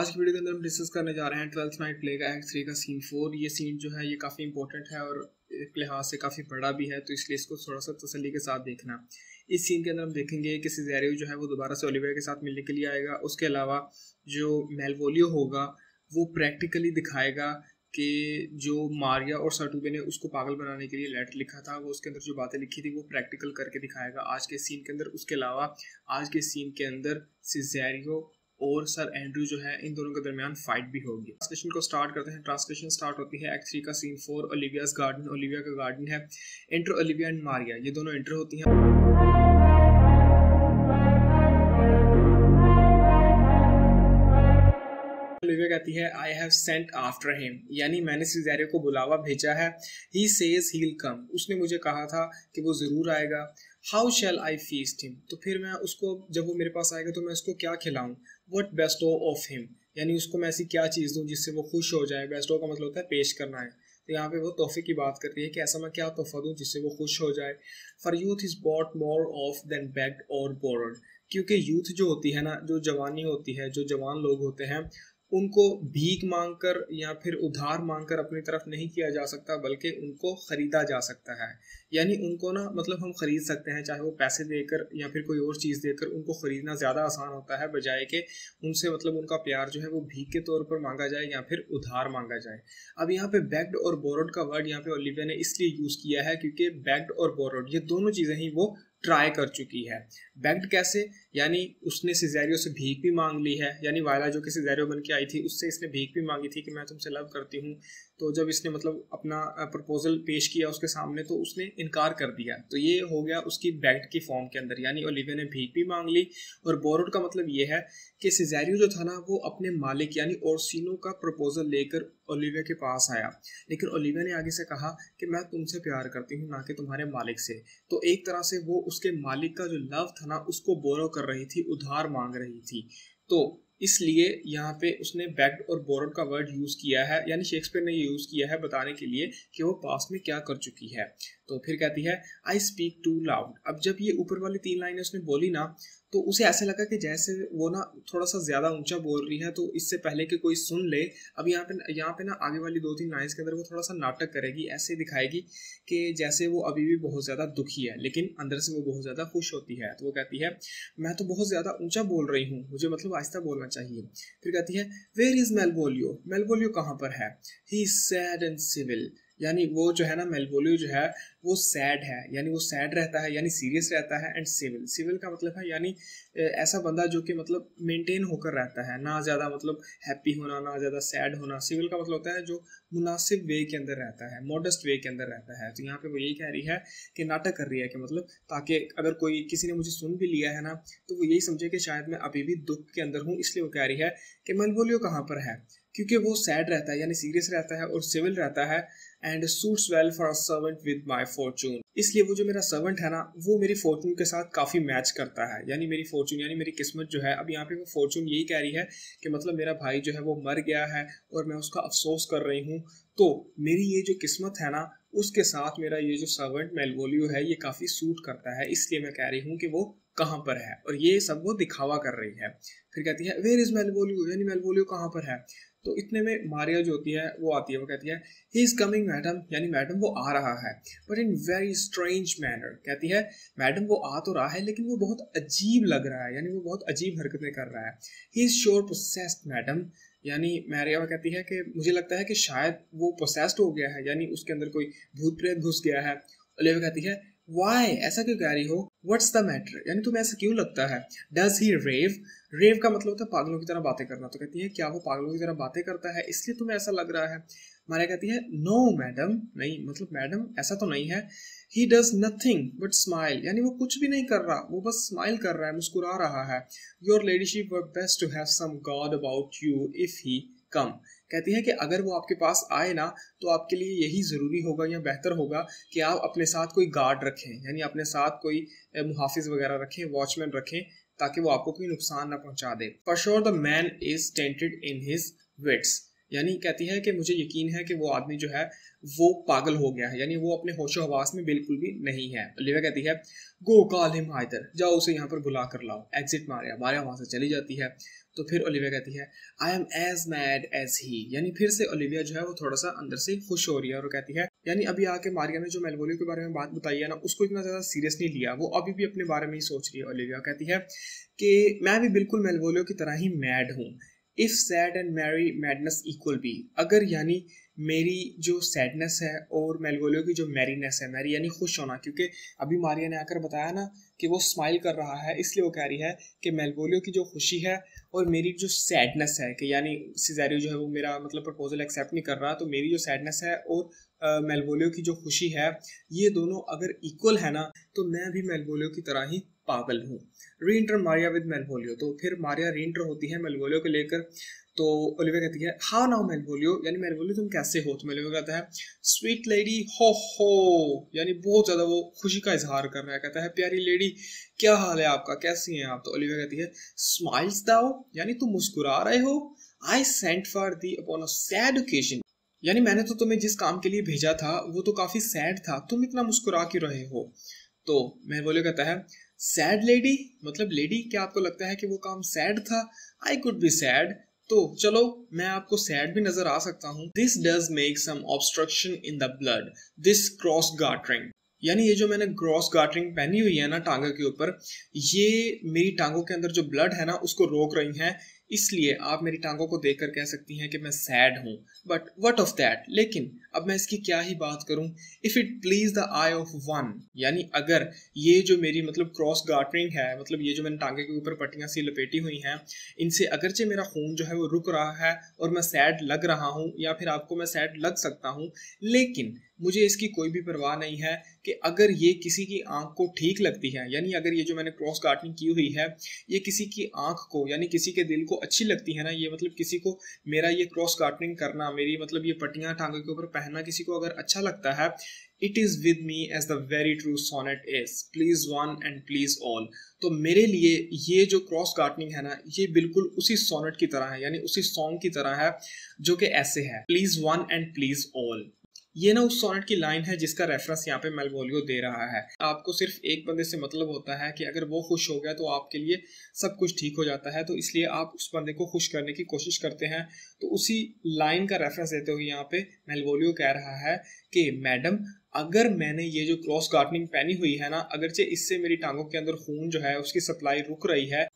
आज की वीडियो के अंदर हम डिस्कस करने जा रहे हैं ट्वेल्थ नाइट प्ले का एक्ट थ्री का सीन फोर ये सीन जो है ये काफ़ी इंपॉर्टेंट है और एक लिहाज से काफ़ी बड़ा भी है तो इसलिए इसको थोड़ा सा तसली के साथ देखना इस सीन के अंदर हम देखेंगे कि सिजैरियो जो है वो दोबारा से ओलिवियर के साथ मिलने के लिए आएगा उसके अलावा जो मेलवोलियो होगा वो प्रैक्टिकली दिखाएगा कि जो मारिया और सटूबे ने उसको पागल बनाने के लिए लेटर लिखा था वो उसके अंदर जो बातें लिखी थी वो प्रैक्टिकल करके दिखाएगा आज के सीन के अंदर उसके अलावा आज के सीन के अंदर सिजैरियो और सर एंड्रू जो है इन दोनों के दरमियान फाइट भी होगी ट्रांसलेशन को स्टार्ट करते हैं ट्रांसलेशन स्टार्ट होती है एक्ट थ्री का scene four Olivia's garden Olivia का गार्डन है इंटर ओलिविया एंड मारिया ये दोनों इंटर होती हैं कहती है I have sent after him यानी मैंने सिजारियो को बुलावा भेजा है ही सेज हील कम उसने मुझे कहा था कि वो ज़रूर आएगा how shall I feast him तो फिर मैं उसको जब वो मेरे पास आएगा तो मैं उसको क्या खिलाऊँ वट बेस्टो ऑफ हिम यानी उसको मैं ऐसी क्या चीज़ दूँ जिससे वो खुश हो जाए बेस्टो का मतलब होता है पेश करना है तो यहाँ पे वो तोहफे की बात कर रही है कि ऐसा मैं क्या तोहफा दूँ जिससे वो खुश हो जाए for youth is bought more oft than begged or borrowed क्योंकि यूथ जो होती है ना जो जवानी होती है जो जवान लोग होते हैं उनको भीख मांगकर या फिर उधार मांगकर अपनी तरफ नहीं किया जा सकता बल्कि उनको ख़रीदा जा सकता है यानी उनको ना मतलब हम ख़रीद सकते हैं चाहे वो पैसे देकर या फिर कोई और चीज़ देकर उनको ख़रीदना ज़्यादा आसान होता है बजाय के उनसे मतलब उनका प्यार जो है वो भीख के तौर पर मांगा जाए या फिर उधार मांगा जाए अब यहाँ पे बैग्ड और बोरड का वर्ड यहाँ पे ओलिविया ने इसलिए यूज़ किया है क्योंकि बैग्ड और बोरड ये दोनों चीज़ें ही वो ट्राई कर चुकी है बैग्ड कैसे यानी उसने सिजैरियो से भीख भी मांग ली है यानी वायला जो कि सिजैरियो बन के आई थी उससे इसने भीख भी मांगी थी कि मैं तुमसे लव करती हूँ तो जब इसने मतलब अपना प्रपोजल पेश किया उसके सामने तो उसने इनकार कर दिया तो ये हो गया उसकी बैंक की फॉर्म के अंदर यानी ओलिविया ने भीख भी मांग ली और बोरोड का मतलब ये है कि सिजैरियो जो था ना वो अपने मालिक यानी ओरसिनो का प्रपोजल लेकर ओलिविया के पास आया लेकिन ओलिविया ने आगे से कहा कि मैं तुमसे प्यार करती हूँ ना कि तुम्हारे मालिक से तो एक तरह से वो उसके मालिक का जो लव था ना उसको बोरो कर रही थी उधार मांग रही थी तो इसलिए यहाँ पे उसने बैक्ड और बोर्ड का वर्ड यूज़ किया है यानी शेक्सपियर ने ये यूज़ किया है बताने के लिए कि वो पास में क्या कर चुकी है तो फिर कहती है आई स्पीक टू लाउड अब जब ये ऊपर वाली तीन लाइनें उसने बोली ना तो उसे ऐसा लगा कि जैसे वो ना थोड़ा सा ज़्यादा ऊंचा बोल रही है तो इससे पहले कि कोई सुन ले अब यहाँ पे यहाँ पे ना आगे वाली दो तीन लाइन्स के अंदर वो थोड़ा सा नाटक करेगी ऐसे दिखाएगी कि जैसे वो अभी भी बहुत ज़्यादा दुखी है लेकिन अंदर से वो बहुत ज़्यादा खुश होती है तो वो कहती है मैं तो बहुत ज़्यादा ऊंचा बोल रही हूँ मुझे मतलब आहिस्ता बोलना चाहिए फिर कहती है वेयर इज़ मेलबोलियो मेलबोलियो कहाँ पर है ही सैड एंड सिविल यानी वो जो है ना मेलवोलियो जो है वो सैड है यानी वो सैड रहता है यानी सीरियस रहता है एंड सिविल सिविल का मतलब है यानी ऐसा बंदा जो कि मतलब मेंटेन होकर रहता है ना ज़्यादा मतलब हैप्पी होना ना ज़्यादा सैड होना सिविल का मतलब होता है जो मुनासिब वे के अंदर रहता है मॉडस्ट वे के अंदर रहता है तो यहाँ पे वो यही कह रही है कि नाटक कर रही है कि मतलब ताकि अगर कोई किसी ने मुझे सुन भी लिया है ना तो वो यही समझे कि शायद मैं अभी भी दुख के अंदर हूँ इसलिए वो कह रही है कि मेलवोलियो कहाँ पर है क्योंकि वो सैड रहता है यानी सीरियस रहता है और सिविल रहता है and suits well for a servant with my fortune इसलिए वो जो मेरा सर्वेंट है ना वो मेरी फॉर्चून के साथ काफ़ी मैच करता है यानी मेरी फॉर्चून यानी मेरी किस्मत जो है अब यहाँ पे वो फॉर्चून यही कह रही है कि मतलब मेरा भाई जो है वो मर गया है और मैं उसका अफसोस कर रही हूँ तो मेरी ये जो किस्मत है ना उसके साथ मेरा ये जो सर्वेंट मेलवोलियो है ये काफ़ी सूट करता है इसलिए मैं कह रही हूँ कि वो कहाँ पर है और ये सब वो दिखावा कर रही है फिर कहती है वेयर इज़ मेलवोलियो यानी मेलवोलियो कहाँ पर है तो इतने में मारिया जो होती है वो आती है वो कहती है ही इज़ कमिंग मैडम यानी मैडम वो आ रहा है but in very strange manner कहती है मैडम वो आ तो रहा है लेकिन वो बहुत अजीब लग रहा है यानी वो बहुत अजीब हरकतें कर रहा है he is sure possessed madam यानी मैरिया कहती है कि मुझे लगता है कि शायद वो प्रोसेस्ड हो गया है यानी उसके अंदर कोई भूत प्रेत घुस गया है ओलिवा कहती है वाई ऐसा क्यों कह रही हो व्हाट्स द मैटर यानी तुम्हें ऐसा क्यों लगता है डज ही रेव रेव का मतलब होता है पागलों की तरह बातें करना तो कहती है क्या वो पागलों की तरह बातें करता है इसलिए तुम्हें ऐसा लग रहा है मारिया कहती है नो मैडम नहीं मतलब मैडम ऐसा तो नहीं है he does nothing but smile यानी वो कुछ भी नहीं कर रहा वो बस स्माइल कर रहा है मुस्कुरा रहा है your ladyship were best to have some guard about you if he come कहती है कि अगर वो आपके पास आए ना तो आपके लिए यही ज़रूरी होगा या बेहतर होगा कि आप अपने साथ कोई गार्ड रखें यानी अपने साथ कोई मुहाफिज वगैरह रखें वॉचमैन रखें ताकि वो आपको कोई नुकसान ना पहुंचा दे for sure the man is tainted in his wits यानी कहती है कि मुझे यकीन है कि वो आदमी जो है वो पागल हो गया है यानी वो अपने होशो हवास में बिल्कुल भी नहीं है तो लिवा कहती है गो काल हिम हाइदर जाओ उसे यहाँ पर बुला कर लाओ एग्जिट मारिया मारिया वहां से चली जाती है तो फिर ओलिविया कहती है I am as mad as he यानी फिर से ओलिविया जो है वो थोड़ा सा अंदर से खुश हो रही है और कहती है यानी अभी आके मारिया ने जो मेलवोलियो के बारे में बात बताई है ना उसको इतना ज़्यादा सीरियस नहीं लिया वो अभी भी अपने बारे में ही सोच रही है ओलिविया कहती है कि मैं भी बिल्कुल मेलवोलियो की तरह ही मैड हूँ if sad and merry madness equal be अगर यानी मेरी जो सैडनेस है और मेलगोलियो की जो मैरीनेस है मैरी यानी खुश होना क्योंकि अभी मारिया ने आकर बताया ना कि वो स्माइल कर रहा है इसलिए वो कह रही है कि मेलगोलियो की जो खुशी है और मेरी जो सैडनेस है कि यानी सिजारियो जो है वो मेरा मतलब प्रपोजल एक्सेप्ट नहीं कर रहा तो मेरी जो सैडनेस है और मेलवोलियो की जो खुशी है ये दोनों अगर इक्वल है ना तो मैं भी मेलवोलियो की तरह ही पागल हूँ री इंटर मारिया विद मेलवोलियो तो फिर मारिया री इंटर होती है मेलवोलियो को लेकर तो ओलिविया कहती है हाउ नाउ मेलवोलियो यानी मेलवोलियो तुम कैसे हो तो मेलवोलियो कहता है स्वीट लेडी हो हो यानी बहुत ज़्यादा वो खुशी का इजहार कर रहा है कहता है प्यारी लेडी क्या हाल है आपका कैसी हैं आप तो ओलिविया कहती है स्माइल्स दाओ यानी तुम मुस्कुरा रहे हो I sent for thee upon a sad occasion यानी मैंने तो तुम्हें जिस काम के लिए भेजा था वो तो काफ़ी सैड था तुम इतना मुस्कुरा क्यों रहे हो तो मेलवोलियो कहता है सैड लेडी मतलब लेडी क्या आपको लगता है कि वो काम सैड था आई कुड बी सैड तो चलो मैं आपको सैड भी नजर आ सकता हूँ this does make some obstruction in the blood this cross gartering यानी ये जो मैंने क्रॉस गार्टरिंग पहनी हुई है ना टांगों के ऊपर ये मेरी टांगों के अंदर जो ब्लड है ना उसको रोक रही है इसलिए आप मेरी टांगों को देखकर कह सकती हैं कि मैं सैड हूँ बट वट ऑफ दैट लेकिन अब मैं इसकी क्या ही बात करूँ if it please the eye of one यानी अगर ये जो मेरी मतलब क्रॉस गार्टरिंग है मतलब ये जो मैंने टांगे के ऊपर पट्टियाँ सी लपेटी हुई हैं इनसे अगरचे मेरा खून जो है वो रुक रहा है और मैं सैड लग रहा हूँ या फिर आपको मैं सैड लग सकता हूँ लेकिन मुझे इसकी कोई भी परवाह नहीं है कि अगर ये किसी की आंख को ठीक लगती है यानी अगर ये जो मैंने क्रॉस गार्डनिंग की हुई है ये किसी की आंख को यानी किसी के दिल को अच्छी लगती है ना ये मतलब किसी को मेरा ये क्रॉस गार्डनिंग करना मेरी मतलब ये पट्टियाँ टांगे के ऊपर पहनना किसी को अगर अच्छा लगता है it is with me as the very true sonnet is please one and please all तो मेरे लिए ये जो क्रॉस गार्डनिंग है ना ये बिल्कुल उसी सोनेट की तरह है यानी उसी सॉन्ग की तरह है जो कि ऐसे है please one and please all ये ना उस सॉनेट की लाइन है जिसका रेफरेंस यहाँ पे मेलवोलियो दे रहा है आपको सिर्फ एक बंदे से मतलब होता है कि अगर वो खुश हो गया तो आपके लिए सब कुछ ठीक हो जाता है तो इसलिए आप उस बंदे को खुश करने की कोशिश करते हैं तो उसी लाइन का रेफरेंस देते हुए यहाँ पे मेलवोलियो कह रहा है कि मैडम अगर मैंने ये जो क्रॉस गार्डनिंग पहनी हुई है ना अगरचे इससे मेरी टांगों के अंदर खून जो है उसकी सप्लाई रुक रही है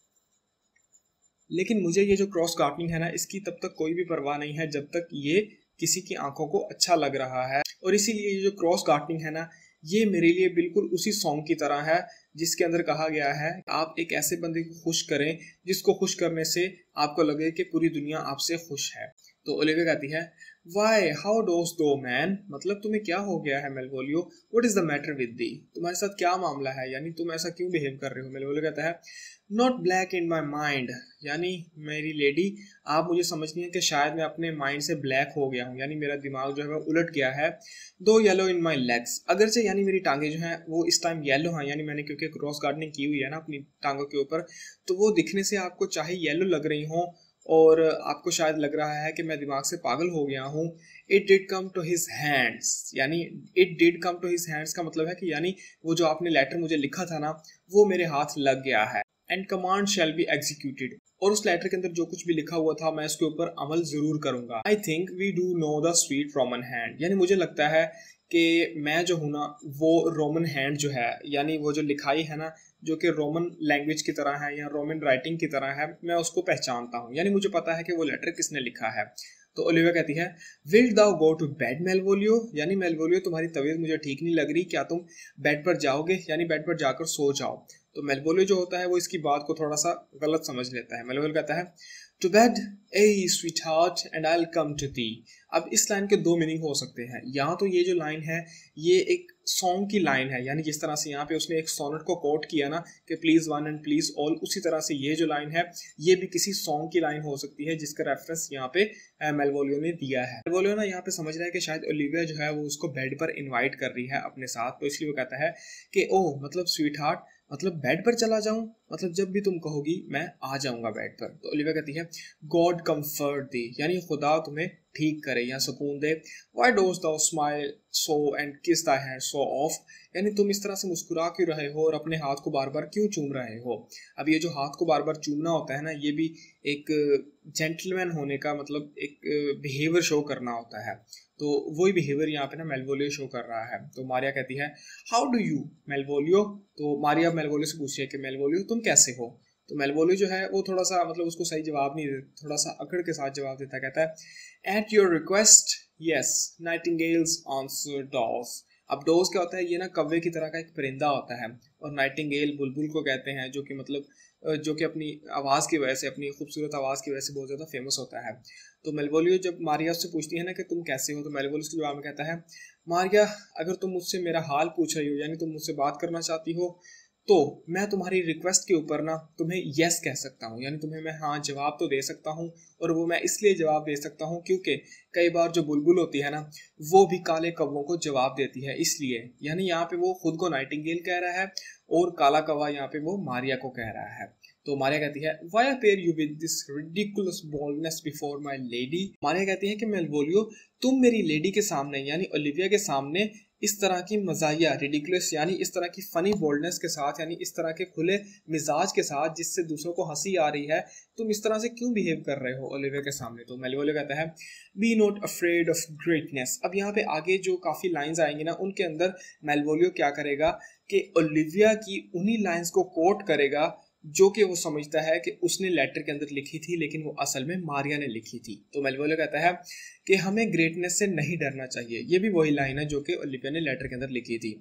लेकिन मुझे ये जो क्रॉस गार्डनिंग है ना इसकी तब तक कोई भी परवाह नहीं है जब तक ये किसी की आंखों को अच्छा लग रहा है और इसीलिए ये जो क्रॉस गार्डनिंग है ना ये मेरे लिए बिल्कुल उसी सॉन्ग की तरह है जिसके अंदर कहा गया है आप एक ऐसे बंदे को खुश करें जिसको खुश करने से आपको लगे कि पूरी दुनिया आपसे खुश है तो ओलिविया कहती है why how dost thou man मतलब तुम्हें क्या हो गया है Malvolio what is the matter with thee तुम्हारे साथ क्या मामला है यानी तुम ऐसा क्यों बिहेव कर रहे हो मेलवोलियो कहता है not black in my mind यानी मेरी लेडी आप मुझे समझनी है कि शायद मैं अपने माइंड से ब्लैक हो गया हूँ यानी मेरा दिमाग जो है वह उलट गया है दो येलो इन माई लेग्स अगर से यानी मेरी टांगे जो हैं वो इस टाइम येलो हैं यानी मैंने क्योंकि क्रॉस गार्डनिंग की हुई है ना अपनी टांगों के ऊपर तो वो दिखने से आपको चाहे येलो लग रही हों और आपको शायद लग रहा है कि मैं दिमाग से पागल हो गया हूँ it did come to his hands यानी it did come to his hands का मतलब है कि यानी वो जो आपने लेटर मुझे लिखा था ना वो मेरे हाथ लग गया है and commands shall be executed और उस लेटर के अंदर जो कुछ भी लिखा हुआ था मैं उसके ऊपर अमल जरूर करूंगा I think we do know the sweet Roman hand यानी मुझे लगता है कि मैं जो हूं ना वो रोमन हैंड जो है यानी वो जो लिखाई है ना जो कि रोमन लैंग्वेज की तरह है या रोमन राइटिंग की तरह है मैं उसको पहचानता हूँ यानी मुझे पता है कि वो लेटर किसने लिखा है तो ओलिविया कहती है wilt thou go to bed Malvolio यानी मेलवोलियो तुम्हारी तबीयत मुझे ठीक नहीं लग रही क्या तुम बेड पर जाओगे यानी बेड पर जाकर सो जाओ तो मेलबोलियो जो होता है वो इसकी बात को थोड़ा सा गलत समझ लेता है मेलबोलियो कहता है to bed ay sweet heart and I come to thee अब इस लाइन के दो मीनिंग हो सकते हैं या तो ये जो लाइन है ये एक सॉन्ग की लाइन है यानी जिस तरह से यहाँ पे उसने एक सोनट को कोट किया ना कि please one and please all उसी तरह से ये जो लाइन है ये भी किसी सॉन्ग की लाइन हो सकती है जिसका रेफरेंस यहाँ पे मेलवोलियो ने दिया है मेलवोलियो ना यहाँ पे समझ रहा है कि शायद ओलिविया जो है वो उसको बेड पर इन्वाइट कर रही है अपने साथ तो इसलिए वो कहता है कि ओ मतलब स्वीट हार्ट मतलब बेड पर चला जाऊं मतलब जब भी तुम कहोगी मैं आ जाऊंगा बेड पर तो ओलिविया कहती है गॉड कम्फर्ट दी यानी खुदा तुम्हें ठीक करे या सुकून दे why dost the smile so and kiss the hand so oft यानी तुम इस तरह से मुस्कुरा क्यों रहे हो और अपने हाथ को बार बार क्यों चूम रहे हो अब ये जो हाथ को बार बार चूमना होता है ना ये भी एक जेंटलमैन होने का मतलब एक बिहेवियर शो करना होता है तो वही बिहेवियर यहाँ पे ना मेलवोलियो शो कर रहा है तो मारिया कहती है हाउ डू यू मेलवोलियो तो मारिया मेलवोलियो से पूछिए कि मेलवोलियो तुम कैसे हो तो मेलबोली जो है वो थोड़ा सा मतलब उसको सही जवाब नहीं देता थोड़ा सा अकड़ के साथ जवाब देता कहता है at your request yes nightingales answer daws अब डोज क्या होता है ये ना कव्वे की तरह का एक परिंदा होता है और नाइटिंगेल बुलबुल को कहते हैं जो कि मतलब जो कि अपनी आवाज़ की वजह से अपनी खूबसूरत आवाज़ की वजह से बहुत ज़्यादा फेमस होता है तो मेलबोलियो जब मारिया उससे पूछती है ना कि तुम कैसे हो तो मेलबोलियो उसके जवाब में कहता है मारिया अगर तुम मुझसे मेरा हाल पूछ रही हो यानी तुम मुझसे बात करना चाहती हो तो मैं तुम्हारी रिक्वेस्ट के ऊपर ना तुम्हें यस कह सकता हूँ यानी तुम्हें मैं हाँ जवाब तो दे सकता हूँ और वो मैं इसलिए जवाब दे सकता हूँ क्योंकि कई बार जो बुलबुल होती है ना वो भी काले कौवों को जवाब देती है इसलिए यानी यहाँ पे वो खुद को नाइटिंगेल कह रहा है और काला कौवा यहाँ पे वो मारिया को कह रहा है तो मारिया कहती है why appear you with this ridiculous boldness before my lady Maria कहती है कि मेलवोलियो तुम मेरी लेडी के सामने यानी ओलिविया के सामने इस तरह की मजाया रिडिकुलस यानी इस तरह की फ़नी बोल्डनेस के साथ यानी इस तरह के खुले मिजाज के साथ जिससे दूसरों को हंसी आ रही है तुम इस तरह से क्यों बिहेव कर रहे हो ओलिविया के सामने तो मेलिवोले कहता है be not afraid of greatness अब यहाँ पे आगे जो काफ़ी लाइंस आएंगी ना उनके अंदर मेलवोलियो क्या करेगा कि ओलिविया की उन्हीं लाइंस को कोट करेगा जो कि वो समझता है कि उसने लेटर के अंदर लिखी थी लेकिन वो असल में मारिया ने लिखी थी तो मेलवोलो कहता है कि हमें ग्रेटनेस से नहीं डरना चाहिए ये भी वही लाइन है जो कि ओलिपिया ने लेटर के अंदर लिखी थी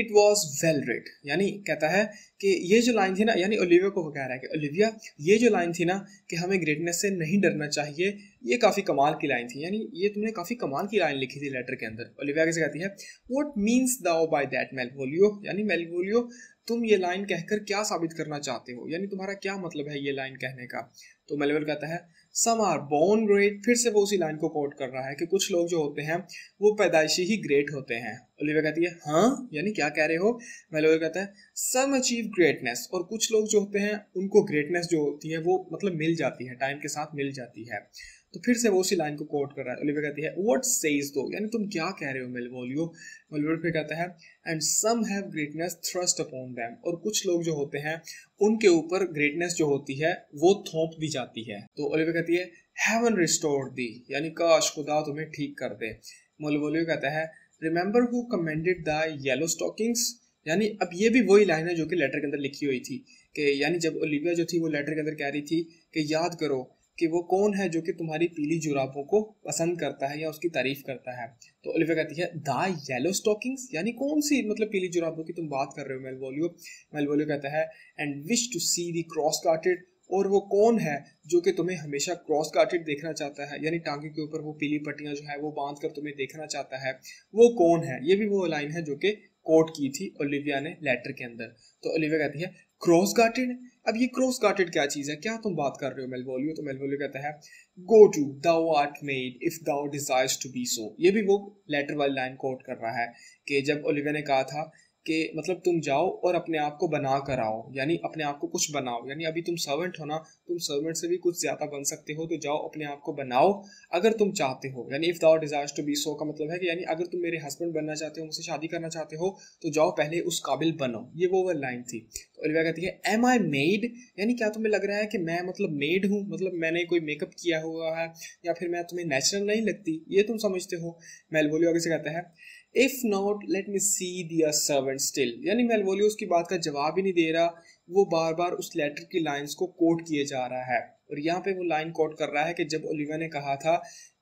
इट वॉज वेल रेड यानी कहता है कि ये जो लाइन थी ना यानी ओलिविया को वो कह रहा है कि ओलिविया ये जो लाइन थी ना कि हमें ग्रेटनेस से नहीं डरना चाहिए ये काफ़ी कमाल की लाइन थी यानी ये तुमने काफ़ी कमाल की लाइन लिखी थी लेटर के अंदर ओलिविया कैसे कहती है what means thou by that Malvolio यानी मेलवोलियो तुम ये लाइन कहकर क्या साबित करना चाहते हो यानी तुम्हारा क्या मतलब है ये लाइन कहने का तो मेलवल कहता है सम आर बोर्न ग्रेट फिर से वो उसी लाइन को कोट कर रहा है कि कुछ लोग जो होते हैं वो पैदाइशी ही ग्रेट होते हैं ओलिविया कहती है हाँ यानी क्या कह रहे हो मेलोवे कहता है सम अचीव ग्रेटनेस और कुछ लोग जो होते हैं उनको ग्रेटनेस जो होती है वो मतलब मिल जाती है टाइम के साथ मिल जाती है तो फिर से वो उसी लाइन को कोट कर रहा है ओलिविया कहती है व्हाट सेज दो यानी तुम क्या कह रहे हो मेल मेलवोलियो मेलवोलियो फिर कहता है and some have greatness thrust upon them और कुछ लोग जो होते हैं उनके ऊपर ग्रेटनेस जो होती है वो थोप दी जाती है तो ओलिविया कहती है हेवन रिस्टोर दी यानी काश खुदा तुम्हें ठीक कर दे मोलवोलियो कहता है remember who commended the yellow stockings यानी अब ये भी वही लाइन है जो कि लेटर के अंदर लिखी हुई थी कि यानी जब ओलिविया जो थी वो लेटर के अंदर कह रही थी कि याद करो कि वो कौन है जो कि तुम्हारी पीली जुराबों को पसंद करता है या उसकी तारीफ करता है तो ओलिविया कहती है द येलो स्टॉकिंग्स यानी कौन सी मतलब पीली जुराबों की तुम बात कर रहे हो मेलवोलियो मेलवोलियो कहता है and wish to see thee cross gartered और वो कौन है जो कि तुम्हें हमेशा क्रॉस कार्टेड देखना चाहता है यानी टांगे के ऊपर वो पीली पट्टियां जो है वो बांध कर तुम्हें देखना चाहता है वो कौन है ये भी वो लाइन है जो कि कोट की थी ओलिविया ने लेटर के अंदर तो ओलिविया कहती है क्रॉस गार्टेड अब ये क्रॉस गार्टेड क्या चीज़ है क्या तुम बात कर रहे हो मेलवोलियो तो मेलवोलियो कहता है go to thou art made if thou desires to be so ये भी वो लेटर वाली लाइन कोट कर रहा है कि जब ओलिविया ने कहा था कि मतलब तुम जाओ और अपने आप को बना कर आओ यानी अपने आप को कुछ बनाओ यानी अभी तुम सर्वेंट हो ना तुम सर्वेंट से भी कुछ ज़्यादा बन सकते हो तो जाओ अपने आप को बनाओ अगर तुम चाहते हो यानी if thou desire to be so का मतलब है कि यानी अगर तुम मेरे हस्बैंड बनना चाहते हो मुझसे शादी करना चाहते हो तो जाओ पहले उस काबिल बनो ये वो वह लाइन थी तो अलविया कहती है एम आई मेड यानी क्या तुम्हें लग रहा है कि मैं मतलब मेड हूँ मतलब मैंने कोई मेकअप किया हुआ है या फिर मैं तुम्हें नेचुरल नहीं लगती ये तुम समझते हो मेलवोलियो आगे से कहता है if not let me see thee a servant still यानी मेलवोलियो उसकी बात का जवाब ही नहीं दे रहा वो बार बार उस लेटर की लाइन्स को कोट किए जा रहा है और यहाँ पे वो लाइन कोट कर रहा है कि जब ओलिविया ने कहा था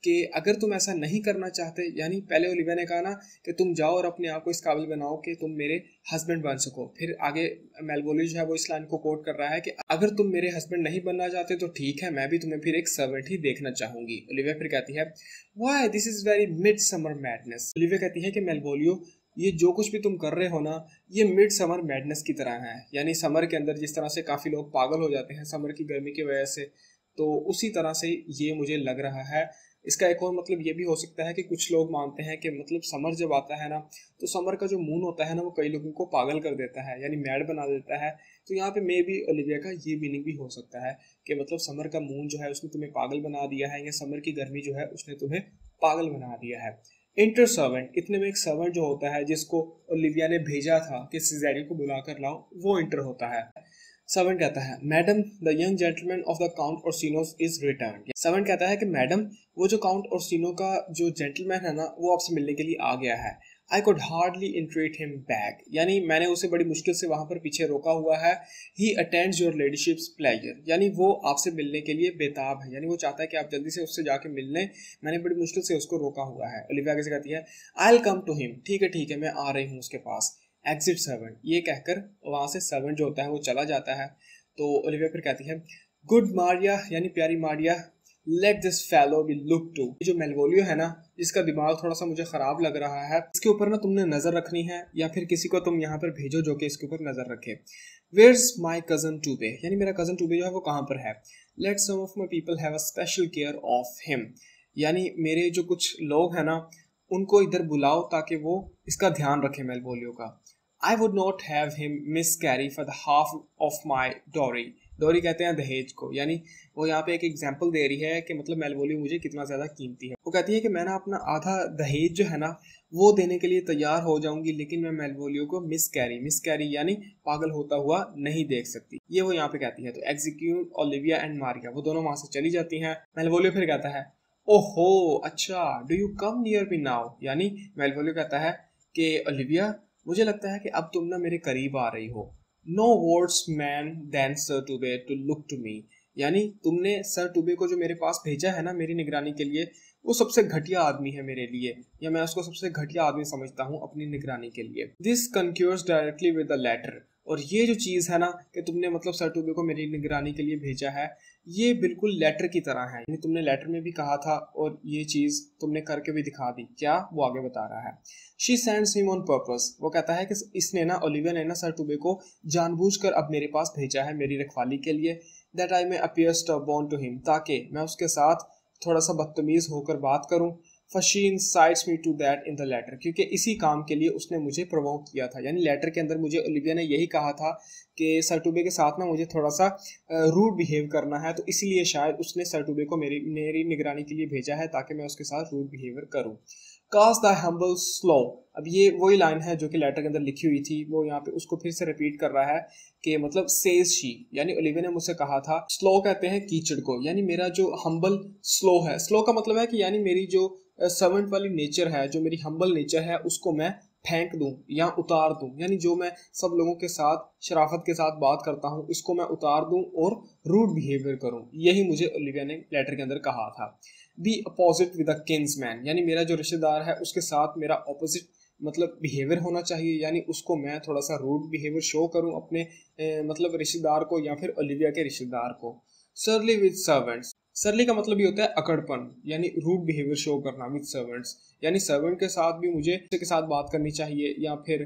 कि अगर तुम ऐसा नहीं करना चाहते यानी पहले ओलिविया ने कहा ना कि तुम जाओ और अपने आप को इस काबिल बनाओ कि तुम मेरे हस्बैंड बन सको फिर आगे मेलबोली जो है वो इस लाइन को कोट कर रहा है कि अगर तुम मेरे हस्बैंड नहीं बनना चाहते तो ठीक है मैं भी तुम्हें फिर एक सर्वेंट ही देखना चाहूंगी ओलिविया फिर कहती है वाह this is very midsummer madness Olivia कहती है कि मेलबोलियो ये जो कुछ भी तुम कर रहे हो ना ये मिड समर मैडनेस की तरह है यानी समर के अंदर जिस तरह से काफ़ी लोग पागल हो जाते हैं समर की गर्मी की वजह से तो उसी तरह से ये मुझे लग रहा है इसका एक और मतलब ये भी हो सकता है कि कुछ लोग मानते हैं कि मतलब समर जब आता है ना तो समर का जो मून होता है ना वो कई लोगों को पागल कर देता है यानी मैड बना देता है तो यहाँ पे मे बी ओलिविया का ये मीनिंग भी हो सकता है कि मतलब समर का मून जो है उसने तुम्हें पागल बना दिया है या समर की गर्मी जो है उसने तुम्हें पागल बना दिया है इंटर सर्वेंट इतने में एक सर्वेंट जो होता है जिसको ओलिविया ने भेजा था कि सिजेरियन को बुलाकर लाओ वो इंटर होता है सर्वेंट कहता है madam the young gentleman of the count Orsino's is return servant कहता है कि मैडम वो जो काउंट और सीनो का जो जेंटलमैन है ना वो आपसे मिलने के लिए आ गया है I could hardly entreat him back यानी मैंने उसे बड़ी मुश्किल से वहाँ पर पीछे रोका हुआ है he attends your ladyship's pleasure यानी वो आपसे मिलने के लिए बेताब है यानी वो चाहता है कि आप जल्दी से उससे जाके मिल लें मैंने बड़ी मुश्किल से उसको रोका हुआ है ओलिविया कैसे कहती है I'll come to him ठीक है ठीक है मैं आ रही हूँ उसके पास एग्जिट सर्वेंट ये कहकर वहाँ से सर्वेंट जो होता है वो चला जाता है तो ओलिविया फिर कहती है गुड मारिया यानी प्यारी Maria let this fellow be look to जो मेलवोलियो है ना जिसका दिमाग थोड़ा सा मुझे खराब लग रहा है इसके ऊपर ना तुमने नजर रखनी है या फिर किसी को तुम यहाँ पर भेजो जो कि इसके ऊपर नजर रखे where is my cousin Toby यानी मेरा कजन टूबे जो है वो कहाँ पर है let some of my people have a special care of him यानी मेरे जो कुछ लोग हैं ना उनको इधर बुलाओ ताकि वो इसका ध्यान रखे मेलबोलियो का I would not have him miscarry for the half of my dowry dowry कहते हैं दहेज को यानी वो यहाँ पे एक एग्जाम्पल दे रही है कि मतलब मेलवोली मुझे कितना ज़्यादा कीमती है वो कहती है कि मैं ना अपना आधा दहेज जो है ना वो देने के लिए तैयार हो जाऊंगी लेकिन मैं मेलवोलियो को मिस कैरी मिस कैरी यानी पागल होता हुआ नहीं देख सकती ये वो यहाँ पे कहती है तो एग्जीक्यूट ओलिविया एंड मारिया वो दोनों वहां से चली जाती हैं मेलवोलियो फिर कहता है ओहो अच्छा do you come near me now यानी मेलवोलियो कहता है कि ओलिविया मुझे लगता है कि अब तुम ना मेरे करीब आ रही हो no worse man than sir Toby to look to me यानी तुमने सर टूबे को जो मेरे पास भेजा है ना मेरी निगरानी के लिए वो सबसे घटिया आदमी है मेरे लिए या मैं उसको सबसे घटिया आदमी समझता हूँ अपनी निगरानी के लिए this concurs directly with the letter और ये जो चीज़ है ना कि तुमने मतलब सर टूबे को मेरी निगरानी के लिए भेजा है ये बिल्कुल लेटर की तरह है यानी तुमने लेटर में भी कहा था और ये चीज़ तुमने करके भी दिखा दी क्या वो आगे बता रहा है she sends him on purpose वो कहता है कि इसने ना ओलिविया ने ना सर टूबे को जानबूझकर अब मेरे पास भेजा है मेरी रखवाली के लिए that I may appear bond to him ताकि मैं उसके साथ थोड़ा सा बदतमीज़ होकर बात करूं फशीन incites me to that in the letter क्योंकि इसी काम के लिए उसने मुझे प्रवोक किया था यानी लेटर के अंदर मुझे ओलिविया ने यही कहा था कि सरटूबे के साथ ना मुझे थोड़ा सा रूड बिहेव करना है तो इसीलिए शायद उसने सरटूबे को मेरी मेरी निगरानी के लिए भेजा है ताकि मैं उसके साथ रूड बिहेवियर करूँ काज द हम्बल स्लो अब ये वही लाइन है जो कि लेटर के अंदर लिखी हुई थी वो यहाँ पे उसको फिर से रिपीट कर रहा है कि मतलब सेज शी यानी ओलिविया ने मुझसे कहा था स्लो कहते हैं कीचड़ को यानी मेरा जो हम्बल स्लो है स्लो का मतलब है कि यानी मेरी जो सर्वेंट वाली नेचर है जो मेरी हम्बल नेचर है उसको मैं फेंक दूँ या उतार दूँ यानी जो मैं सब लोगों के साथ शराफत के साथ बात करता हूँ इसको मैं उतार दूँ और रूड बिहेवियर करूँ यही मुझे ओलिविया ने लेटर के अंदर कहा था be opposite with a man यानी मेरा जो रिश्तेदार है उसके साथ मेरा अपोजिट मतलब बिहेवियर होना चाहिए यानी उसको मैं थोड़ा सा रूड बिहेवियर शो करूँ अपने ए, मतलब रिश्तेदार को या फिर ओलिविया के रिश्तेदार को सरली विद सर्वेंट्स सरली का मतलब ये होता है अकड़पन यानी रूड बिहेवियर शो करना विद सर्वेंट्स यानी सर्वेंट के साथ भी मुझे के साथ बात करनी चाहिए या फिर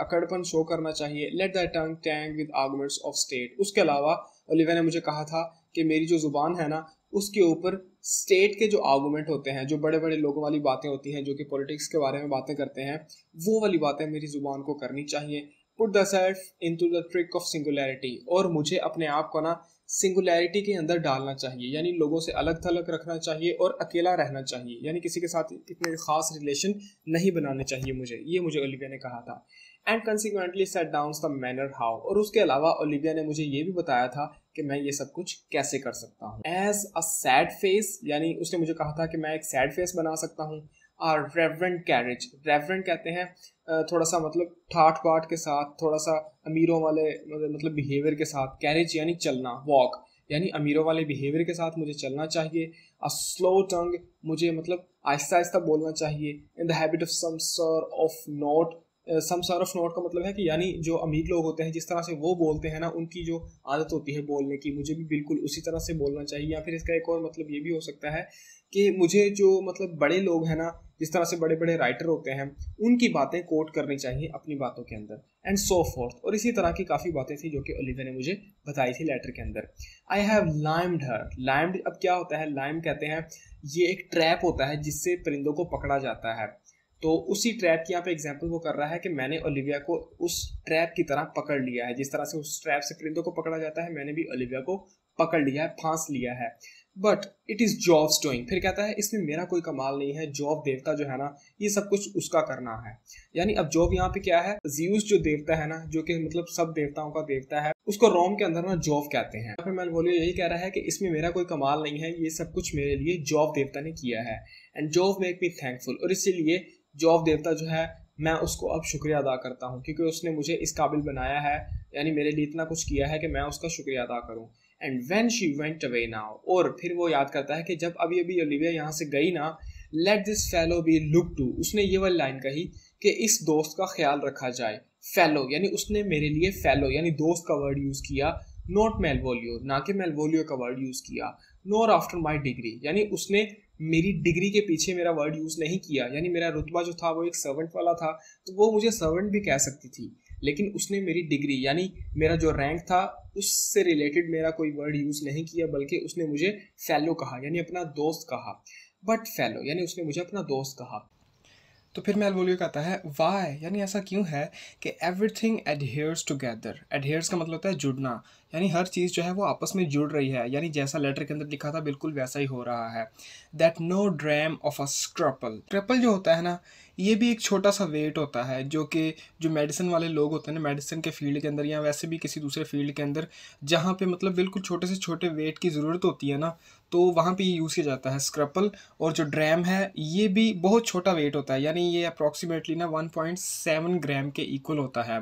अकड़पन शो करना चाहिए let the tongue tang with arguments of state उसके अलावा ओलिविया ने मुझे कहा था कि मेरी जो जुबान है ना उसके ऊपर स्टेट के जो आर्गूमेंट होते हैं जो बड़े बड़े लोगों वाली बातें होती हैं जो कि पॉलिटिक्स के बारे में बातें करते हैं वो वाली बातें मेरी जुबान को करनी चाहिए put thyself into the trick of singularity और मुझे अपने आप को ना सिंगुलैरिटी के अंदर डालना चाहिए यानी लोगों से अलग थलग रखना चाहिए और अकेला रहना चाहिए यानी किसी के साथ इतने खास रिलेशन नहीं बनाने चाहिए मुझे ये मुझे ओलिविया ने कहा था and consequently set down the manner how और उसके अलावा ओलिविया ने मुझे ये भी बताया था कि मैं ये सब कुछ कैसे कर सकता हूँ एज अ सैड फेस यानी उसने मुझे कहा था कि मैं एक सैड फेस बना सकता हूँ आर रेवरेंट कैरेज रेवरेंट कहते हैं थोड़ा सा मतलब ठाठ बाट के साथ थोड़ा सा अमीरों वाले मतलब बिहेवियर मतलब के साथ कैरेज यानी चलना वॉक यानी अमीरों वाले बिहेवियर के साथ मुझे चलना चाहिए अ स्लो टंग मुझे मतलब आहिस्ता आहिस्ता बोलना चाहिए in the habit of some sir of note some sir of note का मतलब है कि यानी जो अमीर लोग होते हैं जिस तरह से वो बोलते हैं ना उनकी जो आदत होती है बोलने की मुझे भी बिल्कुल उसी तरह से बोलना चाहिए या फिर इसका एक और मतलब ये भी हो सकता है कि मुझे जो मतलब बड़े लोग हैं ना जिस तरह से बड़े बड़े राइटर होते हैं उनकी बातें कोट करनी चाहिए अपनी बातों के अंदर एंड सो फोर्थ और इसी तरह की काफ़ी बातें थी जो कि ओलिविया ने मुझे बताई थी लेटर के अंदर आई हैव लाइम्ड हर लाइम्ड अब क्या होता है लाइम कहते हैं ये एक ट्रैप होता है जिससे परिंदों को पकड़ा जाता है तो उसी ट्रैप की यहाँ पे एग्जाम्पल वो कर रहा है कि मैंने ओलिविया को उस ट्रैप की तरह पकड़ लिया है जिस तरह से उस ट्रैप से परिंदों को पकड़ा जाता है मैंने भी ओलिविया को पकड़ लिया है फांस लिया है बट इट इज़ जॉब्स डूइंग फिर कहता है इसमें मेरा कोई कमाल नहीं है जॉब देवता जो है ना ये सब कुछ उसका करना है यानी अब जॉब यहाँ पे क्या है जीवस जो देवता है ना जो कि मतलब सब देवताओं का देवता है उसको रोम के अंदर ना जॉब कहते हैं फिर मेलवोलियो यही कह रहा है कि इसमें मेरा कोई कमाल नहीं है ये सब कुछ मेरे लिए जॉब देवता ने किया है and Jove make me thankful और इसीलिए जॉब देवता जो है मैं उसको अब शुक्रिया अदा करता हूँ क्योंकि उसने मुझे इस काबिल बनाया है यानी मेरे लिए इतना कुछ किया है कि मैं उसका शुक्रिया अदा करूँ and when she went away ना और फिर वो याद करता है कि जब अभी अभी ओलिविया यहाँ से गई ना let this fellow be look to उसने ये वाली लाइन कही कि इस दोस्त का ख्याल रखा जाए फेलो यानी उसने मेरे लिए फेलो यानी दोस्त का वर्ड यूज़ किया नॉट मेलवोलियो ना कि मेलवोलियो का वर्ड यूज़ किया नॉर आफ्टर माई डिग्री यानी उसने मेरी डिग्री के पीछे मेरा वर्ड यूज़ नहीं किया यानी मेरा रुतबा जो था वो एक सर्वेंट वाला था तो वो मुझे सर्वेंट भी कह सकती थी लेकिन उसने मेरी डिग्री यानी मेरा जो रैंक था उससे रिलेटेड मेरा कोई वर्ड यूज़ नहीं किया बल्कि उसने मुझे फैलो कहा यानी अपना दोस्त कहा बट फैलो यानी उसने मुझे अपना दोस्त कहा तो फिर मैं अलबोलियो कहता है वाई यानी ऐसा क्यों है कि everything adheres together adheres का मतलब होता है जुड़ना यानी हर चीज़ जो है वो आपस में जुड़ रही है यानी जैसा लेटर के अंदर लिखा था बिल्कुल वैसा ही हो रहा है that no dram of a scruple triple जो होता है ना ये भी एक छोटा सा वेट होता है जो कि जो मेडिसिन वाले लोग होते हैं ना मेडिसिन के फील्ड के अंदर या वैसे भी किसी दूसरे फील्ड के अंदर जहाँ पे मतलब बिल्कुल छोटे से छोटे वेट की ज़रूरत होती है ना तो वहाँ पे ये यूज़ किया जाता है स्क्रपल और जो ड्रैम है ये भी बहुत छोटा वेट होता है यानी ये अप्रॉक्सीमेटली ना वन ग्राम के इक्वल होता है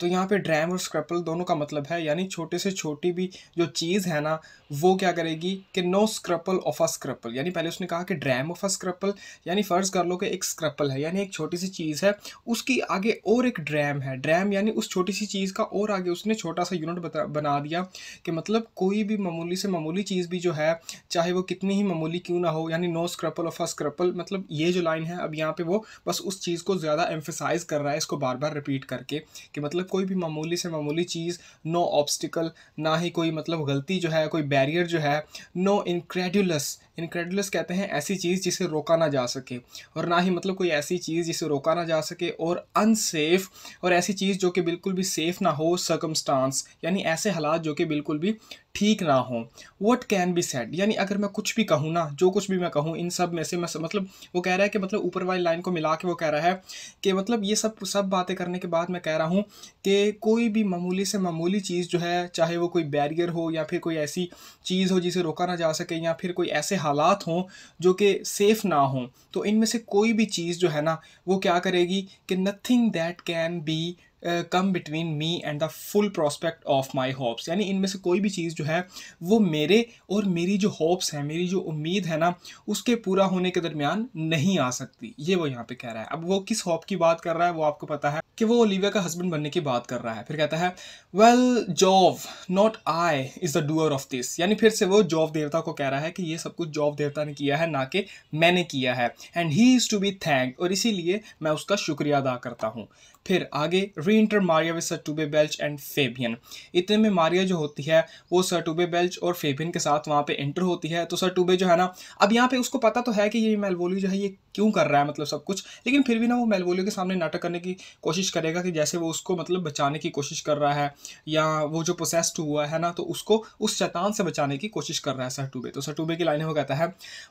तो यहाँ पे ड्रैम और स्क्रपल दोनों का मतलब है यानी छोटे से छोटी भी जो चीज़ है ना वो क्या करेगी कि नो स्क्रपल ऑफ अ स्क्रपल यानी पहले उसने कहा कि ड्रैम ऑफ अ स्क्रपल यानी फ़र्ज़ कर लो कि एक स्क्रपल है यानी यानी एक छोटी सी चीज़ है उसकी आगे और एक ड्रैम है ड्रैम यानी उस छोटी सी चीज़ का और आगे उसने छोटा सा यूनिट बना दिया कि मतलब कोई भी मामूली से मामूली चीज़ भी जो है चाहे वो कितनी ही मामूली क्यों ना हो यानी नो स्क्रपल ऑफ अ स्क्रपल मतलब ये जो लाइन है अब यहाँ पर वो बस उस चीज़ को ज़्यादा एम्फेसाइज कर रहा है इसको बार बार रिपीट करके कि मतलब कोई भी मामूली से मामूली चीज़ नो ऑब्स्टिकल ना ही कोई मतलब गलती जो है कोई बैरियर जो है नो इनक्रेडुलस इनक्रेडुलस कहते हैं ऐसी चीज़ जिसे रोका ना जा सके और ना ही मतलब कोई ऐसी चीज़ जिसे रोका ना जा सके और अनसेफ और ऐसी चीज़ जो कि बिल्कुल भी सेफ़ ना हो सर्कमस्टांस यानी ऐसे हालात जो कि बिल्कुल भी ठीक ना हो वट कैन बी सेड यानी अगर मैं कुछ भी कहूँ ना जो कुछ भी मैं कहूँ इन सब में से मैं मतलब वो कह रहा है कि मतलब ऊपर वाली लाइन को मिला के वो कह रहा है कि मतलब ये सब सब बातें करने के बाद मैं कह रहा हूँ कि कोई भी मामूली से मामूली चीज़ जो है चाहे वो कोई बैरियर हो या फिर कोई ऐसी चीज़ हो जिसे रोका ना जा सके या फिर कोई ऐसे हालात हों जो कि सेफ़ ना हों तो इनमें से कोई भी चीज़ जो है ना वो क्या करेगी कि nothing that can be come between me and the full prospect of my hopes यानी इनमें से कोई भी चीज़ जो है वो मेरे और मेरी जो होप्स हैं मेरी जो उम्मीद है ना उसके पूरा होने के दरमियान नहीं आ सकती ये वो यहाँ पे कह रहा है अब वो किस होप की बात कर रहा है वो आपको पता है कि वो ओलिविया का हस्बैंड बनने की बात कर रहा है फिर कहता है well Jove not I is the doer of this यानी फिर से वो जॉब देवता को कह रहा है कि ये सब कुछ जॉब देवता ने किया है ना कि मैंने किया है and he is to be thank और इसीलिए मैं उसका शुक्रिया अदा करता हूँ फिर आगे reenter Maria with sir Toby Belch and Fabian इतने में मारिया जो होती है वो सटूबे बेल्च और फेबियन के साथ वहाँ पे एंटर होती है तो सटूबे जो है ना अब यहाँ पे उसको पता तो है कि ये मेलवोली जो है ये क्यों कर रहा है मतलब सब कुछ लेकिन फिर भी ना वो मेलवोलियो के सामने नाटक करने की कोशिश करेगा कि जैसे वो उसको मतलब बचाने की कोशिश कर रहा है या वो जो प्रोसेस्ड हुआ है ना तो उसको उस शैतान से बचाने की कोशिश कर रहा है सटूबे तो सटूबे की लाइन वो कहता है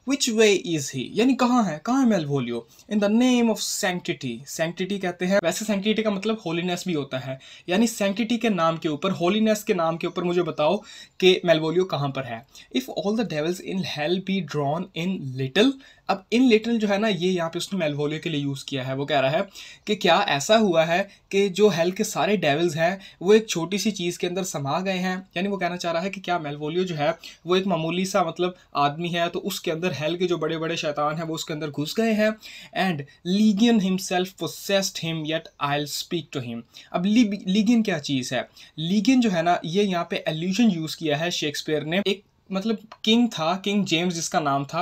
विच वे इज ही यानी कहाँ है कहाँ है Malvolio in the name of sanctity sanctity कहते हैं वैसे सेंटिटी का मतलब होलीनेस भी होता है यानी सेंटिटी के नाम के ऊपर होलीनेस के नाम के ऊपर मुझे बताओ कि मेलवोलियो कहाँ पर है if all the devils in hell be drawn in little अब इन लिटिल जो है ना ये यहाँ पे उसने मेलवोलियो के लिए यूज़ किया है वो कह रहा है कि क्या ऐसा हुआ है कि जो हेल के सारे डेविल्स हैं वो एक छोटी सी चीज़ के अंदर समा गए हैं यानी वो कहना चाह रहा है कि क्या मेलवोलियो जो है वो एक मामूली सा मतलब आदमी है तो उसके अंदर हेल के जो बड़े बड़े शैतान हैं वो उसके अंदर घुस गए हैं and legion self possessed him yet I speak to him अब लीगियन क्या चीज़ है लीगियन जो है ना ये यहाँ पे एल्यूजन यूज़ किया है शेक्सपियर ने एक मतलब किंग था किंग जेम्स जिसका नाम था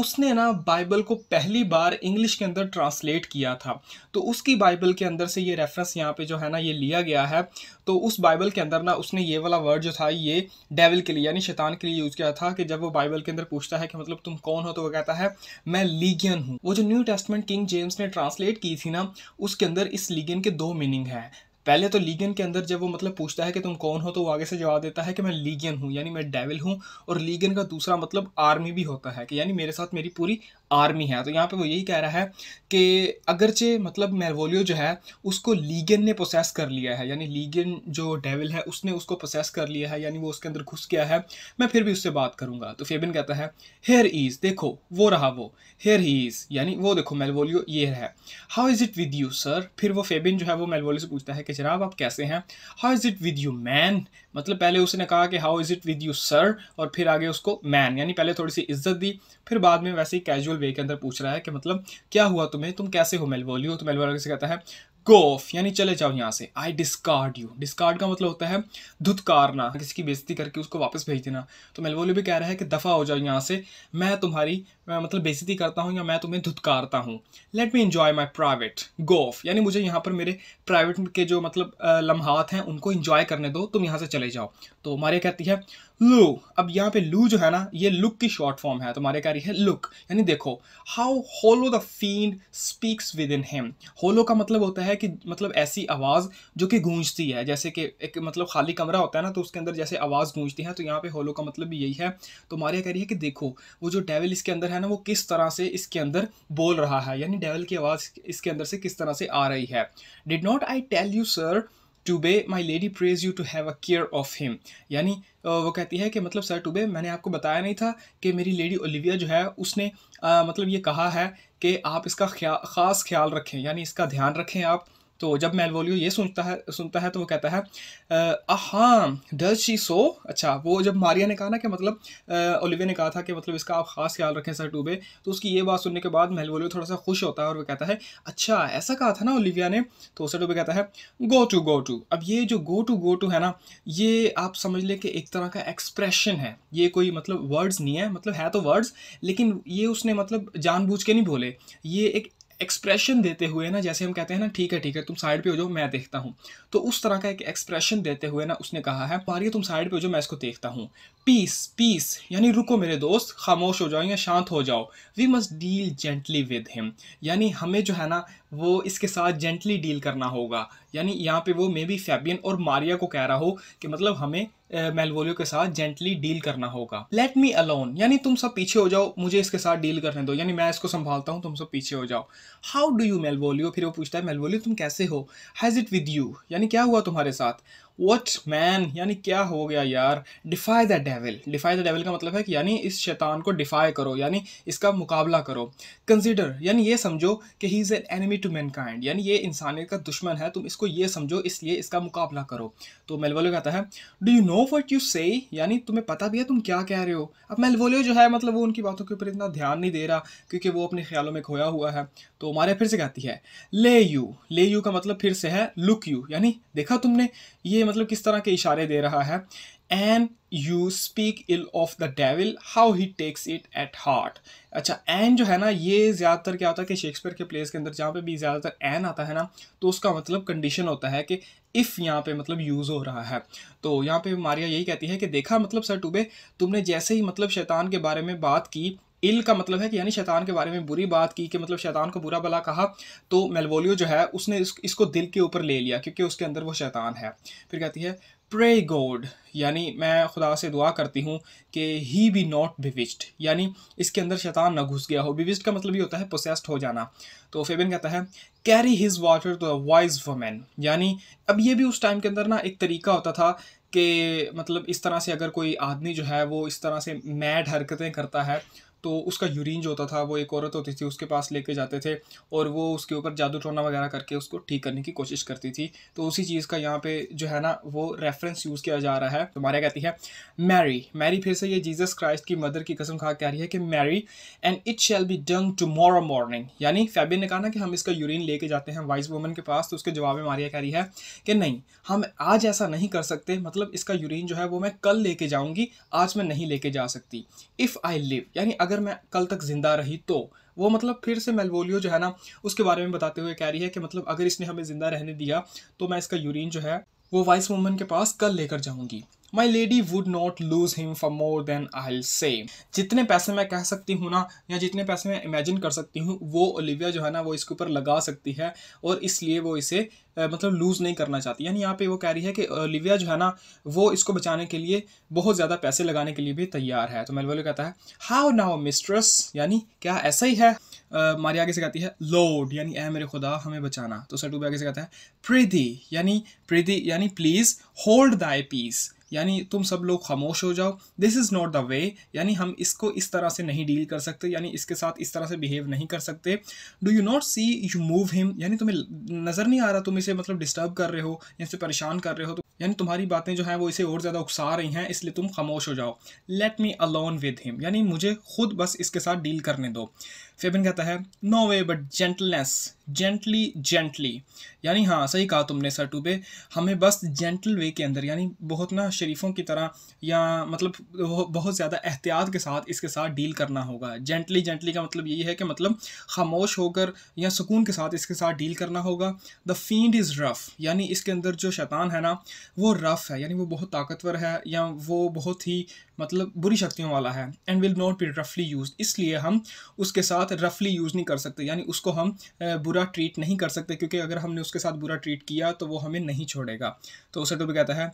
उसने ना बाइबल को पहली बार इंग्लिश के अंदर ट्रांसलेट किया था तो उसकी बाइबल के अंदर से ये रेफरेंस यहाँ पे जो है ना ये लिया गया है तो उस बाइबल के अंदर ना उसने ये वाला वर्ड जो था ये डेविल के लिए यानी शैतान के लिए यूज़ किया था कि जब वो बाइबल के अंदर पूछता है कि मतलब तुम कौन हो तो वो कहता है मैं लीगियन हूँ वो जो न्यू टेस्टमेंट किंग जेम्स ने ट्रांसलेट की थी ना उसके अंदर इस लीगियन के दो मीनिंग हैं पहले तो लीगन के अंदर जब वो मतलब पूछता है कि तुम कौन हो तो वो आगे से जवाब देता है कि मैं लीगन हूँ यानी मैं डेविल हूँ और लीगन का दूसरा मतलब आर्मी भी होता है कि यानी मेरे साथ मेरी पूरी आर्मी है तो यहाँ पे वो यही कह रहा है कि अगरचे मतलब मेलवोलियो जो है उसको लीगन ने प्रोसेस कर लिया है यानी लीगन जो डेविल है उसने उसको प्रोसेस कर लिया है यानी वो उसके अंदर घुस गया है मैं फिर भी उससे बात करूंगा तो फेबिन कहता है हेयर इज़ देखो वो रहा वो हेयर ही इज़ यानी वो देखो मेलवोलियो ये है how is it with you sir फिर वो फेबिन जो है वो मेलवोलियो से पूछता है कि जनाब आप कैसे हैं how is it with you man मतलब पहले उसने कहा कि how is it with you sir और फिर आगे उसको मैन यानी पहले थोड़ी सी इज्जत दी फिर बाद में वैसे ही कैजुअल वे के अंदर पूछ रहा है कि मतलब क्या हुआ तुम्हें तुम कैसे हो मेलवोलियो तो मेलवोलो से कहता है गो ऑफ यानी चले जाओ यहाँ से आई डिस्कार्ड यू डिस्कार्ड का मतलब होता है धुतकारना किसी की बेजती करके उसको वापस भेज देना तो मेलवोलियो भी कह रहा है कि दफ़ा हो जाओ यहाँ से मैं तुम्हारी मैं मतलब बेजती करता हूँ या मैं तुम्हें धुतकारता हूँ let me enjoy my private go off यानी मुझे यहाँ पर मेरे प्राइवेट के जो मतलब लम्हात हैं उनको इन्जॉय करने दो तुम यहाँ से चले जाओ तो मारिया कहती है लू अब यहाँ पे लू जो है ना ये लुक की शॉर्ट फॉर्म है तो मारिया कह रही है लुक यानी देखो how hollow the fiend speaks within him hollow का मतलब होता है कि मतलब ऐसी आवाज़ जो कि गूंजती है जैसे कि एक मतलब खाली कमरा होता है ना तो उसके अंदर जैसे आवाज़ गूंजती है तो यहाँ पे होलो का मतलब यही है तो मारिया कह रही है कि देखो वो जो डेविल इसके अंदर है है ना वो किस तरह से इसके अंदर बोल रहा है यानी डेवल की आवाज़ इसके अंदर से किस तरह से आ रही है did not I tell you sir Toby my lady prays you to have a care of him यानी वो कहती है कि मतलब सर टूबे मैंने आपको बताया नहीं था कि मेरी लेडी ओलिविया जो है उसने आ, मतलब ये कहा है कि आप इसका ख्या, ख़ास ख्याल रखें यानी इसका ध्यान रखें आप तो जब मेलवोलियो ये सुनता है सुनता है तो वो कहता है हाँ डज शी सो अच्छा वो जब मारिया ने कहा ना कि मतलब ओलिविया ने कहा था कि मतलब इसका आप ख़ास ख्याल रखें सर टूबे तो उसकी ये बात सुनने के बाद मेलवोलियो थोड़ा सा खुश होता है और वो कहता है अच्छा ऐसा कहा था ना ओलिविया ने तो सर टूबे कहता है गो टू गो टू अब ये जो गो टू गो टू है ना ये आप समझ लें कि एक तरह का एक्सप्रेशन है ये कोई मतलब वर्ड्स नहीं है मतलब है तो वर्ड्स लेकिन ये उसने मतलब जानबूझ के नहीं बोले ये एक एक्सप्रेशन देते हुए ना जैसे हम कहते हैं ना ठीक है ठीक है तुम साइड पे हो जाओ मैं देखता हूँ तो उस तरह का एक एक्सप्रेशन देते हुए ना उसने कहा है पारिया तुम साइड पे हो जाओ मैं इसको देखता हूँ पीस पीस यानी रुको मेरे दोस्त खामोश हो जाओ या शांत हो जाओ we must deal gently with him यानी हमें जो है ना वो इसके साथ जेंटली डील करना होगा यानी यहाँ पे वो मे बी फैबियन और मारिया को कह रहा हो कि मतलब हमें मेलवोलियो के साथ जेंटली डील करना होगा लेट मी अलोन यानी तुम सब पीछे हो जाओ मुझे इसके साथ डील करने दो यानी मैं इसको संभालता हूँ तुम सब पीछे हो जाओ हाउ डू यू मेलवोलियो फिर वो पूछता है मेलवोलियो तुम कैसे हो हैज़ इट विद यू यानी क्या हुआ तुम्हारे साथ वट मैन यानी क्या हो गया यार defy the devil defy the devil का मतलब है कि यानी इस शैतान को डिफाई करो यानी इसका मुकाबला करो कंसिडर यानी ये समझो कि he is an enemy to kind यानी ये इंसानियत का दुश्मन है तुम इसको ये समझो इसलिए इसका मुकाबला करो तो मेलवोलियो कहता है do you know what you say यानी तुम्हें पता भी है तुम क्या कह रहे हो अब मेलवोलियो जो है मतलब वो उनकी बातों के ऊपर इतना ध्यान नहीं दे रहा क्योंकि वो अपने ख्यालों में खोया हुआ है तो हमारे फिर से कहती है ले यू ले यू का मतलब फिर से है लुक यू यानी देखा तुमने ये मतलब किस तरह के इशारे दे रहा है and you speak ill of the devil how he takes it at heart अच्छा एन जो है ना ये ज़्यादातर क्या होता है कि शेक्सपियर के प्लेस के अंदर जहाँ पे भी ज़्यादातर एन आता है ना तो उसका मतलब कंडीशन होता है कि इफ़ यहाँ पे मतलब यूज़ हो रहा है तो यहाँ पे मारिया यही कहती है कि देखा मतलब सर टूबे तुमने जैसे ही मतलब शैतान के बारे में बात की इल का मतलब है कि यानी शैतान के बारे में बुरी बात की कि मतलब शैतान को बुरा भला कहा तो मेलवोलियो जो है उसने इस, इसको दिल के ऊपर ले लिया क्योंकि उसके अंदर वो शैतान है फिर कहती है प्रे गॉड यानी मैं खुदा से दुआ करती हूँ कि ही बी नॉट बिविस्ट यानी इसके अंदर शैतान ना घुस गया हो बिविस्ट का मतलब ये होता है पोसेस्ड हो जाना तो फेबिन कहता है carry his water to a wise woman यानी अब ये भी उस टाइम के अंदर ना एक तरीका होता था कि मतलब इस तरह से अगर कोई आदमी जो है वो इस तरह से मैड हरकतें करता है तो उसका यूरिन जो होता था वो एक औरत होती थी उसके पास लेके जाते थे और वो उसके ऊपर जादू टोना वगैरह करके उसको ठीक करने की कोशिश करती थी तो उसी चीज़ का यहाँ पे जो है ना वो रेफरेंस यूज़ किया जा रहा है तो मारिया कहती है मैरी मैरी फिर से ये जीसस क्राइस्ट की मदर की कसम खा कह रही है कि marry and it shall be done tomorrow morning यानी फैबिन ने कहा ना कि हम इसका यूरिन लेके जाते हैं वाइस वुमन के पास तो उसके जवाब में मारिया कह रही है कि नहीं हम आज ऐसा नहीं कर सकते मतलब इसका यूरिन जो है वो मैं कल लेके जाऊँगी आज मैं नहीं लेके जा सकती इफ़ आई लिव यानी अगर अगर मैं कल तक ज़िंदा रही तो वो मतलब फिर से मेलवोलियो जो है ना उसके बारे में बताते हुए कह रही है कि मतलब अगर इसने हमें ज़िंदा रहने दिया तो मैं इसका यूरिन जो है वो वाइस वूमन के पास कल लेकर जाऊंगी my lady would not lose him for more than I say जितने पैसे मैं कह सकती हूँ ना या जितने पैसे मैं इमेजिन कर सकती हूँ वो ओलिविया जो है ना वो इसके ऊपर लगा सकती है और इसलिए वो इसे मतलब लूज़ नहीं करना चाहती यानी यहाँ पे वो कह रही है कि ओलिविया जो है ना वो इसको बचाने के लिए बहुत ज़्यादा पैसे लगाने के लिए भी तैयार है तो मेलवलो कहता है हाउ नाउ मिस्ट्रेस यानी क्या ऐसा ही है मारिया आगे से गाती है लॉर्ड यानी ए मेरे खुदा हमें बचाना तो भी आगे से गाता है प्रीति यानी प्रीति यानी प्लीज़ होल्ड दाई पीस यानी तुम सब लोग खामोश हो जाओ this is not the way यानी हम इसको इस तरह से नहीं डील कर सकते यानी इसके साथ इस तरह से बिहेव नहीं कर सकते do you not see you move him यानी तुम्हें नज़र नहीं आ रहा तुम इसे मतलब डिस्टर्ब कर रहे हो या इसे परेशान कर रहे हो तो यानी तुम्हारी बातें जो हैं वो इसे और ज़्यादा उकसा रही हैं इसलिए तुम खामोश हो जाओ let me alone with him यानी मुझे खुद बस इसके साथ डील करने दो फेबिन कहता है no way but gentleness gently gently यानी हाँ सही कहा तुमने सर टूबे हमें बस जेंटल वे के अंदर यानी बहुत ना शरीफों की तरह या मतलब बहुत ज़्यादा एहतियात के साथ इसके साथ डील करना होगा जेंटली जेंटली का मतलब यही है कि मतलब खामोश होकर या सुकून के साथ इसके साथ डील करना होगा द फीड इज़ रफ़ यानी इसके अंदर जो शैतान है ना वो रफ़ है यानी वो बहुत ताकतवर है या वो बहुत ही मतलब बुरी शक्तियों वाला है एंड विल नॉट बी रफली यूज इसलिए हम उसके साथ साथ रफली यूज़ नहीं कर सकते यानी उसको हम बुरा ट्रीट नहीं कर सकते क्योंकि अगर हमने उसके साथ बुरा ट्रीट किया तो वो हमें नहीं छोड़ेगा तो उसे टोपी तो कहता है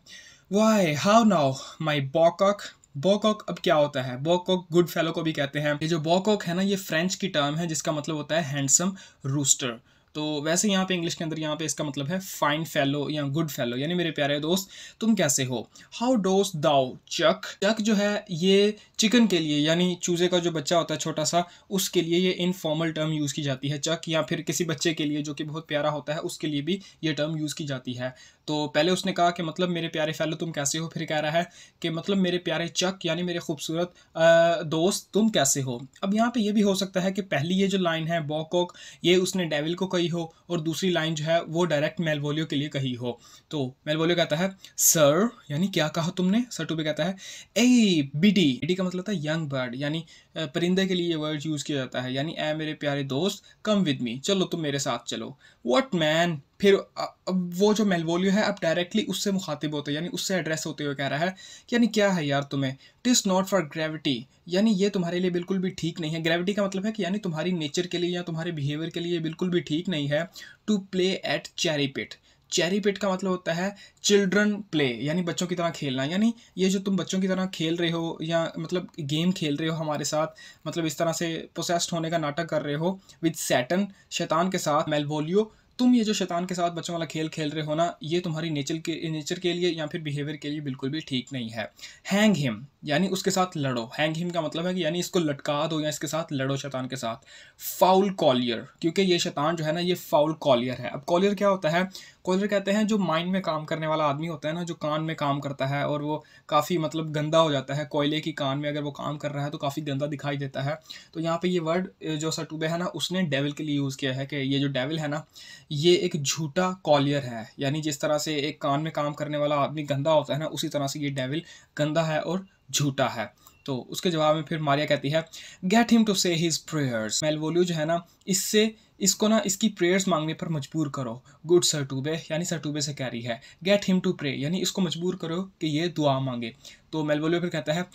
why how now my bawcock bawcock अब क्या होता है बॉकॉक गुड फेलो को भी कहते हैं ये जो बॉकॉक है ना ये फ्रेंच की टर्म है जिसका मतलब होता है हैंडसम रूस्टर तो वैसे यहाँ पे इंग्लिश के अंदर यहाँ पे इसका मतलब है फाइन फेलो या गुड फेलो यानी मेरे प्यारे दोस्त तुम कैसे हो हाउ डोस दाओ चक चक जो है ये चिकन के लिए यानी चूजे का जो बच्चा होता है छोटा सा उसके लिए ये इनफॉर्मल टर्म यूज़ की जाती है चक या फिर किसी बच्चे के लिए जो कि बहुत प्यारा होता है उसके लिए भी ये टर्म यूज़ की जाती है तो पहले उसने कहा कि मतलब मेरे प्यारे फैलो तुम कैसे हो फिर कह रहा है कि मतलब मेरे प्यारे चक यानी मेरे खूबसूरत दोस्त तुम कैसे हो अब यहाँ पर यह भी हो सकता है कि पहली ये जो लाइन है बॉकॉक ये उसने डेविल को गई हो और दूसरी लाइन जो है वो डायरेक्ट मेलवोलियो के लिए कही हो तो मेलवोलियो कहता है सर यानी क्या कहा तुमने सर टू भी कहता है ए बीडी बीडी का मतलब था यंग बर्ड यानी परिंदे के लिए ये वर्ड यूज़ किया जाता है यानी ए मेरे प्यारे दोस्त कम विद मी चलो तुम मेरे साथ चलो वॉट मैन फिर अब वो जो मेलवोलियो है अब डायरेक्टली उससे मुखातिब होते हैं यानी उससे एड्रेस होते हुए कह रहा है यानी क्या है यार तुम्हें टिस नॉट फॉर ग्रेविटी यानी ये तुम्हारे लिए बिल्कुल भी ठीक नहीं है ग्रेविटी का मतलब है कि यानी तुम्हारी नेचर के लिए या तुम्हारे बिहेवियर के लिए बिल्कुल भी ठीक नहीं है to play at cherry pit cherry pit का मतलब होता है चिल्ड्रन प्ले यानी बच्चों की तरह खेलना यानी ये जो तुम बच्चों की तरह खेल रहे हो या मतलब गेम खेल रहे हो हमारे साथ मतलब इस तरह से प्रोसेस्ड होने का नाटक कर रहे हो विद सैटन शैतान के साथ मेलवोलियो तुम ये जो शैतान के साथ बच्चों वाला खेल खेल रहे हो ना ये तुम्हारी नेचर के नेचर के लिए या फिर बिहेवियर के लिए बिल्कुल भी ठीक नहीं है हैंग हिम यानी उसके साथ लड़ो हैंग हिम का मतलब है कि यानी इसको लटका दो या इसके साथ लड़ो शैतान के साथ फाउल कॉलियर क्योंकि ये शैतान जो है ना ये फाउल कॉलियर है अब कॉलियर क्या होता है कॉलियर कहते हैं जो माइंड में काम करने वाला आदमी होता है ना जो कान में काम करता है और वो काफ़ी मतलब गंदा हो जाता है कोयले की कान में अगर वो काम कर रहा है तो काफ़ी गंदा दिखाई देता है तो यहाँ पे ये वर्ड जो सटूबे है ना उसने डेविल के लिए यूज़ किया है कि ये जो डेविल है ना ये एक झूठा कॉलियर है यानी जिस तरह से एक कान में काम करने वाला आदमी गंदा होता है ना उसी तरह से ये डेविल गंदा है और झूठा है तो उसके जवाब में फिर मारिया कहती है get him to say his prayers Malvolio जो है ना इससे इसको ना इसकी प्रेयर्स मांगने पर मजबूर करो गुड सरटूबे यानी सरटूबे से कह रही है गेट हिम टू प्रे यानी इसको मजबूर करो कि ये दुआ मांगे तो मेलवोलियो फिर कहता है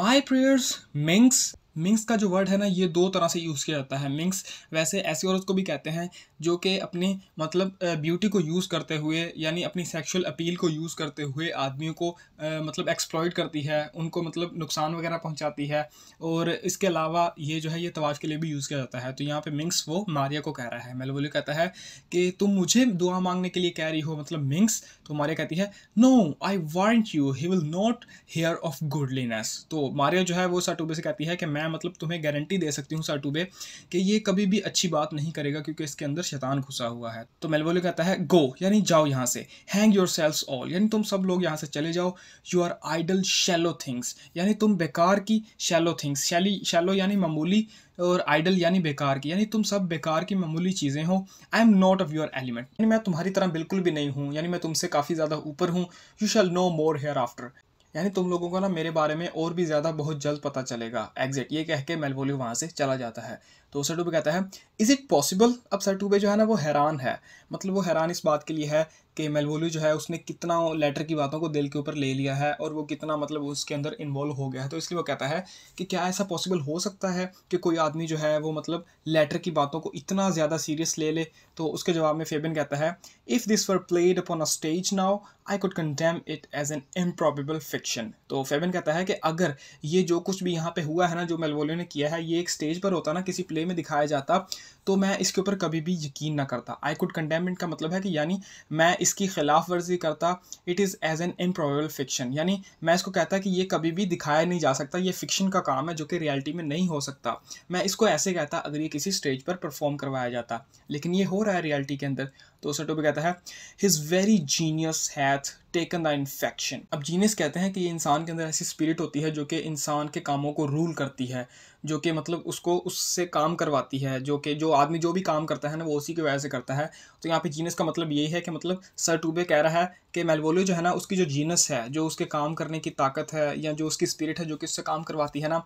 माई प्रेयर्स मिंग्स मिंग्स का जो वर्ड है ना ये दो तरह से यूज़ किया जाता है मिंग्स वैसे ऐसी औरत को भी कहते हैं जो कि अपने मतलब ब्यूटी को यूज़ करते हुए यानी अपनी सेक्सुअल अपील को यूज़ करते हुए आदमियों को आ, मतलब एक्सप्लॉयट करती है उनको मतलब नुकसान वगैरह पहुंचाती है और इसके अलावा ये जो है ये तवाज़ के लिए भी यूज़ किया जाता है तो यहाँ पर मिंग्स वो मारिया को कह रहा है मेलोवोली कहता है कि तुम मुझे दुआ मांगने के लिए कह रही हो मतलब मिंग्स तो मारिया कहती है no I want you he will not hear of godliness तो मारिया जो है वो सटूबे से कहती है कि मैं मैं मतलब तुम्हें गारंटी दे सकती हूँ साटुबे कि ये कभी भी अच्छी बात नहीं करेगा क्योंकि इसके अंदर शैतान घुसा हुआ है तो मेलवोले कहता है गो यानी जाओ यहाँ से हैंग योर सेल्स ऑल यानी तुम सब लोग यहाँ से चले जाओ you are idle shallow things यानी तुम बेकार की शैलो थिंग्स शैली शैलो यानी मामूली और आइडल यानी बेकार की यानी तुम सब बेकार की मामूली चीज़ें हो I am not of your element यानी मैं तुम्हारी तरह बिल्कुल भी नहीं हूँ यानी मैं तुमसे काफ़ी ज़्यादा ऊपर हूँ you shall know more hereafter यानी तुम लोगों को ना मेरे बारे में और भी ज़्यादा बहुत जल्द पता चलेगा एग्जिट ये कह के मेलबोली वहाँ से चला जाता है तो सर पे कहता है इज़ इट पॉसिबल अब सर टू पे जो है ना वो हैरान है मतलब वो हैरान इस बात के लिए है कि मेलवोली जो है उसने कितना लेटर की बातों को दिल के ऊपर ले लिया है और वो कितना मतलब उसके अंदर इन्वॉल्व हो गया है तो इसलिए वो कहता है कि क्या ऐसा पॉसिबल हो सकता है कि कोई आदमी जो है वो मतलब लेटर की बातों को इतना ज़्यादा सीरियस ले ले तो उसके जवाब में फेबिन कहता है if this were played upon a stage now I could condemn it as an improbable fiction तो फेबिन कहता है कि अगर ये जो कुछ भी यहाँ पे हुआ है ना जो मेलवोलियो ने किया है ये एक स्टेज पर होता ना किसी प्ले में दिखाया जाता तो मैं इसके ऊपर कभी भी यकीन ना करता आई कुड कंटेमेंट का मतलब है कि यानी मैं इसकी खिलाफ वर्जी करता it is as an improbable fiction यानी मैं इसको कहता कि ये कभी भी दिखाया नहीं जा सकता ये फिक्शन का काम है जो कि रियलिटी में नहीं हो सकता मैं इसको ऐसे कहता अगर ये किसी स्टेज पर परफॉर्म करवाया जाता लेकिन ये हो रहा है रियलिटी के अंदर तो सटो भी कहता है his very genius hath taken the infection अब जीनियस कहते हैं कि ये इंसान के अंदर ऐसी स्पिरिट होती है जो कि इंसान के कामों को रूल करती है जो कि मतलब उसको उससे काम करवाती है जो कि जो आदमी जो भी काम करता है ना वो उसी की वजह से करता है तो यहाँ पे जीनस का मतलब यही है कि मतलब सर टूबे कह रहा है कि मेलवोलियो जो है ना उसकी जो जीनस है जो उसके काम करने की ताकत है या जो उसकी स्पिरिट है जो कि उससे काम करवाती है ना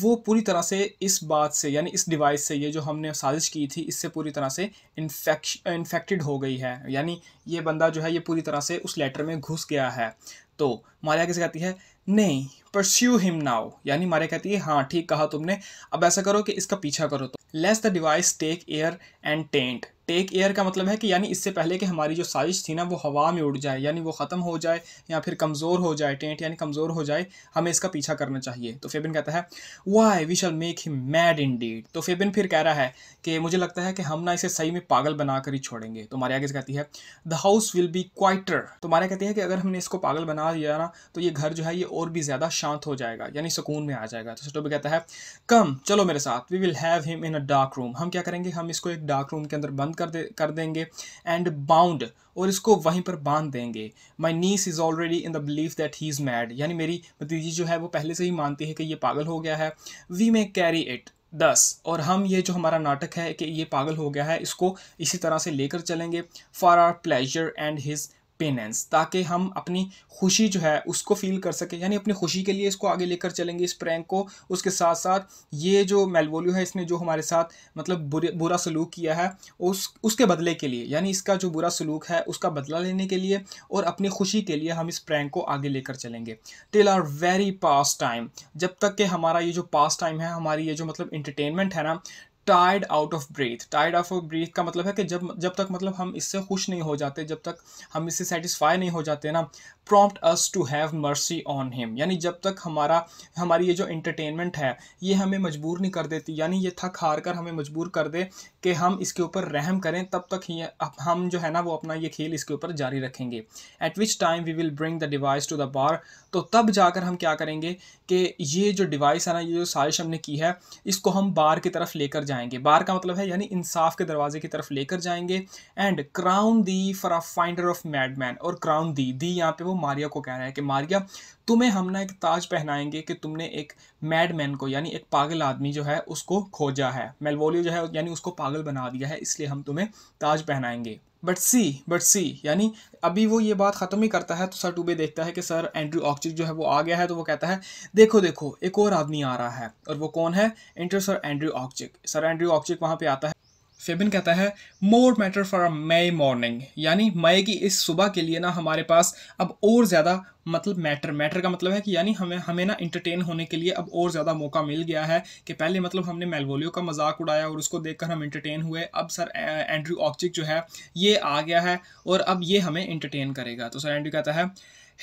वो पूरी तरह से इस बात से यानी इस डिवाइस से ये जो हमने साजिश की थी इससे पूरी तरह से इन्फेक्श इन्फेक्टेड हो गई है यानी ये बंदा जो है ये पूरी तरह से उस लेटर में घुस गया है तो मारिया कैसे कहती है नहीं परस्यू हिम नाउ यानी मारिया कहती है हाँ ठीक कहा तुमने अब ऐसा करो कि इसका पीछा करो तो lest the device take air and taint take air का मतलब है कि यानी इससे पहले कि हमारी जो साजिश थी ना वो हवा में उड़ जाए यानी वो ख़त्म हो जाए या फिर कमज़ोर हो जाए टेंट यानी कमज़ोर हो जाए हमें इसका पीछा करना चाहिए तो फेबिन कहता है why we shall make him mad indeed तो फेबिन फिर कह रहा है कि मुझे लगता है कि हम ना इसे सही में पागल बना कर ही छोड़ेंगे तो मारिया आगे कहती है the house will be quieter तो मारिया कहती है कि अगर हमने इसको पागल बना दिया ना तो ये घर जो है ये और भी ज़्यादा शांत हो जाएगा यानी सुकून में आ जाएगा तो भी कहता है कम चलो मेरे साथ we will have him in a dark room हम क्या करेंगे हम इसको एक डार्क रूम के अंदर बंद बंद कर दे कर देंगे एंड बाउंड और इसको वहीं पर बांध देंगे my niece is already in the belief that he is mad यानी मेरी भतीजी जो है वो पहले से ही मानती है कि ये पागल हो गया है वी मे कैरी इट दस और हम ये जो हमारा नाटक है कि ये पागल हो गया है इसको इसी तरह से लेकर चलेंगे for our pleasure and his penance ताकि हम अपनी खुशी जो है उसको फील कर सकें यानी अपनी खुशी के लिए इसको आगे लेकर चलेंगे इस प्रैंक को उसके साथ साथ ये जो मेलवोलियो है इसने जो हमारे साथ मतलब बुरे बुरा सलूक किया है उस उसके बदले के लिए यानी इसका जो बुरा सलूक है उसका बदला लेने के लिए और अपनी खुशी के लिए हम इस प्रैंक को आगे लेकर चलेंगे till our very pastime जब तक कि हमारा ये जो पास टाइम है हमारी ये जो मतलब इंटरटेनमेंट है ना tired out of breath tired out of breath का मतलब है कि जब जब तक मतलब हम इससे खुश नहीं हो जाते जब तक हम इससे सेटिस्फाई नहीं हो जाते ना prompt us to have mercy on him यानी जब तक हमारा हमारी ये जो इंटरटेनमेंट है ये हमें मजबूर नहीं कर देती यानी ये थक हार कर हमें मजबूर कर दे कि हम इसके ऊपर रहम करें तब तक ही हम जो है ना वो अपना ये खेल इसके ऊपर जारी रखेंगे at which time we will bring the device to the bar तो तब जाकर हम क्या करेंगे कि ये जो डिवाइस है ना ये जो साजिश हमने की है इसको हम बार की तरफ लेकर जाएंगे बार का मतलब है यानी इंसाफ के दरवाजे की तरफ लेकर जाएंगे and crown thee for a finder of mad men और क्राउन दी दी यहाँ पे वो मारिया को कह रहा है कि मारिया तुम्हें हम ना एक ताज पहनाएंगे कि तुमने एक मैड मैन को यानी एक पागल आदमी जो है उसको खोजा है मेलवोलियो जो है यानी उसको पागल बना दिया है इसलिए हम तुम्हें ताज पहनाएंगे बट सी बट सी यानी अभी वो ये बात ख़त्म ही करता है तो सर टूबे देखता है कि सर एंड्रू ऑक्चिक जो है वो आ गया है तो वो कहता है देखो देखो एक और आदमी आ रहा है और वो कौन है enter sir Andrew Aguecheek sir Andrew Aguecheek वहाँ पे आता है फेबिन कहता है more matter for a May morning यानी मई की इस सुबह के लिए ना हमारे पास अब और ज़्यादा मतलब मैटर मैटर का मतलब है कि यानी हमें हमें ना इंटरटेन होने के लिए अब और ज़्यादा मौका मिल गया है कि पहले मतलब हमने मेलवोलियो का मजाक उड़ाया और उसको देखकर हम इंटरटेन हुए अब सर एंड्रू ऑक्चिक जो है ये आ गया है और अब ये हमें इंटरटेन करेगा तो सर एंड्रू कहता है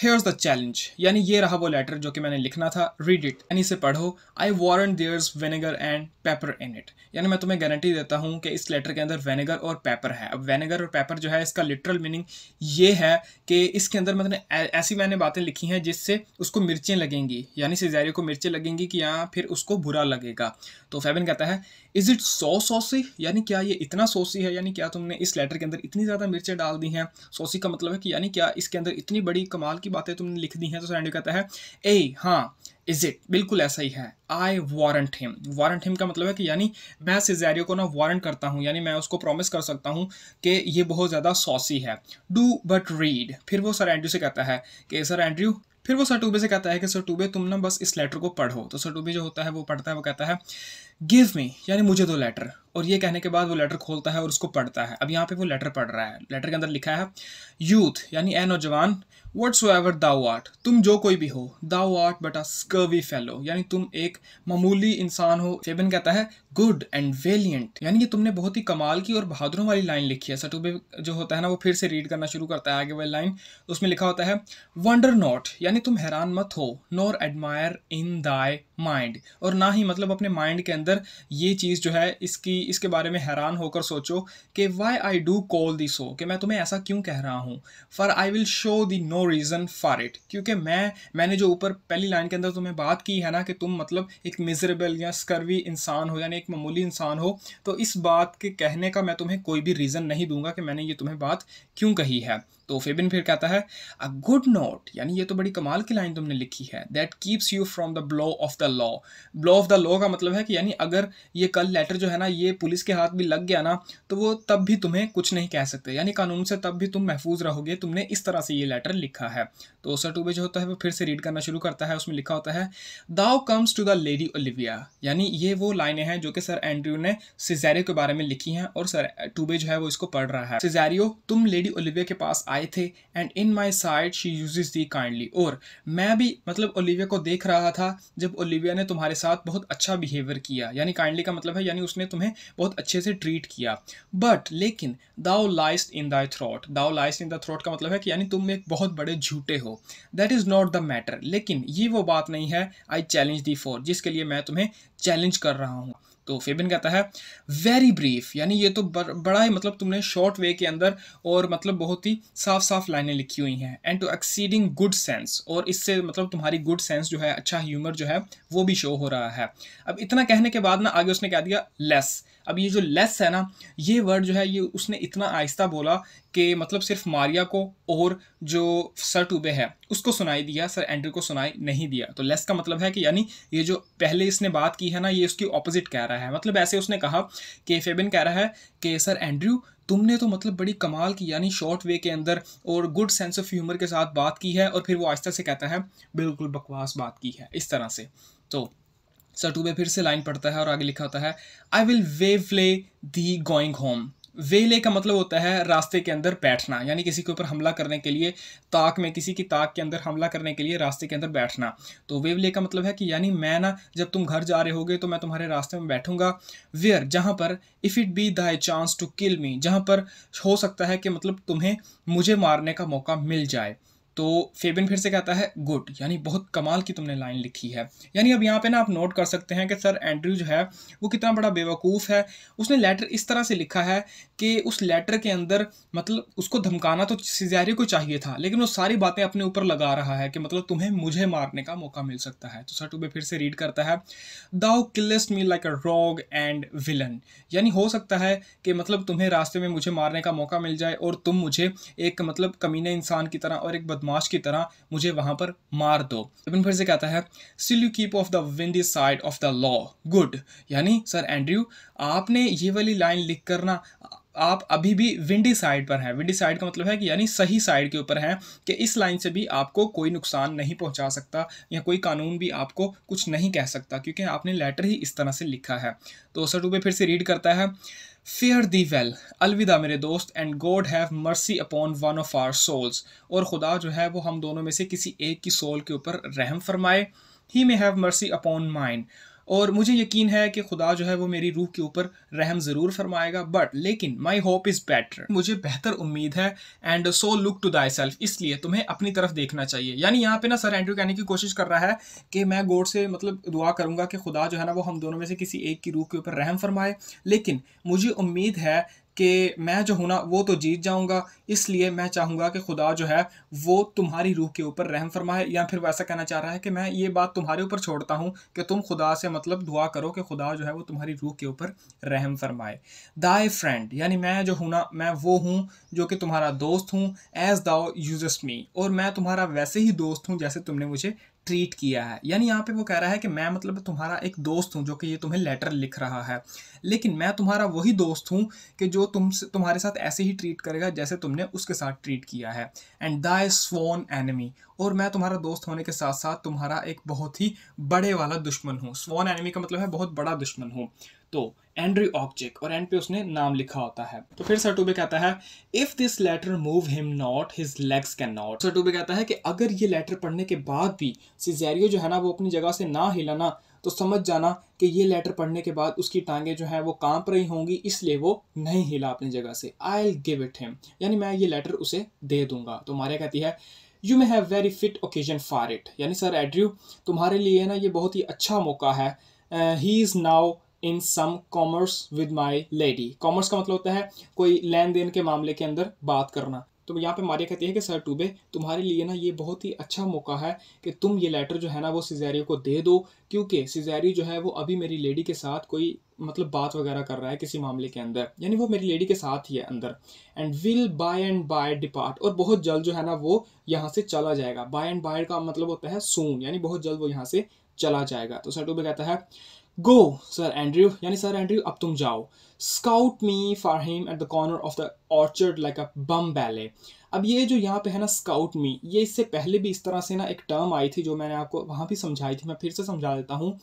हेयर्स द चैलेंज यानी ये रहा वो लेटर जो कि मैंने लिखना था रीड इट यानी इसे पढ़ो I warrant there's vinegar and pepper in it यानी मैं तुम्हें गारंटी देता हूँ कि इस लेटर के अंदर वेनेगर और पेपर है अब वेनेगर और पेपर जो है इसका लिटरल मीनिंग ये है कि इसके अंदर मतलब ऐसी मैंने बातें लिखी हैं जिससे उसको मिर्चें लगेंगी यानी सिजारी को मिर्चें लगेंगी कि यहाँ फिर उसको बुरा लगेगा तो फैबिन कहता है इज़ इट सो सॉसी यानी क्या ये इतना सॉसी है यानी क्या तुमने इस लेटर के अंदर इतनी ज़्यादा मिर्चें डाल दी हैं सॉसी का मतलब है कि यानी क्या इसके अंदर इतनी बड़ी कमाल की बातें तुमने लिख दी हैं तो सैंडी कहता है ए हाँ इज इट बिल्कुल ऐसा ही है I warrant him warrant him का मतलब है कि यानी मैं सिजैरियो को ना वारंट करता हूँ यानी मैं उसको प्रॉमिस कर सकता हूँ कि ये बहुत ज़्यादा सॉसी है डू बट रीड फिर वो सर एंड्रू से कहता है कि सर एंड्रू फिर वो सर टूबे से कहता है कि सर टूबे तुम ना बस इस लेटर को पढ़ो तो सर टूबे जो होता है वो पढ़ता है वो कहता है गिव मी यानी मुझे दो लेटर और ये कहने के बाद वो लेटर खोलता है और उसको पढ़ता है अब यहाँ पे वो लेटर पढ़ रहा है लेटर के अंदर लिखा है यूथ यानी ए नौजवान वट्स एवर दाओ आर्ट तुम जो कोई भी हो thou art but a scurvy fellow यानी तुम एक मामूली इंसान हो फेबन कहता है गुड एंड वेलियंट यानी कि तुमने बहुत ही कमाल की और बहादुरों वाली लाइन लिखी है सटूबे जो होता है ना वो फिर से रीड करना शुरू करता है आगे वाली लाइन उसमें लिखा होता है वंडर नॉट यानी तुम हैरान मत हो nor admire in thy mind और ना ही मतलब अपने माइंड के अंदर अंदर ये चीज़ जो है इसकी इसके बारे में हैरान होकर सोचो कि why I do call this हो कि मैं तुम्हें ऐसा क्यों कह रहा हूँ for I will show thee no reason for it क्योंकि मैं मैंने जो ऊपर पहली लाइन के अंदर तुम्हें बात की है ना कि तुम मतलब एक मिजरेबल या स्कर्वी इंसान हो यानी एक मामूली इंसान हो तो इस बात के कहने का मैं तुम्हें कोई भी रीज़न नहीं दूंगा कि मैंने ये तुम्हें बात क्यों कही है तो फेबिन फिर कहता है अ गुड नोट यानी ये तो बड़ी कमाल की लाइन तुमने लिखी है that keeps you from the blow of the law blow of the law का मतलब है कि यानी अगर ये कल लेटर जो है ना ये पुलिस के हाथ भी लग गया ना तो वो तब भी तुम्हें कुछ नहीं कह सकते यानी कानून से तब भी तुम महफूज रहोगे तुमने इस तरह से ये लेटर लिखा है तो सर टूबे जो होता है वो फिर से रीड करना शुरू करता है उसमें लिखा होता है thou comes to the lady Olivia यानी ये वो लाइनें हैं जो कि सर एंड्रयू ने सिजेरियो के बारे में लिखी हैं और सर टूबे जो है वो इसको पढ़ रहा है सिजेरियो तुम लेडी ओलिविया के पास आए आए थे and in my sight she uses thee kindly और मैं भी मतलब ओलिविया को देख रहा था जब ओलिविया ने तुम्हारे साथ बहुत अच्छा बिहेवियर किया यानी काइंडली का मतलब है यानी उसने तुम्हें बहुत अच्छे से ट्रीट किया बट लेकिन दाओ लाइस इन दाई थ्रॉट दाओ लाइस इन द थ्रॉट का मतलब है कि यानी तुम एक बहुत बड़े झूठे हो that is not the matter लेकिन ये वो बात नहीं है आई चैलेंज दी फॉर जिसके लिए मैं तुम्हें चैलेंज कर रहा हूँ तो फेबिन कहता है वेरी ब्रीफ यानी ये तो बड़ा ही मतलब तुमने शॉर्ट वे के अंदर और मतलब बहुत ही साफ साफ लाइनें लिखी हुई हैं and to exceeding good sense और इससे मतलब तुम्हारी गुड सेंस जो है अच्छा ह्यूमर जो है वो भी शो हो रहा है अब इतना कहने के बाद ना आगे उसने कह दिया लेस अब ये जो लेस है ना ये वर्ड जो है ये उसने इतना आहिस्ता बोला कि मतलब सिर्फ मारिया को और जो सर टूबे है उसको सुनाई दिया सर एंड्रू को सुनाई नहीं दिया तो लेस का मतलब है कि यानी ये जो पहले इसने बात की है ना ये उसकी ऑपोजिट कह रहा है मतलब ऐसे उसने कहा कि फेबिन कह रहा है कि सर एंड्रू तुमने तो मतलब बड़ी कमाल की यानी शॉर्ट वे के अंदर और गुड सेंस ऑफ ह्यूमर के साथ बात की है और फिर वो आहिस्ता से कहता है बिल्कुल बकवास बात की है इस तरह से तो सटू फिर से लाइन पड़ता है और आगे लिखा होता है आई विल वेव ले दी गोइंग होम वेले का मतलब होता है रास्ते के अंदर बैठना यानी किसी के ऊपर हमला करने के लिए ताक में किसी की ताक के अंदर हमला करने के लिए रास्ते के अंदर बैठना तो वेवले का मतलब है कि यानी मैं ना जब तुम घर जा रहे होगे तो मैं तुम्हारे रास्ते में बैठूंगा वेयर जहाँ पर if it be thy chance to kill me जहाँ पर हो सकता है कि मतलब तुम्हें मुझे मारने का मौका मिल जाए तो फेबिन फिर से कहता है गुड यानी बहुत कमाल की तुमने लाइन लिखी है यानी अब यहाँ पे ना आप नोट कर सकते हैं कि सर एंड्रयू जो है वो कितना बड़ा बेवकूफ़ है उसने लेटर इस तरह से लिखा है कि उस लेटर के अंदर मतलब उसको धमकाना तो सिजारी को चाहिए था लेकिन वो सारी बातें अपने ऊपर लगा रहा है कि मतलब तुम्हें मुझे मारने का मौका मिल सकता है तो सर टूबे फिर से रीड करता है thou killest me like a rogue and villain यानी हो सकता है कि मतलब तुम्हें रास्ते में मुझे मारने का मौका मिल जाए और तुम मुझे एक मतलब कमीने इंसान की तरह और एक बदमाश की तरह मुझे वहां पर मार दो इवन फिर से कहता है still you keep of the windy side of the law good यानी सर एंड्रयू आपने ये वाली लाइन लिख कर ना आप अभी भी विंडी साइड पर हैं विंडी साइड का मतलब है कि यानी सही साइड के ऊपर हैं कि इस लाइन से भी आपको कोई नुकसान नहीं पहुंचा सकता या कोई कानून भी आपको कुछ नहीं कह सकता क्योंकि आपने लेटर ही इस तरह से लिखा है तो सर टूबे फिर से रीड करता है फेयर दी वेल अलविदा मेरे दोस्त and God have mercy upon one of our souls और खुदा जो है वो हम दोनों में से किसी एक की सोल के ऊपर रहम फरमाए he may have mercy upon mind और मुझे यकीन है कि खुदा जो है वो मेरी रूह के ऊपर रहम ज़रूर फरमाएगा बट लेकिन माई होप इज़ बेटर मुझे बेहतर उम्मीद है and so look to thyself इसलिए तुम्हें अपनी तरफ देखना चाहिए यानी यहाँ पे ना सर एंड्रू कहने की कोशिश कर रहा है कि मैं गोड से मतलब दुआ करूँगा कि खुदा जो है ना वो हम दोनों में से किसी एक की रूह के ऊपर रहम फरमाए लेकिन मुझे उम्मीद है कि मैं जो हूँ ना वो तो जीत जाऊँगा इसलिए मैं चाहूँगा कि खुदा जो है वो तुम्हारी रूह के ऊपर रहम फरमाए या फिर वैसा कहना चाह रहा है कि मैं ये बात तुम्हारे ऊपर छोड़ता हूँ कि तुम खुदा से मतलब दुआ करो कि खुदा जो है वो तुम्हारी रूह के ऊपर रहम फरमाए दाए फ्रेंड यानी मैं जो हूँ ना मैं वो हूँ जो कि तुम्हारा दोस्त हूँ एज दाओ यूजस मी और मैं तुम्हारा वैसे ही दोस्त हूँ जैसे तुमने मुझे ट्रीट किया है यानी यहाँ पे वो कह रहा है कि मैं मतलब तुम्हारा एक दोस्त हूँ जो कि ये तुम्हें लेटर लिख रहा है लेकिन मैं तुम्हारा वही दोस्त हूँ कि जो तुम तुम्हारे साथ ऐसे ही ट्रीट करेगा जैसे तुमने उसके साथ ट्रीट किया है एंड दाई स्वोन एनिमी और मैं तुम्हारा दोस्त होने के साथ साथ तुम्हारा एक बहुत ही बड़े वाला दुश्मन हूँ स्वोन एनिमी का मतलब है बहुत बड़ा दुश्मन हूँ तो एंड्री ऑब्जेक्ट और एंड पे उसने नाम लिखा होता है तो फिर सरटूबे कहता है if this letter move him not his legs cannot sir Toby कहता है कि अगर ये लेटर पढ़ने के बाद भी सिजेरियो जो है ना वो अपनी जगह से ना हिलाना तो समझ जाना कि ये लेटर पढ़ने के बाद उसकी टांगें जो हैं वो कांप रही होंगी इसलिए वो नहीं हिला अपनी जगह से I'll give it him यानी मैं ये लेटर उसे दे दूंगा तो मारिया कहती है you may have very fit occasion for it यानी सर एड्रू तुम्हारे लिए ना ये बहुत ही अच्छा मौका है he is now in some commerce with my lady commerce का मतलब होता है कोई लेन देन के मामले के अंदर बात करना तो यहाँ पे मारिया कहती है कि सर टूबे तुम्हारे लिए ना ये बहुत ही अच्छा मौका है कि तुम ये लेटर जो है ना वो सिजैरियो को दे दो क्योंकि सिजैरियो जो है वो अभी मेरी लेडी के साथ कोई मतलब बात वगैरह कर रहा है किसी मामले के अंदर यानी वो मेरी लेडी के साथ ही है अंदर and will by and by depart और बहुत जल्द जो है ना वो यहाँ से चला जाएगा बाय एंड बाय का मतलब होता है सोन यानी बहुत जल्द वो यहाँ से चला जाएगा तो सर टूबे कहता है गो सर एंड्रयू यानी सर एंड्रयू अब तुम जाओ scout me for him at the corner of the orchard like a bum baily अब ये जो यहाँ पे है ना स्काउट मी ये इससे पहले भी इस तरह से ना एक टर्म आई थी जो मैंने आपको वहाँ भी समझाई थी मैं फिर से समझा देता हूँ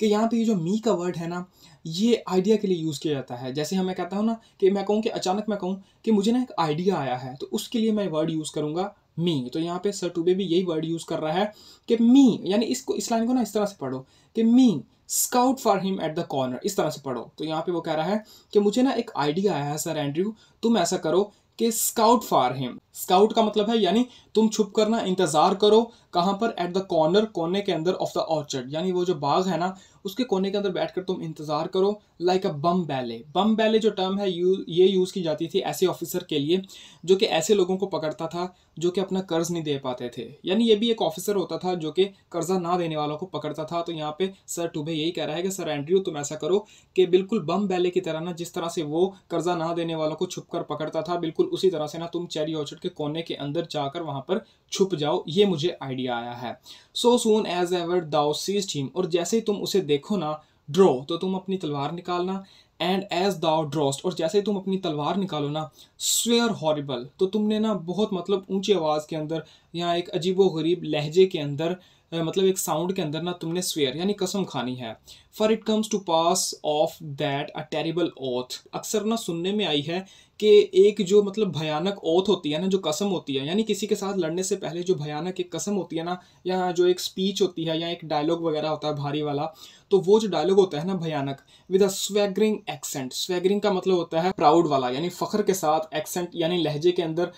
कि यहाँ पे ये जो मी का वर्ड है ना ये आइडिया के लिए यूज़ किया जाता है जैसे हमें कहता हूँ ना कि मैं कहूँ कि अचानक मैं कहूँ कि मुझे ना एक आइडिया आया है तो उसके लिए मैं वर्ड यूज़ करूँगा मी तो यहाँ पे सर टूबे भी यही वर्ड यूज़ कर रहा है कि मी यानी इसको इस लाइन को ना इस तरह से पढ़ो कि me scout for him at the corner इस तरह से पढ़ो तो यहाँ पे वो कह रहा है कि मुझे ना एक आइडिया आया है सर एंड्रयू तुम ऐसा करो कि स्काउट फॉर हिम स्काउट का मतलब है यानी तुम छुप करना इंतजार करो कहाँ पर एट द कॉर्नर कोने के अंदर ऑफ द ऑर्चर्ड यानी वो जो बाग है ना उसके कोने के अंदर बैठकर तुम इंतजार करो like a bum baily bum baily जो टर्म है यू ये यूज़ की जाती थी ऐसे ऑफिसर के लिए जो कि ऐसे लोगों को पकड़ता था जो कि अपना कर्ज नहीं दे पाते थे यानी ये भी एक ऑफिसर होता था जो कि कर्जा ना देने वालों को पकड़ता था तो यहाँ पे सर टूबे यही कह रहा है कि सर एंड्रयू तुम ऐसा करो कि बिल्कुल बम बैले की तरह ना जिस तरह से वो कर्जा ना देने वालों को छुप कर पकड़ता था बिल्कुल उसी तरह से ना तुम चेरी ऑर्चर्ड के कोने के अंदर जाकर वहां पर छुप जाओ ये मुझे आइडिया आया है so soon as ever thou sees team और जैसे ही तुम उसे देखो ना ड्रो तो तुम अपनी तलवार निकालना एंड एज दाउ ड्रॉस्ट और जैसे ही तुम अपनी तलवार निकालो ना स्वेयर हॉरिबल तो तुमने ना बहुत मतलब ऊंची आवाज़ के अंदर या एक अजीबो गरीब लहजे के अंदर मतलब एक साउंड के अंदर ना तुमने स्वेयर यानी कसम खानी है for it comes to pass of that a terrible oath अक्सर ना सुनने में आई है कि एक जो मतलब भयानक ओथ होती है ना जो कसम होती है यानी किसी के साथ लड़ने से पहले जो भयानक एक कसम होती है ना या जो एक स्पीच होती है या एक डायलॉग वगैरह होता है भारी वाला तो वो जो डायलॉग होता है ना भयानक विद अ स्वेगरिंग एक्सेंट स्वेगरिंग का मतलब होता है प्राउड वाला यानी फखर के साथ एक्सेंट यानी लहजे के अंदर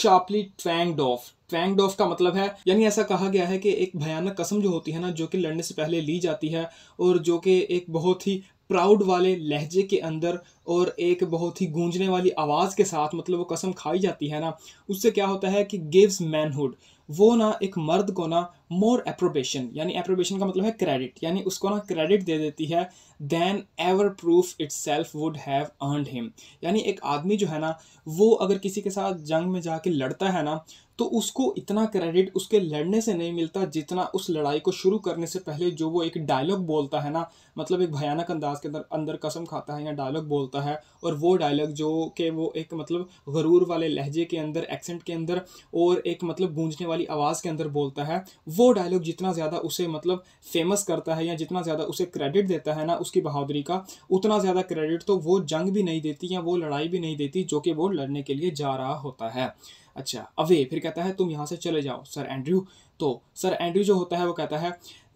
sharply twanged off twanged off का मतलब है यानी ऐसा कहा गया है कि एक भयानक कसम जो होती है ना जो कि लड़ने से पहले ली जाती है और जो कि एक बहुत ही प्राउड वाले लहजे के अंदर और एक बहुत ही गूंजने वाली आवाज़ के साथ मतलब वो कसम खाई जाती है ना उससे क्या होता है कि गिव्स मैनहुड वो ना एक मर्द को ना मोर अप्रोबेशन यानी अप्रोबेशन का मतलब है क्रेडिट यानी उसको ना क्रेडिट दे देती है than ever proof itself would have earned him यानी एक आदमी जो है ना वो अगर किसी के साथ जंग में जाके लड़ता है ना तो उसको इतना क्रेडिट उसके लड़ने से नहीं मिलता जितना उस लड़ाई को शुरू करने से पहले जो वो एक डायलॉग बोलता है ना मतलब एक भयानक अंदाज के अंदर अंदर कसम खाता है या डायलॉग बोलता है और वो डायलॉग जो कि वो एक मतलब गरूर वाले लहजे के अंदर एक्सेंट के अंदर और एक मतलब गूंजने वाली आवाज़ के अंदर बोलता है वो डायलॉग जितना ज़्यादा उसे मतलब फेमस करता है या जितना ज़्यादा उसे क्रेडिट देता है ना उसकी बहादुरी का उतना ज़्यादा क्रेडिट तो वो जंग भी नहीं देती या वो लड़ाई भी नहीं देती जो कि वो लड़ने के लिए जा रहा होता है अच्छा अवे फिर कहता है तुम यहाँ से चले जाओ सर एंड्रयू तो सर एंड्रयू जो होता है वो कहता है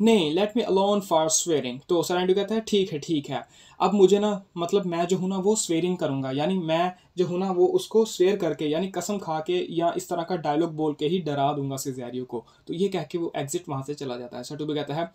नहीं let me alone for swearing तो सर एंड्रयू कहता है ठीक है ठीक है अब मुझे ना मतलब मैं जो हूँ ना वो स्वेयरिंग करूँगा यानी मैं जो हूँ ना वो उसको स्वेयर करके यानी कसम खा के या इस तरह का डायलॉग बोल के ही डरा दूंगा सिजैरियो को तो ये कह के वो एग्जिट वहाँ से चला जाता है सर टूबे कहता है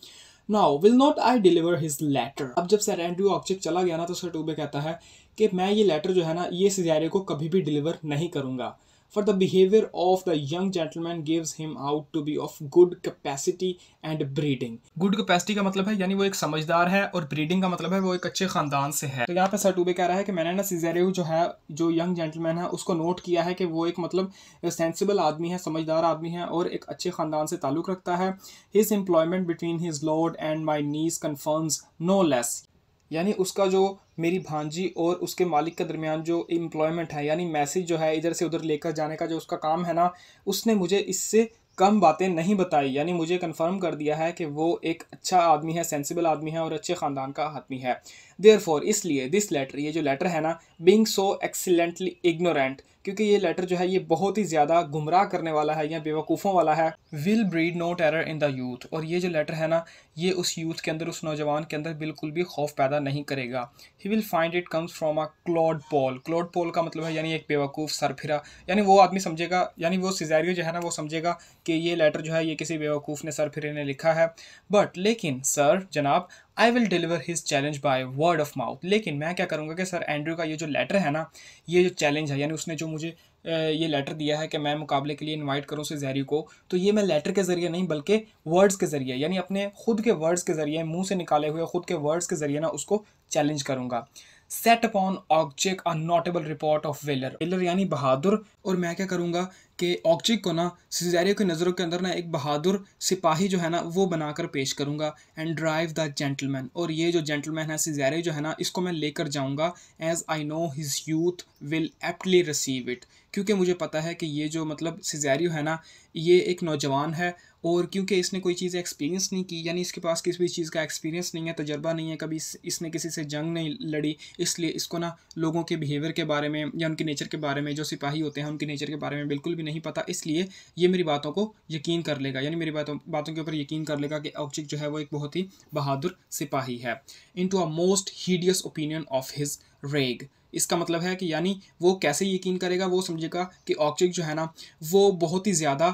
now will not I deliver his letter अब जब सर एंड्रयू ऑब्जेक्ट चला गया ना तो सर टूबे कहता है कि मैं ये लेटर जो है ना ये सिजैरियो को कभी भी डिलीवर नहीं करूँगा for the behavior of the young gentleman gives him out to be of good capacity and breeding good capacity का मतलब है यानी वो एक समझदार है और breeding का मतलब है वो एक अच्छे खानदान से है तो यहाँ पे टूबे कह रहा है कि मैंने ना सीजेरियो जो है जो यंग जेंटलमैन है उसको नोट किया है कि वो एक मतलब सेंसिबल आदमी है समझदार आदमी है और एक अच्छे खानदान से ताल्लुक़ रखता है his employment between his lord and my niece confirms no less यानी उसका जो मेरी भांजी और उसके मालिक के दरमियान जो एम्प्लॉयमेंट है यानी मैसेज जो है इधर से उधर लेकर जाने का जो उसका काम है ना उसने मुझे इससे कम बातें नहीं बताई यानी मुझे कंफर्म कर दिया है कि वो एक अच्छा आदमी है सेंसिबल आदमी है और अच्छे ख़ानदान का आदमी है देयर इसलिए दिस लेटर ये जो लेटर है ना बींग सो एक्सीलेंटली इग्नोरेंट क्योंकि ये लेटर जो है ये बहुत ही ज़्यादा गुमराह करने वाला है या बेवकूफ़ों वाला है will breed no terror in the youth और ये जो लेटर है ना ये उस यूथ के अंदर उस नौजवान के अंदर बिल्कुल भी खौफ पैदा नहीं करेगा he will find it comes from a clodpole clodpole का मतलब है यानी एक बेवकूफ़ सरफिरा यानी वो आदमी समझेगा यानी वो सिजारियो जो है ना वो समझेगा कि ये लेटर जो है ये किसी बेवकूफ़ ने सरफिरे ने लिखा है बट लेकिन सर जनाब I will deliver his challenge by word of mouth लेकिन मैं क्या करूँगा कि सर एंड्रयू का ये जो लेटर है ना ये जो चैलेंज है यानी उसने जो मुझे ये लेटर दिया है कि मैं मुकाबले के लिए इनवाइट करूँ उसे जहरी को तो ये मैं लेटर के ज़रिए नहीं बल्कि वर्ड्स के ज़रिए यानी अपने खुद के वर्ड्स के ज़रिए मुंह से निकाले हुए खुद के वर्ड्स के ज़रिए ना उसको चैलेंज करूँगा set upon Aguecheek a notable report of valour valour यानी बहादुर और मैं क्या करूँगा कि ऑक्जिक को ना सिजारियो की नज़रों के अंदर ना एक बहादुर सिपाही जो है ना वो बनाकर पेश करूँगा एंड ड्राइव द जेंटलमैन और ये जो जेंटलमैन है सिजारियो जो है ना इसको मैं लेकर जाऊँगा as I know his youth will aptly receive it क्योंकि मुझे पता है कि ये जो मतलब सिजारियो है ना ये एक नौजवान है और क्योंकि इसने कोई चीज़ एक्सपीरियंस नहीं की यानी इसके पास किसी भी चीज़ का एक्सपीरियंस नहीं है तजर्बा नहीं है कभी इस, इसने किसी से जंग नहीं लड़ी इसलिए इसको ना लोगों के बिहेवियर के बारे में या उनके नेचर के बारे में जो सिपाही होते हैं उनके नेचर के बारे में बिल्कुल भी नहीं पता इसलिए ये मेरी बातों को यकीन कर लेगा यानी मेरी बातों बातों के ऊपर यकीन कर लेगा कि औचिक जो है वो एक बहुत ही बहादुर सिपाही है in to a most hideous opinion of his rage इसका मतलब है कि यानी वो कैसे यकीन करेगा वो समझेगा कि ऑब्जेक्ट जो है ना वो बहुत ही ज़्यादा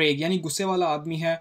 रेग यानी गुस्से वाला आदमी है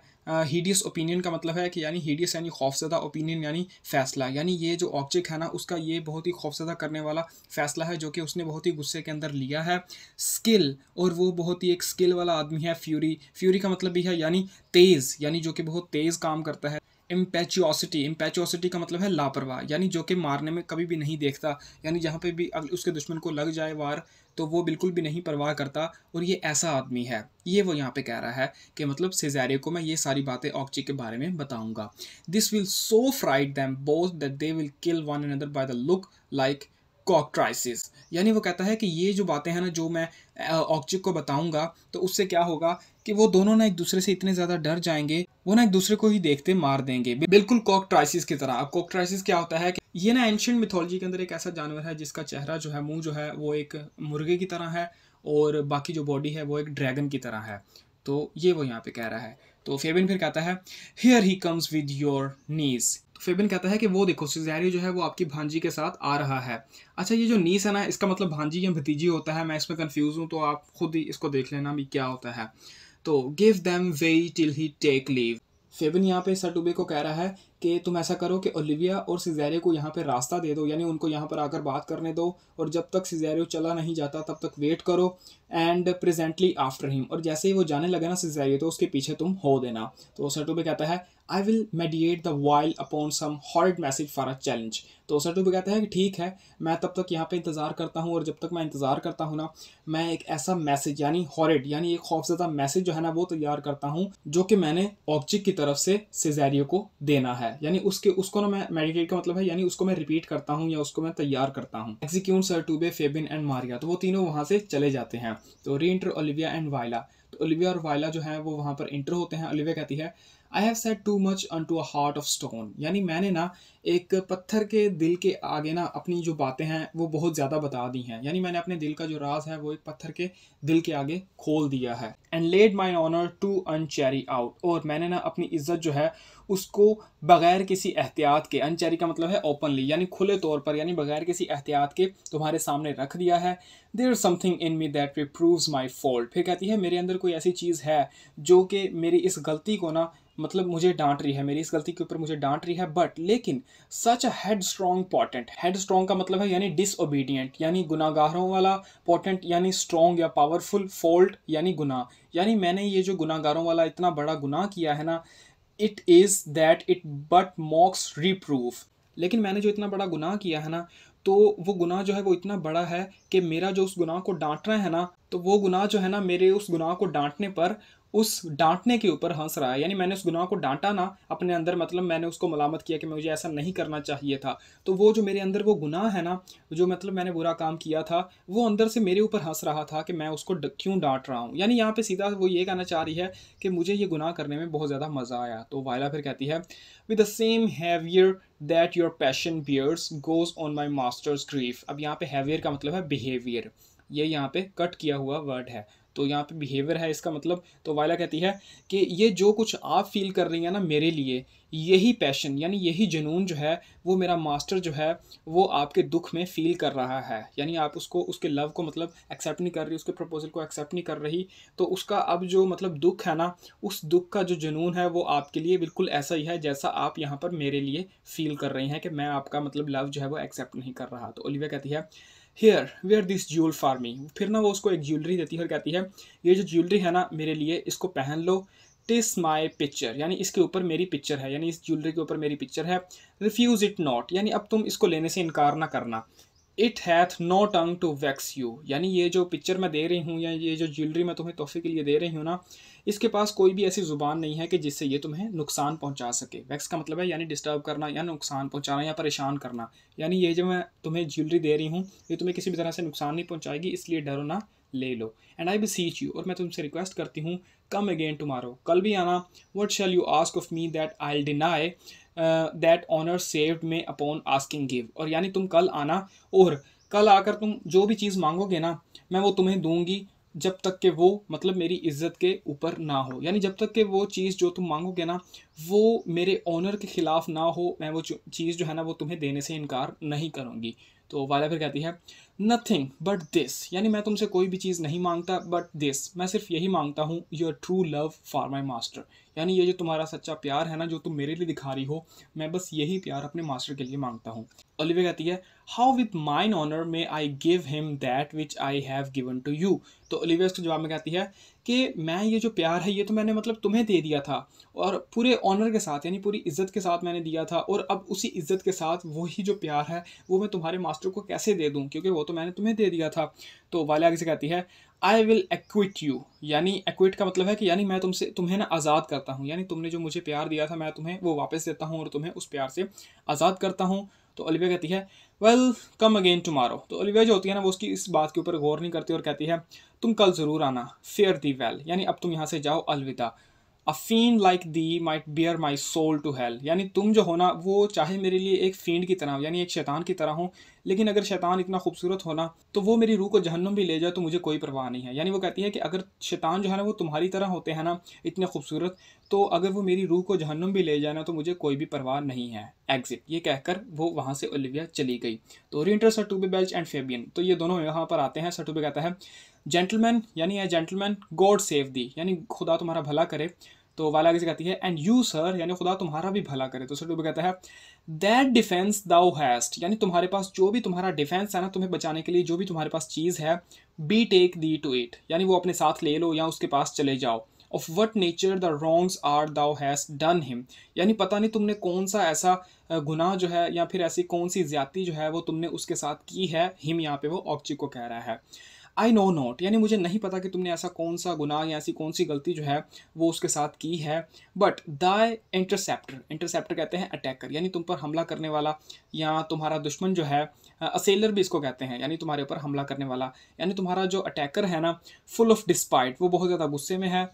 हीडियस uh, ओपिनियन का मतलब है कि यानी हीडियस यानी खौफजदा ओपिनियन यानी फ़ैसला यानी ये जो ऑब्जेक्ट है ना उसका ये बहुत ही खौफजदा करने वाला फ़ैसला है जो कि उसने बहुत ही गुस्से के अंदर लिया है स्किल और वो बहुत ही एक स्किल वाला आदमी है फ्यूरी फ्यूरी का मतलब भी है यानी तेज़ यानी जो कि बहुत तेज़ काम करता है इम्पैचुअसिटी इम्पेचुअसिटी का मतलब है लापरवाह यानी जो कि मारने में कभी भी नहीं देखता यानी जहाँ पे भी अगर उसके दुश्मन को लग जाए वार तो वो बिल्कुल भी नहीं परवाह करता और ये ऐसा आदमी है ये वो यहाँ पे कह रहा है कि मतलब सेजारे को मैं ये सारी बातें ऑक्ची के बारे में बताऊँगा this will so fright them both that they will kill one another by the look like cockatrices यानी वो कहता है कि ये जो बातें हैं ना जो मैं ऑक्चिक को बताऊंगा तो उससे क्या होगा कि वो दोनों ना एक दूसरे से इतने ज़्यादा डर जाएंगे वो ना एक दूसरे को ही देखते मार देंगे बिल्कुल कॉक ट्राइसिस की तरह अब कॉक ट्राइसिस क्या होता है कि ये ना एंशियंट मिथोलॉजी के अंदर एक ऐसा जानवर है जिसका चेहरा जो है मुंह जो है वो एक मुर्गे की तरह है और बाकी जो बॉडी है वो एक ड्रैगन की तरह है तो ये वो यहाँ पे कह रहा है तो फेबिन फिर कहता है here he comes with your niece तो फेबिन कहता है कि वो देखो सिजैरियो जो है वो आपकी भांजी के साथ आ रहा है अच्छा ये जो नीस है ना इसका मतलब भांजी या भतीजी होता है मैं इसमें कन्फ्यूज़ हूँ तो आप खुद ही इसको देख लेना भी क्या होता है तो give them way till he take leave Fabian यहाँ पे सटुबे को कह रहा है कि तुम ऐसा करो कि ओलिविया और सिजैरियो को यहाँ पर रास्ता दे दो यानी उनको यहाँ पर आकर बात करने दो और जब तक सिजैरियो चला नहीं जाता तब तक वेट करो एंड प्रेजेंटली आफ्टर हिम और जैसे ही वो जाने लगे ना सिजैरियो तो उसके पीछे तुम हो देना तो भी कहता है I will meditate the while upon some horrid message for a challenge तो भी कहता है कि ठीक है मैं तब तक यहाँ पर इंतज़ार करता हूँ और जब तक मैं इंतज़ार करता हूँ ना मैं एक ऐसा मैसेज यानी हॉरिड यानी एक खौफजदा मैसेज जो है ना वो तैयार करता हूँ जो कि मैंने ऑब्जेक्ट की तरफ से सिजैरियो को देना है है यानी उसके उसको ना मैं मेडिटेट का मतलब है यानी उसको मैं रिपीट करता हूँ या उसको मैं तैयार करता हूँ sir Toby Fabian and Maria तो वो तीनों वहाँ से चले जाते हैं तो री इंटर ओलिविया एंड वायला तो ओलिविया और वायला जो है वो वहाँ पर इंटर होते हैं ओलिविया कहती है I have said too much unto a heart of stone यानी मैंने ना एक पत्थर के दिल के आगे ना अपनी जो बातें हैं वो बहुत ज़्यादा बता दी हैं यानी मैंने अपने दिल का जो राज है वो एक पत्थर के दिल के आगे खोल दिया है and laid my honour too unchary out और मैंने ना अपनी इज्जत जो है उसको बगैर किसी एहतियात के अनचेरी का मतलब है ओपनली यानी खुले तौर पर यानी बगैर किसी एहतियात के तुम्हारे सामने रख दिया है there something in me that proves my fault फिर कहती है मेरे अंदर कोई ऐसी चीज़ है जो कि मेरी इस गलती को ना मतलब मुझे डांट रही है मेरी इस गलती के ऊपर मुझे डांट रही है बट लेकिन such a headstrong potent headstrong का मतलब है यानी डिसओबीडियंट यानी गुनागारों वाला पॉटेंट यानी स्ट्रॉन्ग या पावरफुल फॉल्ट यानी गुनाह यानी मैंने ये जो गुनागारों वाला इतना बड़ा गुनाह किया है ना it is that it but mocks reproof लेकिन मैंने जो इतना बड़ा गुनाह किया है ना तो वो गुनाह जो है वो इतना बड़ा है कि मेरा जो उस गुनाह को डांट रहा है ना तो वो गुनाह जो है ना मेरे उस गुनाह को डांटने पर उस डांटने के ऊपर हंस रहा है यानी मैंने उस गुनाह को डांटा ना अपने अंदर मतलब मैंने उसको मलामत किया कि मुझे ऐसा नहीं करना चाहिए था तो वो जो मेरे अंदर वो गुनाह है ना जो मतलब मैंने बुरा काम किया था वो अंदर से मेरे ऊपर हंस रहा था कि मैं उसको क्यों डांट रहा हूँ यानी यहाँ पे सीधा वो ये कहना चाह रही है कि मुझे ये गुनाह करने में बहुत ज़्यादा मज़ा आया तो वायला फिर कहती है with the same haviour that your passion bears goes on my master's grief अब यहाँ पे हैवियर का मतलब है बिहेवियर ये यहाँ पे कट किया हुआ वर्ड है तो यहाँ पे बिहेवियर है इसका मतलब तो वायला कहती है कि ये जो कुछ आप फील कर रही हैं ना मेरे लिए यही पैशन यानी यही जुनून जो है वो मेरा मास्टर जो है वो आपके दुख में फील कर रहा है यानी आप उसको उसके लव को मतलब एक्सेप्ट नहीं कर रही उसके प्रपोजल को एक्सेप्ट नहीं कर रही तो उसका अब जो मतलब दुख है ना उस दुख का जो जुनून है वो आपके लिए बिल्कुल ऐसा ही है जैसा आप यहाँ पर मेरे लिए फ़ील कर रही हैं कि मैं आपका मतलब लव जो है वो एक्सेप्ट नहीं कर रहा तो ओलिविया कहती है here wear this jewel for me फिर ना वो उसको एक ज्वेलरी देती है और कहती है ये जो ज्वेलरी है ना मेरे लिए इसको पहन लो टिस माई पिक्चर यानी इसके ऊपर मेरी पिक्चर है यानी इस ज्वेलरी के ऊपर मेरी पिक्चर है रिफ्यूज़ इट नॉट यानी अब तुम इसको लेने से इनकार ना करना it hath no tongue to vex you यानी ये जो पिक्चर मैं दे रही हूँ या ये जो ज्वेलरी मैं तुम्हें तोहफे के लिए दे रही हूँ ना इसके पास कोई भी ऐसी ज़ुबान नहीं है कि जिससे ये तुम्हें नुकसान पहुंचा सके वैक्स का मतलब है यानी डिस्टर्ब करना या नुकसान पहुंचाना या परेशान करना यानी ये जो मैं तुम्हें ज्वेलरी दे रही हूँ ये तुम्हें किसी भी तरह से नुकसान नहीं पहुँचाएगी इसलिए डरो ना ले लो and I beseech you और मैं तुमसे रिक्वेस्ट करती हूँ कम अगेन टुमारो कल भी आना what shall you ask of me that I deny that honour saved may upon asking give और यानी तुम कल आना और कल आकर तुम जो भी चीज़ मांगोगे ना मैं वो तुम्हें दूंगी जब तक के वो मतलब मेरी इज्जत के ऊपर ना हो यानी जब तक के वो चीज़ जो तुम मांगोगे ना वो मेरे ऑनर के ख़िलाफ़ ना हो मैं वो चीज़ जो है ना वो तुम्हें देने से इनकार नहीं करूँगी तो वाला फिर कहती है नथिंग बट दिस यानी मैं तुमसे कोई भी चीज़ नहीं मांगता बट दिस मैं सिर्फ यही मांगता हूँ your true love for my master यानी ये जो तुम्हारा सच्चा प्यार है ना जो तुम मेरे लिए दिखा रही हो मैं बस यही प्यार अपने मास्टर के लिए मांगता हूँ ओलिवे कहती है how with mine honour may I give him that which I have given to you तो ओलिविया उसके जवाब में कहती है कि मैं ये जो प्यार है ये तो मैंने मतलब तुम्हें दे दिया था और पूरे ऑनर के साथ यानी पूरी इज्जत के साथ मैंने दिया था और अब उसी इज्जत के साथ वही जो प्यार है वो मैं तुम्हारे मास्टर को कैसे दे दूँ क्योंकि वो तो मैंने तुम्हें दे दिया था तो वाले आगे से कहती है आई विल एक्विट यू यानी एक्विट का मतलब है कि यानी मैं तुमसे तुम्हें ना आज़ाद करता हूँ यानी तुमने जो मुझे प्यार दिया था मैं तुम्हें वो वापस देता हूँ और तुम्हें उस प्यार से आज़ाद करता हूँ तो अलविया कहती है वेल कम अगेन टुमारो तो अलविया जो होती है ना वो उसकी इस बात के ऊपर गौर नहीं करती और कहती है तुम कल ज़रूर आना फेयर दी वेल यानी अब तुम यहाँ से जाओ अलविदा a fiend like thee might bear my soul to hell यानी तुम जो होना वो चाहे मेरे लिए एक फीड की तरह यानी एक शैतान की तरह हो लेकिन अगर शैतान इतना खूबसूरत होना तो वो मेरी रूह को जहन्नुम भी ले जाए तो मुझे कोई परवाह नहीं है यानी वो कहती है कि अगर शैतान जो है ना वो तुम्हारी तरह होते हैं ना इतने खूबसूरत तो अगर वो मेरी रूह को जहन्नुम भी ले जाए ना तो मुझे कोई भी परवाह नहीं है एग्जिट ये कहकर वो वहाँ से ओलिविया चली गई तो reenter sir Toby Belch and Fabian तो ये दोनों यहाँ पर आते हैं सटूबे कहता है जेंटलमैन यानी a gentleman God save thee यानी खुदा तुम्हारा भला करे तो वाला आगे से कहती है एंड यू सर यानी खुदा तुम्हारा भी भला करे तो सर डूबे कहता है दैट डिफेंस दाउ हैस्ट यानी तुम्हारे पास जो भी तुम्हारा डिफेंस है ना तुम्हें बचाने के लिए जो भी तुम्हारे पास चीज़ है betake thee to it यानी वो अपने साथ ले लो या उसके पास चले जाओ of what nature the wrongs are thou has done him यानी पता नहीं तुमने कौन सा ऐसा गुनाह जो है या फिर ऐसी कौन सी ज्यादा जो है वो तुमने उसके साथ की है हिम यहाँ पे वो ऑक्ची को कह रहा है आई नो नॉट यानी मुझे नहीं पता कि तुमने ऐसा कौन सा गुनाह या ऐसी कौन सी गलती जो है वो उसके साथ की है बट द इंटरसेप्टर इंटरसेप्टर कहते हैं अटैकर यानी तुम पर हमला करने वाला या तुम्हारा दुश्मन जो है असेलर भी इसको कहते हैं यानी तुम्हारे ऊपर हमला करने वाला यानी तुम्हारा जो अटैकर है ना फुल ऑफ डिस्पाइट वो बहुत ज़्यादा गुस्से में है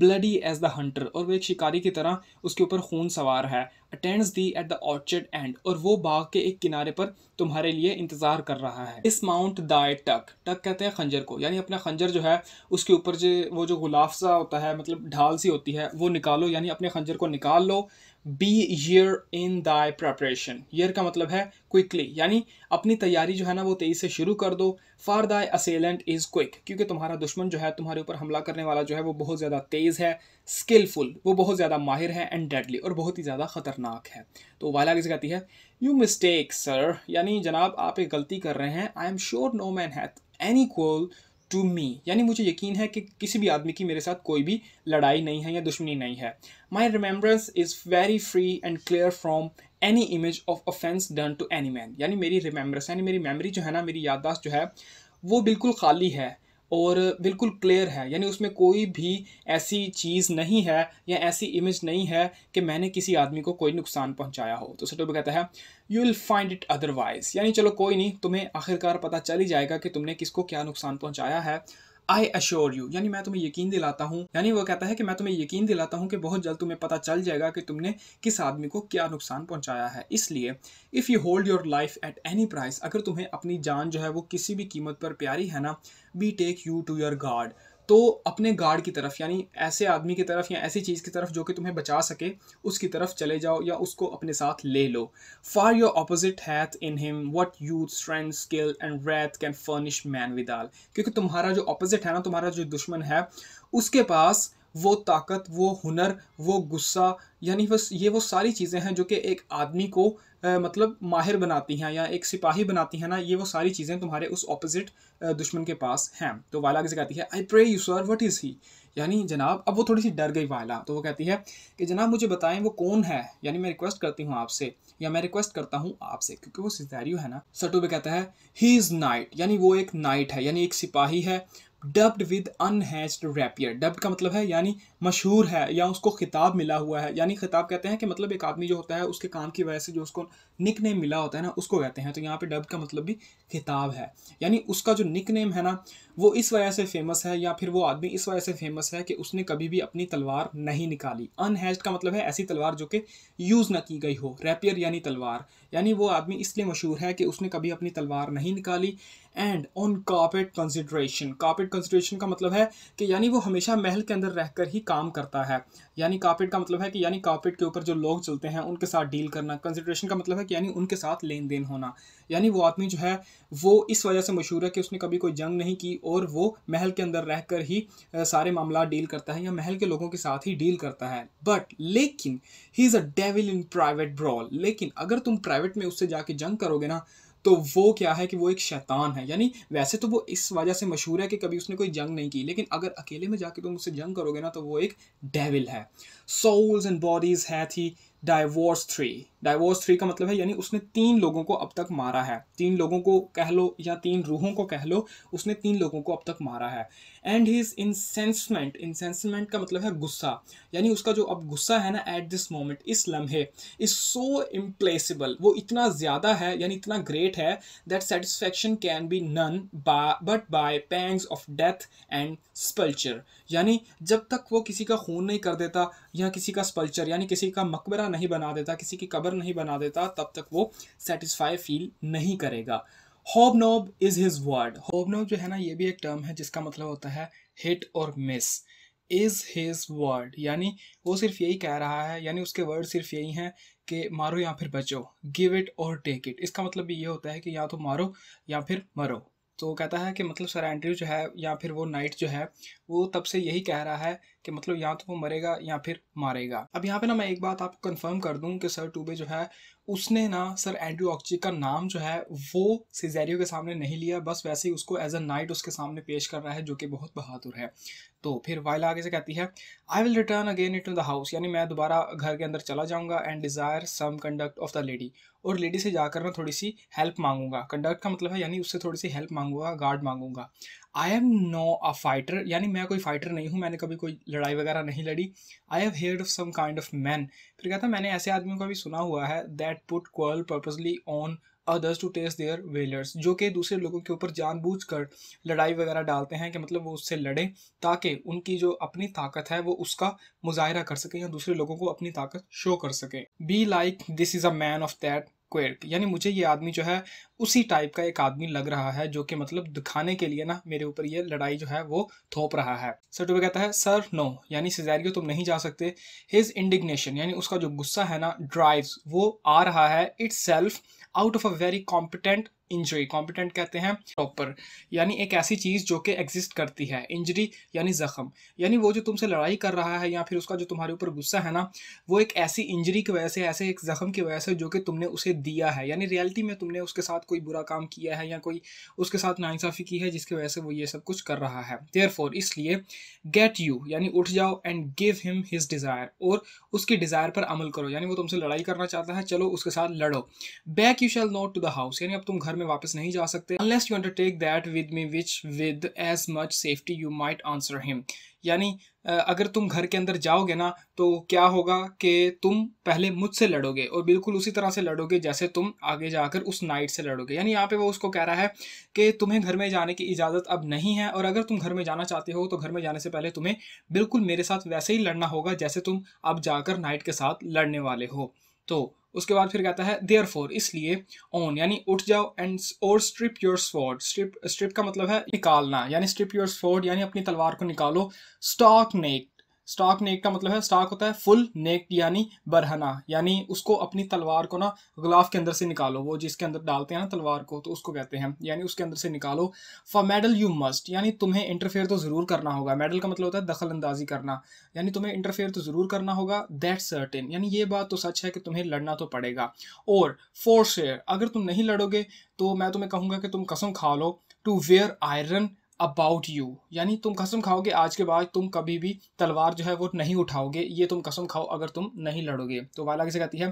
ब्लडी एज द हंटर और वो एक शिकारी की तरह उसके ऊपर खून सवार है attends thee at the orchard end और वो बाग के एक किनारे पर तुम्हारे लिए इंतजार कर रहा है इस माउंट दाय टक टक कहते हैं खंजर को यानी अपना खंजर जो है उसके ऊपर जो वो जो गुलाफ सा होता है मतलब ढाल सी होती है वो निकालो यानी अपने खंजर को निकाल लो be yare in thy preparation yare का मतलब है क्विकली यानी अपनी तैयारी जो है ना वो तेज़ी से शुरू कर दो for thy assailant is quick क्योंकि तुम्हारा दुश्मन जो है तुम्हारे ऊपर हमला करने वाला जो है वो बहुत ज़्यादा तेज़ है स्किलफुल वो बहुत ज़्यादा माहिर है एंड डेडली और बहुत ही ज़्यादा ख़तरनाक है तो वाला किसी कहती है यू मिस्टेक सर यानी जनाब आप एक गलती कर रहे हैं I am sure no man hath any quarrel to me यानी मुझे यकीन है कि किसी भी आदमी की मेरे साथ कोई भी लड़ाई नहीं है या दुश्मनी नहीं है my remembrance is very free and clear from any image of offence done to any man यानी मेरी रिमेम्बरेंस यानी मेरी मेमरी जो है ना मेरी याददाश्त जो है वो बिल्कुल खाली है और बिल्कुल क्लियर है यानी उसमें कोई भी ऐसी चीज़ नहीं है या ऐसी इमेज नहीं है कि मैंने किसी आदमी को कोई नुकसान पहुंचाया हो तो सटोबे कहता है you will find it otherwise यानी चलो कोई नहीं तुम्हें आखिरकार पता चल ही जाएगा कि तुमने किसको क्या नुकसान पहुँचाया है आई अश्योर यू यानी मैं तुम्हें यकीन दिलाता हूँ यानी वो कहता है कि मैं तुम्हें यकीन दिलाता हूँ कि बहुत जल्द तुम्हें पता चल जाएगा कि तुमने किस आदमी को क्या नुकसान पहुँचाया है इसलिए if you hold your life at any price अगर तुम्हें अपनी जान जो है वो किसी भी कीमत पर प्यारी है ना we take you to your guard तो अपने गार्ड की तरफ यानी ऐसे आदमी की तरफ या ऐसी चीज़ की तरफ जो कि तुम्हें बचा सके उसकी तरफ चले जाओ या उसको अपने साथ ले लो far your opposite hath in him what youth strength skill and wrath can furnish man with all क्योंकि तुम्हारा जो ऑपोजिट है ना तुम्हारा जो दुश्मन है उसके पास वो ताकत वो हुनर वो गुस्सा यानी बस ये वो सारी चीज़ें हैं जो कि एक आदमी को मतलब माहिर बनाती हैं या एक सिपाही बनाती हैं ना ये वो सारी चीज़ें तुम्हारे उस ऑपोजिट दुश्मन के पास हैं तो वाला किसे कहती है I pray you sir what is he यानी जनाब अब वो थोड़ी सी डर गई वाला तो वो कहती है कि जनाब मुझे बताएं वो कौन है यानी मैं रिक्वेस्ट करती हूँ आपसे या मैं रिक्वेस्ट करता हूँ आपसे क्योंकि वो सितारियो है ना पे कहता है ही इज़ नाइट यानी वो एक नाइट है यानी एक सिपाही है dubbed with unhatched rapier dubbed का मतलब है यानी मशहूर है या उसको खिताब मिला हुआ है यानी खिताब कहते हैं कि मतलब एक आदमी जो होता है उसके काम की वजह से जो उसको निक नेम मिला होता है ना उसको कहते हैं तो यहाँ पे डब्ड का मतलब भी खिताब है यानी उसका जो निक नेम है ना वो इस वजह से फेमस है या फिर वो आदमी इस वजह से फेमस है कि उसने कभी भी अपनी तलवार नहीं निकाली अनहैच्ड का मतलब है ऐसी तलवार जो कि यूज़ ना की गई हो रैपियर यानी तलवार यानी वो आदमी इसलिए मशहूर है कि उसने कभी अपनी तलवार नहीं निकाली and on carpet consideration carpet consideration का मतलब है कि यानी वो हमेशा महल के अंदर रहकर ही काम करता है यानी कॉपेट का मतलब है कि यानी कॉपेट के ऊपर जो लोग चलते हैं उनके साथ डील करना कंसिड्रेशन का मतलब है कि यानी उनके साथ लेन देन होना यानी वो आदमी जो है वो इस वजह से मशहूर है कि उसने कभी कोई जंग नहीं की और वो महल के अंदर रहकर ही सारे मामला डील करता है या महल के लोगों के साथ ही डील करता है बट लेकिन he is a devil in private brawl लेकिन अगर तुम प्राइवेट में उससे जाके जंग करोगे ना तो वो क्या है कि वो एक शैतान है यानी वैसे तो वो इस वजह से मशहूर है कि कभी उसने कोई जंग नहीं की लेकिन अगर अकेले में जाके तुम उससे जंग करोगे ना तो वो एक डेविल है सोल्स एंड बॉडीज है थी डाइवोर्स थ्री डाइवोर्स थ्री का मतलब है यानी उसने तीन लोगों को अब तक मारा है तीन लोगों को कह लो या तीन रूहों को कह लो उसने तीन लोगों को अब तक मारा है एंड हीज इंसेंसमेंट इंसेंसमेंट का मतलब है गुस्सा यानी उसका जो अब गुस्सा है ना एट दिस मोमेंट इस लम्हे इज सो इम्प्लेसिबल वो इतना ज़्यादा है यानी इतना ग्रेट है that satisfaction can be none but by pangs of death and sepulchre यानी जब तक वो किसी का खून नहीं कर देता या किसी का स्पल्चर यानी किसी का मकबरा नहीं बना देता किसी की कबर सुंदर नहीं बना देता तब तक वो सेटिस्फाई फील नहीं करेगा hob nob is his word hob nob जो है ना ये भी एक टर्म है जिसका मतलब होता है हिट और मिस इज़ हिज वर्ड यानी वो सिर्फ यही कह रहा है यानी उसके वर्ड सिर्फ यही हैं कि मारो या फिर बचो give it or take it इसका मतलब भी ये होता है कि या तो मारो या फिर मरो तो कहता है कि मतलब सर एंड्रयू जो है या फिर वो नाइट जो है वो तब से यही कह रहा है कि मतलब या तो वो मरेगा या फिर मारेगा अब यहाँ पे ना मैं एक बात आपको कंफर्म कर दूँ कि सर टूबे जो है उसने ना सर एंड्रयू ऑक्ची का नाम जो है वो सिजेरियो के सामने नहीं लिया बस वैसे ही उसको एज अ नाइट उसके सामने पेश कर रहा है जो कि बहुत बहादुर है तो फिर वाइल आगे से कहती है I will return again it to the house यानी मैं दोबारा घर के अंदर चला जाऊंगा and desire some conduct of the lady और लेडी से जाकर मैं थोड़ी सी हेल्प मांगूंगा कंडक्ट का मतलब है यानी उससे थोड़ी सी हेल्प मांगूंगा गार्ड मांगूंगा I am no a fighter यानी मैं कोई फाइटर नहीं हूँ मैंने कभी कोई लड़ाई वगैरह नहीं लड़ी I have heard of some kind of man फिर कहता मैंने ऐसे आदमियों का भी सुना हुआ है that put quarrel purposely on others to taste their valours जो कि दूसरे लोगों के ऊपर जानबूझकर लड़ाई वगैरह डालते हैं कि मतलब वो उससे लड़ें ताकि उनकी जो अपनी ताकत है वो उसका मुजाहरा कर सकें या दूसरे लोगों को अपनी ताकत शो कर सकें belike this is a man of that क्वेट यानी मुझे ये आदमी जो है उसी टाइप का एक आदमी लग रहा है जो कि मतलब दिखाने के लिए ना मेरे ऊपर ये लड़ाई जो है वो थोप रहा है सर सटोबे कहता है सर नो यानी सिजेरियो तुम नहीं जा सकते हिज इंडिग्नेशन यानी उसका जो गुस्सा है ना ड्राइव्स वो आ रहा है itself out of a very competent injury competent कहते हैं प्रॉपर यानी एक ऐसी चीज़ जो कि एग्जिस्ट करती है इंजरी यानी ज़ख्म यानी वो जो तुमसे लड़ाई कर रहा है या फिर उसका जो तुम्हारे ऊपर गुस्सा है ना वो एक ऐसी इंजरी की वजह से ऐसे एक ज़ख्म की वजह से जो कि तुमने उसे दिया है यानी रियलिटी में तुमने उसके साथ कोई बुरा काम किया है या कोई उसके साथ नाइंसाफ़ी की है जिसकी वजह से वो ये सब कुछ कर रहा है देयर इसलिए गेट यू यानी उठ जाओ and give him his desire और उसकी डिज़ायर पर अमल करो यानी वो तुमसे लड़ाई करना चाहता है चलो उसके साथ लड़ो back you shall not to the house यानी अब तुम घर में में वापस नहीं जा सकते unless you undertake that with me which with as much safety you might answer him यानी अगर तुम घर के अंदर जाओगे ना तो क्या होगा कि तुम पहले मुझसे लड़ोगे और बिल्कुल उसी तरह से लड़ोगे जैसे तुम आगे जाकर उस नाइट से लड़ोगे यानी यहाँ पे वो उसको कह रहा है कि तुम्हें घर में जाने की इजाज़त अब नहीं है और अगर तुम घर में जाना चाहते हो तो घर में जाने से पहले तुम्हें बिल्कुल मेरे साथ वैसे ही लड़ना होगा जैसे तुम अब जाकर नाइट के साथ लड़ने वाले हो तो उसके बाद फिर कहता है देयर फोर इसलिए ऑन यानी उठ जाओ एंड और strip your sword strip strip का मतलब है निकालना यानी स्ट्रिप योर स्वॉर्ड यानी अपनी तलवार को निकालो स्टॉक नेक स्टॉक नेक का मतलब है स्टॉक होता है फुल नेक यानी बरहना यानी उसको अपनी तलवार को ना गुलाफ के अंदर से निकालो वो जिसके अंदर डालते हैं ना तलवार को तो उसको कहते हैं यानी उसके अंदर से निकालो फॉर मेडल यू मस्ट यानी तुम्हें इंटरफेयर तो ज़रूर करना होगा मेडल का मतलब होता है दखल अंदाजी करना यानी तुम्हें इंटरफेयर तो ज़रूर करना होगा दैट सर्टेन यानी ये बात तो सच है कि तुम्हें लड़ना तो पड़ेगा और फोर्स शेयर अगर तुम नहीं लड़ोगे तो मैं तुम्हें कहूँगा कि तुम कसम खा लो to wear iron about you यानी तुम कसम खाओगे आज के बाद तुम कभी भी तलवार जो है वो नहीं उठाओगे ये तुम कसम खाओ अगर तुम नहीं लड़ोगे तो वाला कैसे कहती है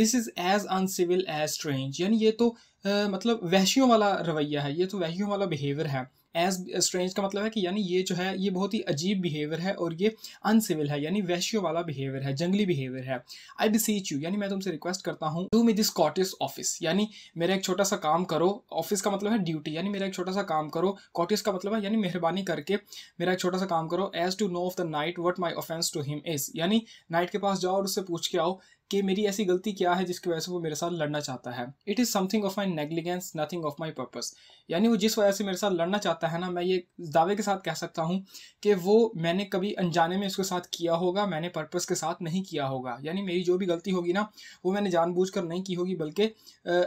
this is as uncivil as strange यानी ये तो आ, मतलब वहशियों वाला रवैया है ये तो वहशियों वाला बिहेवियर है एज स्ट्रेंज का मतलब है कि यानी ये जो है ये बहुत ही अजीब बिहेवियर है और ये अनसिविल है यानी वैश्यो वाला बिहेवियर है जंगली बिहेवियर है आई बी सीच यू यानी मैं तुमसे रिक्वेस्ट करता हूँ do me this courteous office यानी मेरा एक छोटा सा काम करो ऑफिस का मतलब है ड्यूटी यानी मेरा एक छोटा सा काम करो कॉटिस का मतलब है यानी मेहरबानी करके मेरा एक छोटा सा काम करो as to know of the knight what my offence to him is यानी नाइट के पास जाओ और उससे पूछ के आओ कि मेरी ऐसी गलती क्या है जिसकी वजह से वो मेरे साथ लड़ना चाहता है it is something of my negligence nothing of my purpose यानी वो जिस वजह से मेरे साथ लड़ना चाहता है ना मैं ये दावे के साथ कह सकता हूँ कि वो मैंने कभी अनजाने में उसके साथ किया होगा मैंने पर्पस के साथ नहीं किया होगा यानी मेरी जो भी गलती होगी ना वो मैंने जानबूझ नहीं की होगी बल्कि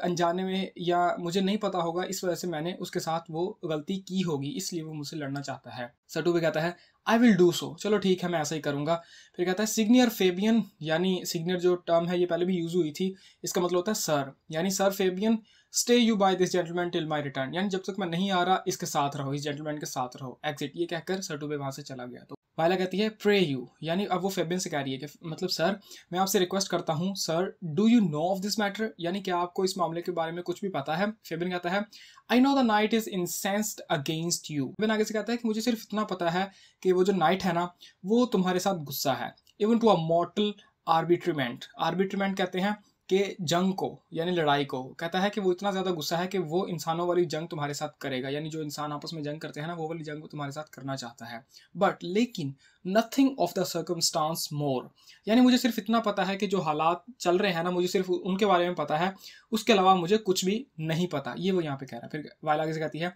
अनजाने में या मुझे नहीं पता होगा इस वजह से मैंने उसके साथ वो गलती की होगी इसलिए वो मुझसे लड़ना चाहता है सटू भी कहता है आई विल डू सो चलो ठीक है मैं ऐसा ही करूँगा फिर कहता है सिग्नियर फेबियन यानी सिग्नियर जो टर्म है ये पहले भी यूज़ हुई थी इसका मतलब होता है सर यानी sir Fabian stay you by this gentleman till my return यानी जब तक मैं नहीं आ रहा इसके साथ रहो इस जेंटलमैन के साथ रहो एग्जिट ये कहकर सटूबे वहां से चला गया तो वायला कहती है प्रे यू यानी अब वो फेबिन से कह रही है कि मतलब सर मैं आपसे रिक्वेस्ट करता हूँ sir do you know of this matter यानी कि आपको इस मामले के बारे में कुछ भी पता है फेबिन कहता है I know the knight is incensed against you Fabian आगे से कहता है कि मुझे सिर्फ इतना पता है कि वो जो नाइट है ना वो तुम्हारे साथ गुस्सा है even to a mortal arbitrement arbitrement कहते हैं के जंग को यानी लड़ाई को कहता है कि वो इतना ज़्यादा गुस्सा है कि वो इंसानों वाली जंग तुम्हारे साथ करेगा यानी जो इंसान आपस में जंग करते हैं ना वो वाली जंग वो तुम्हारे साथ करना चाहता है बट लेकिन nothing of the circumstance more यानी मुझे सिर्फ इतना पता है कि जो हालात चल रहे हैं ना मुझे सिर्फ उनके बारे में पता है उसके अलावा मुझे कुछ भी नहीं पता ये वो यहाँ पे कह रहा है फिर वायला से कहती है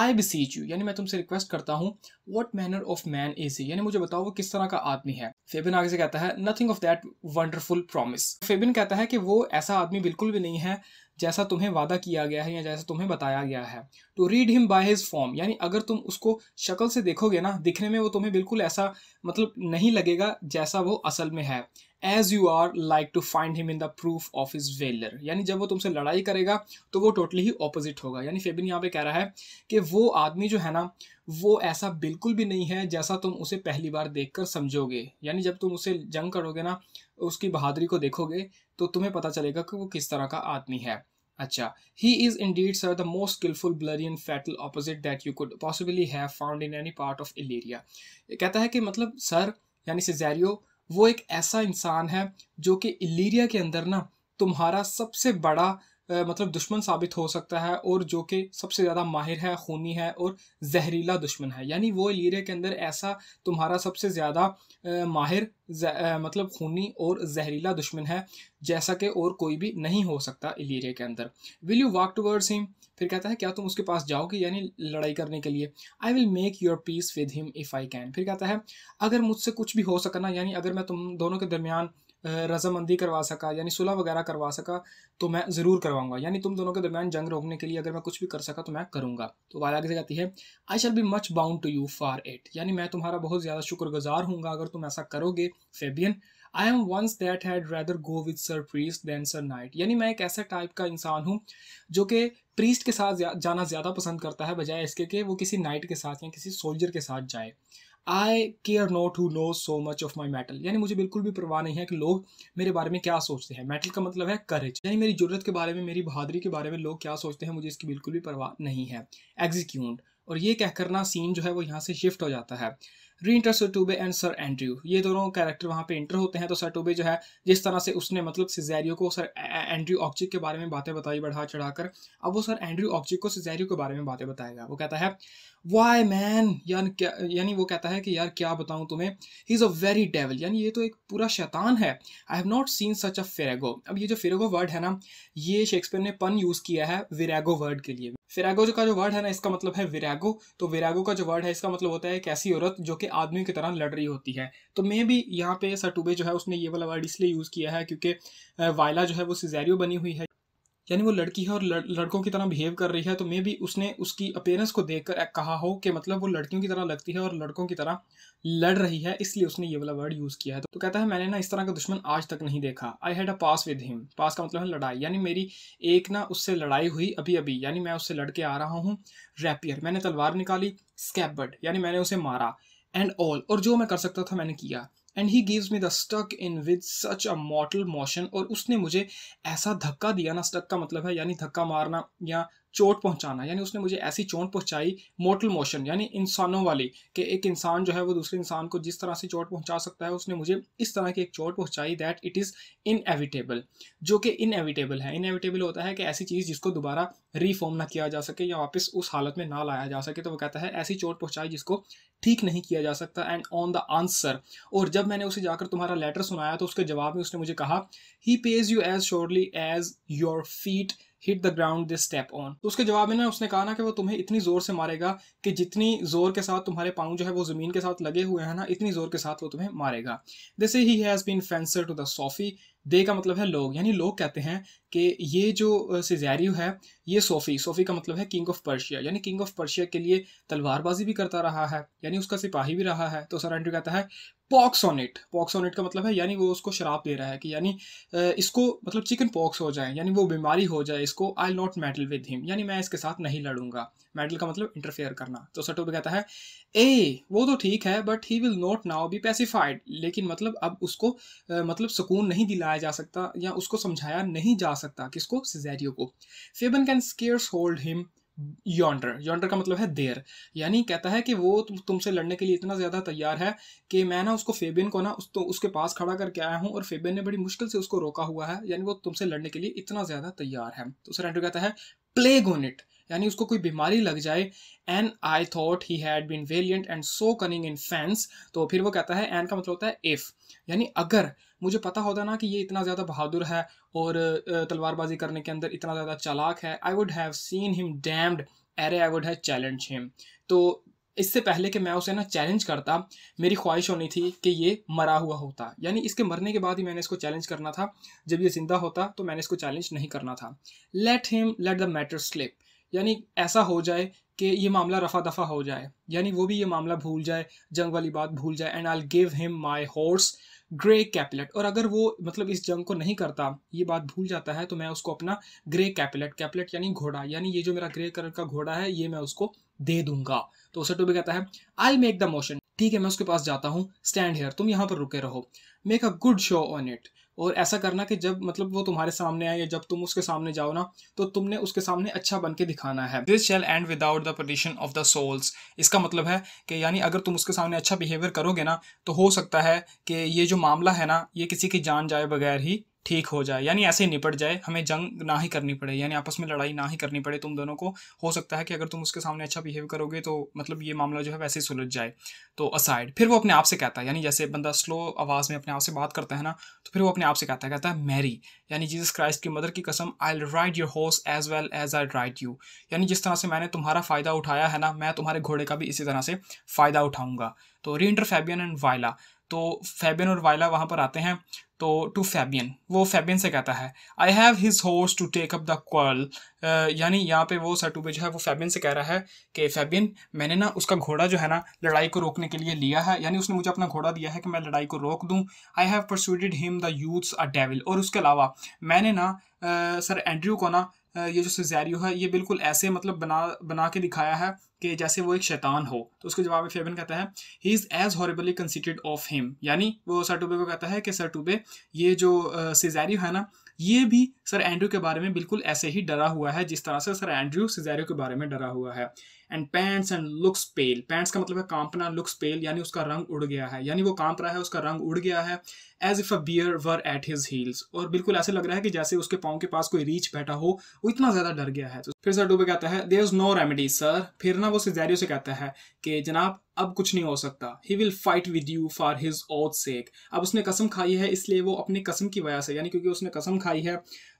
आई बी सीच यू यानी मैं तुमसे रिक्वेस्ट करता हूँ what manner of man is यानी मुझे बताओ वो किस तरह का आदमी है फेबिन आगे से कहता है nothing of that wonderful promise Fabian कहता है कि वो ऐसा आदमी बिल्कुल भी नहीं है जैसा तुम्हें वादा किया गया है या जैसा तुम्हें बताया गया है to read him by his form यानी अगर तुम उसको शक्ल से देखोगे ना दिखने में वो तुम्हें बिल्कुल ऐसा मतलब नहीं लगेगा जैसा वो असल में है as you are like to find him in the proof of is valour यानी जब वो तुमसे लड़ाई करेगा तो वो टोटली ही ऑपोजिट होगा यानी फेबिन यहाँ पे कह रहा है कि वो आदमी जो है ना वो ऐसा बिल्कुल भी नहीं है जैसा तुम उसे पहली बार देख कर समझोगे यानी जब तुम उसे जंग करोगे ना उसकी बहादुरी को देखोगे तो तुम्हें पता चलेगा कि वो किस तरह का आदमी है अच्छा he is indeed sir the most skilful bloody and fatal opposite that you could possibly have found in any part of Illyria कहता है कि मतलब सर यानी सिजैरियो वो एक ऐसा इंसान है जो कि इलीरिया के अंदर ना तुम्हारा सबसे बड़ा मतलब दुश्मन साबित हो सकता है और जो कि सबसे ज़्यादा माहिर है खूनी है और जहरीला दुश्मन है यानी वो लीरे के अंदर ऐसा तुम्हारा सबसे ज़्यादा माहिर मतलब खूनी और जहरीला दुश्मन है जैसा कि और कोई भी नहीं हो सकता लीरे के अंदर will you walk towards him फिर कहता है क्या तुम उसके पास जाओगे यानी लड़ाई करने के लिए I will make your peace with him if I can फिर कहता है अगर मुझसे कुछ भी हो सका ना यानी अगर मैं तुम दोनों के दरमियान रजामंदी करवा सका यानी सुलह वगैरह करवा सका तो मैं ज़रूर करवाऊंगा यानी तुम दोनों के दरमियान जंग रोकने के लिए अगर मैं कुछ भी कर सका तो मैं करूंगा तो वाला आगे से कहती है I shall be much bound to you for it यानी मैं तुम्हारा बहुत ज़्यादा शुक्रगुजार हूँ अगर तुम ऐसा करोगे Fabian I am one that had rather go with sir priest than sir knight यानी मैं एक ऐसा टाइप का इंसान हूँ जो कि प्रीस्ट के साथ जाना ज़्यादा पसंद करता है बजाय इसके कि वो किसी नाइट के साथ या किसी सोल्जर के साथ जाए I care not who know so much of my mettle यानी मुझे बिल्कुल भी परवाह नहीं है कि लोग मेरे बारे में क्या सोचते हैं मेटल का मतलब है करेज यानी मेरी जरूरत के बारे में मेरी बहादुरी के बारे में लोग क्या सोचते हैं मुझे इसकी बिल्कुल भी परवाह नहीं है एग्जीक्यूट और ये कह करना सीन जो है वो यहाँ से शिफ्ट हो जाता है reenter sir Toby and sir Andrew ये दोनों कैरेक्टर वहाँ पे इंटर होते हैं तो सर टूबे जो है जिस तरह से उसने मतलब सिजैरियो को सर एंड्रयू ऑक्चिक के बारे में बातें बताई बढ़ा चढ़ाकर अब वो सर एंड्रयू ऑक्चिक को सिजैरियो के बारे में बातें बताएगा वो कहता है वाई मैन यान क्या यानी वो कहता है कि यार क्या बताऊँ तुम्हें he is a very devil यानी ये तो एक पूरा शैतान है I have not seen such a firago अब ये जो फेरेगो वर्ड है ना ये शेक्सपियर ने पन यूज़ किया है विरेगो वर्ड के लिए जो का जो वर्ड है ना इसका मतलब है विरागो तो विरागो का जो वर्ड है इसका मतलब होता है एक ऐसी औरत जो कि आदमी की तरह लड़ रही होती है तो मे भी यहाँ पे सटूबे जो है उसने ये वाला वर्ड इसलिए यूज़ किया है क्योंकि वायला जो है वो सिजेरियो बनी हुई है यानी वो लड़की है और लड़, लड़कों की तरह बिहेव कर रही है तो मे भी उसने उसकी अपेयरेंस को देख कर कहा हो कि मतलब वो लड़कियों की तरह लगती है और लड़कों की तरह लड़ रही है इसलिए उसने ये वाला वर्ड यूज़ किया है तो कहता है मैंने ना इस तरह का दुश्मन आज तक नहीं देखा I had a pass with him pass का मतलब है लड़ाई यानी मेरी एक ना उससे लड़ाई हुई अभी अभी यानी मैं उससे लड़के आ रहा हूँ रैपियर मैंने तलवार निकाली स्कैपबर्ड यानी मैंने उसे मारा एंड ऑल और जो मैं कर सकता था मैंने किया and he gives me the stuck in with such a mortal motion और उसने मुझे ऐसा धक्का दिया ना स्टक का मतलब है यानी धक्का मारना या चोट पहुंचाना यानी उसने मुझे ऐसी चोट पहुंचाई मोटल मोशन यानी इंसानों वाली कि एक इंसान जो है वो दूसरे इंसान को जिस तरह से चोट पहुंचा सकता है उसने मुझे इस तरह की एक चोट पहुंचाई दैट इट इज़ इनएविटेबल जो कि इनएविटेबल है इनएविटेबल होता है कि ऐसी चीज़ जिसको दोबारा रिफॉर्म ना किया जा सके या वापस उस हालत में ना लाया जा सके तो वो कहता है ऐसी चोट पहुँचाई जिसको ठीक नहीं किया जा सकता एंड ऑन द आंसर और जब मैंने उसे जाकर तुम्हारा लेटर सुनाया तो उसके जवाब में उसने मुझे कहा he pays you as surely as your feet hit the ground this step on तो उसके जवाब में ना उसने कहा ना कि वो तुम्हें इतनी जोर से मारेगा कि जितनी जोर के साथ तुम्हारे पाँव जो है वो ज़मीन के साथ लगे हुए हैं ना इतनी जोर के साथ वो तुम्हें मारेगा this he has been fencer to the Sophy दे का मतलब है लोग यानी लोग कहते हैं कि ये जो सिजैरियो है ये सोफ़ी सोफ़ी का मतलब है किंग ऑफ पर्शिया यानी किंग ऑफ पर्शिया के लिए तलवारबाजी भी करता रहा है यानी उसका सिपाही भी रहा है तो सर एंड्रू कहता है pox on it pox on it का मतलब है यानी वो उसको शराब दे रहा है कि यानी इसको मतलब चिकन पॉक्स हो जाए यानी वो बीमारी हो जाए इसको I not meddle with him यानी मैं इसके साथ नहीं लड़ूंगा मेडल का मतलब इंटरफेयर करना तो सटोर कहता है ए वो तो ठीक है but he will not now be pacified लेकिन मतलब अब उसको आ, मतलब सुकून नहीं दिलाया जा सकता या उसको समझाया नहीं जा सकता किसको सिजैरियो को Fabian can scarce hold him yonder yonder का मतलब है देर यानी कहता है कि वो तुमसे लड़ने के लिए इतना ज़्यादा तैयार है कि मैं ना उसको फेबिन को ना उस तो उसके पास खड़ा करके आया हूँ और फेबिन ने बड़ी मुश्किल से उसको रोका हुआ है यानी वो तुमसे लड़ने के लिए इतना ज़्यादा तैयार है तो सरेंडर कहता है प्लेग ऑन इट यानी उसको कोई बीमारी लग जाए an I thought he had been valiant and so cunning in fence तो फिर वो कहता है एन का मतलब होता है इफ़ यानी अगर मुझे पता होता ना कि ये इतना ज़्यादा बहादुर है और तलवारबाजी करने के अंदर इतना ज़्यादा चालाक है I would have seen him damned ere I would have challenge him तो इससे पहले कि मैं उसे ना चैलेंज करता मेरी ख्वाहिश होनी थी कि ये मरा हुआ होता यानी इसके मरने के बाद ही मैंने इसको चैलेंज करना था जब ये ज़िंदा होता तो मैंने इसको चैलेंज नहीं करना था let him let the matter slip यानी ऐसा हो जाए कि ये मामला रफा दफा हो जाए यानी वो भी ये मामला भूल जाए जंग वाली बात भूल जाए and I give him my horse grey Capilet और अगर वो मतलब इस जंग को नहीं करता ये बात भूल जाता है तो मैं उसको अपना ग्रे कैपलेट कैपलेट यानी घोड़ा यानी ये जो मेरा ग्रे कलर का घोड़ा है ये मैं उसको दे दूंगा तो उसे भी कहता है आई मेक द मोशन ठीक है मैं उसके पास जाता हूँ स्टैंड हेयर तुम यहाँ पर रुके रहो make a good show on it और ऐसा करना कि जब मतलब वो तुम्हारे सामने आए या जब तुम उसके सामने जाओ ना तो तुमने उसके सामने अच्छा बन के दिखाना है this shall end without the perdition of the souls इसका मतलब है कि यानी अगर तुम उसके सामने अच्छा बिहेवियर करोगे ना तो हो सकता है कि ये जो मामला है ना ये किसी की जान जाए बगैर ही ठीक हो जाए यानी ऐसे ही निपट जाए हमें जंग ना ही करनी पड़े यानी आपस में लड़ाई ना ही करनी पड़े तुम दोनों को हो सकता है कि अगर तुम उसके सामने अच्छा बिहेव करोगे तो मतलब ये मामला जो है वैसे ही सुलझ जाए तो असाइड फिर वो अपने आप से कहता है यानी जैसे बंदा स्लो आवाज़ में अपने आप से बात करता है ना तो फिर वो अपने आप से कहता है कहता है मैरी यानी जीसस क्राइस्ट की मदर की कसम I ride your horse as well as I ride you यानी जिस तरह से मैंने तुम्हारा फ़ायदा उठाया है ना मैं तुम्हारे घोड़े का भी इसी तरह से फ़ायदा उठाऊंगा तो री इंटर फैबियन एंड वायला तो फैबियन और वायला वहाँ पर आते हैं तो टू फैबियन वो फैबियन से कहता है I have his horse to take up the quarrel यानी यहाँ पे वो सटूबे जो है वो फैबियन से कह रहा है कि फैबियन मैंने ना उसका घोड़ा जो है ना लड़ाई को रोकने के लिए लिया है यानी उसने मुझे अपना घोड़ा दिया है कि मैं लड़ाई को रोक दूँ I have persuaded him the youth's a devil और उसके अलावा मैंने ना सर एंड्रयू को ना ये जो सिजैरियो है ये बिल्कुल ऐसे मतलब बना बना के दिखाया है कि जैसे वो एक शैतान हो तो उसके जवाब में फेबन कहता है he is as horribly conceited of him यानी वो सर टूबे को कहता है कि टूबे ये जो सिजैरियो है ना ये भी सर एंड्रू के बारे में बिल्कुल ऐसे ही डरा हुआ है जिस तरह से सर एंड्रू सिजैरियो के बारे में डरा हुआ है and pants and looks pale pants का मतलब है कांपना लुक्स पेल यानी उसका रंग उड़ गया है यानी वो कांप रहा है उसका रंग उड़ गया है as if a bear were at his heels और बिल्कुल ऐसे लग रहा है कि जैसे उसके पाँव के पास कोई रीच बैठा हो वो इतना ज्यादा डर गया है तो फिर सर डूबे कहता है there is no remedy sir फिर ना वो सिजेरियो से कहता है कि जनाब अब कुछ नहीं हो सकता he will fight with you for his oath sake अब उसने कसम खाई है इसलिए वो अपनी कसम की वजह से यानी क्योंकि उसने कसम खाई है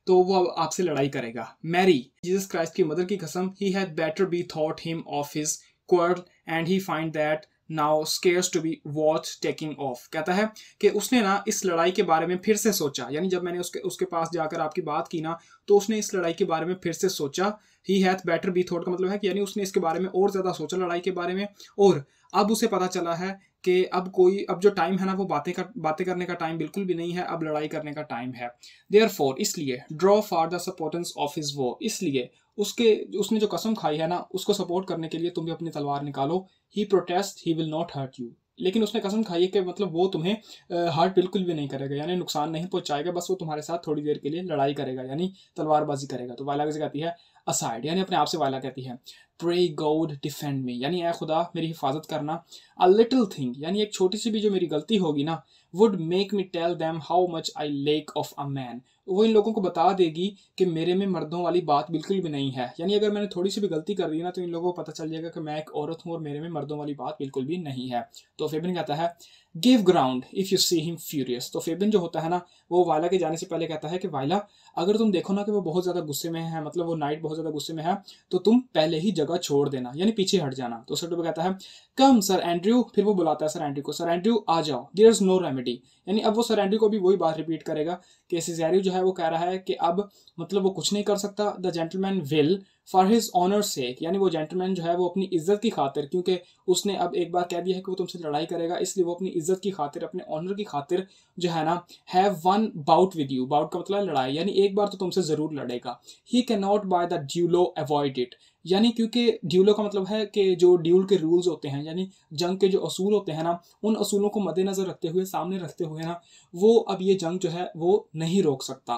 तो वो अब आपसे लड़ाई करेगा मैरी जीसस क्राइस्ट की मदर की कसम he had better be thought him of his quarrel and he find that now scarce to be वॉच टेकिंग ऑफ कहता है कि उसने ना इस लड़ाई के बारे में फिर से सोचा यानी जब मैंने उसके उसके पास जाकर आपकी बात की ना तो उसने इस लड़ाई के बारे में फिर से सोचा he hath better be thought का मतलब है कि यानी उसने इसके बारे में और ज़्यादा सोचा लड़ाई के बारे में और अब उसे पता चला है कि अब कोई अब जो टाइम है ना वो बातें कर बातें करने का टाइम बिल्कुल भी नहीं है अब लड़ाई करने का टाइम है देयर फॉर इसलिए draw for the supportance of his vow इसलिए उसके उसने जो कसम खाई है ना उसको सपोर्ट करने के लिए तुम भी अपनी तलवार निकालो he protest he will not hurt you लेकिन उसने कसम खाई है कि मतलब वो तुम्हें हर्ट बिल्कुल भी नहीं करेगा यानी नुकसान नहीं पहुंचाएगा बस वो तुम्हारे साथ थोड़ी देर के लिए लड़ाई करेगा यानी तलवारबाजी करेगा तो वाला कहती है असाइड यानी अपने आप से वाला कहती है प्रे गोड डिफेंड मी यानी ए खुदा मेरी हिफाजत करना अ लिटिल थिंग यानी एक छोटी सी भी जो मेरी गलती होगी ना would make me tell them how much I lack of a man वो इन लोगों को बता देगी कि मेरे में मर्दों वाली बात बिल्कुल भी नहीं है यानी अगर मैंने थोड़ी सी भी गलती कर दी ना तो इन लोगों को पता चल जाएगा कि मैं एक औरत हूँ और मेरे में मर्दों वाली बात बिल्कुल भी नहीं है तो फेबिन कहता है give ground if you see him furious तो फेबिन जो होता है ना वो वायला के जाने से पहले कहता है कि वायला अगर तुम देखो ना कि वो बहुत ज़्यादा गुस्से में है मतलब वो नाइट बहुत ज़्यादा गुस्से में है तो तुम पहले ही जगह छोड़ देना यानी पीछे हट जाना तो सर कहता है कम सर एंड्रयू फिर वो बुलाता है सर एंड्रयू को सर एंड्रयू आ जाओ देर इज़ नो रेमेडी यानी अब वो सर एंड्रयू को भी वही बात रिपीट करेगा कि सिजैरियो जो है वो कह रहा है कि अब मतलब वो कुछ नहीं कर सकता the gentleman will for his honour sake यानी वो जेंटलमैन जो है वो अपनी इज्जत की खातिर क्योंकि उसने अब एक बार कह दिया है कि वो तुमसे लड़ाई करेगा इसलिए वो अपनी इज्जत की खातिर अपने ऑनर की खातिर जो है ना have one bout with you bout का मतलब लड़ाई यानी एक बार तो तुमसे ज़रूर लड़ेगा he cannot by the duello avoid it यानी क्योंकि ड्यूलो का मतलब है कि जो ड्यूल के रूल्स होते हैं यानी जंग के जो असूल होते हैं ना उन असूलों को मद्देनज़र रखते हुए सामने रखते हुए ना वो अब ये जंग जो है वो नहीं रोक सकता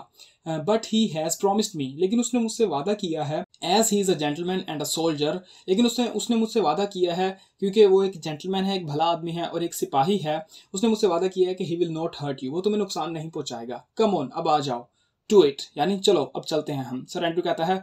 but he has promised me लेकिन उसने मुझसे वादा किया है as he is a gentleman and a soldier लेकिन उसने उसने मुझसे वादा किया है क्योंकि वो एक जेंटलमैन है एक भला आदमी है और एक सिपाही है उसने मुझसे वादा किया है कि he will not hurt you वो तुम्हें नुकसान नहीं पहुंचाएगा कम ऑन अब आ जाओ टू इट यानी चलो अब चलते हैं हम सर एंड्रू कहता है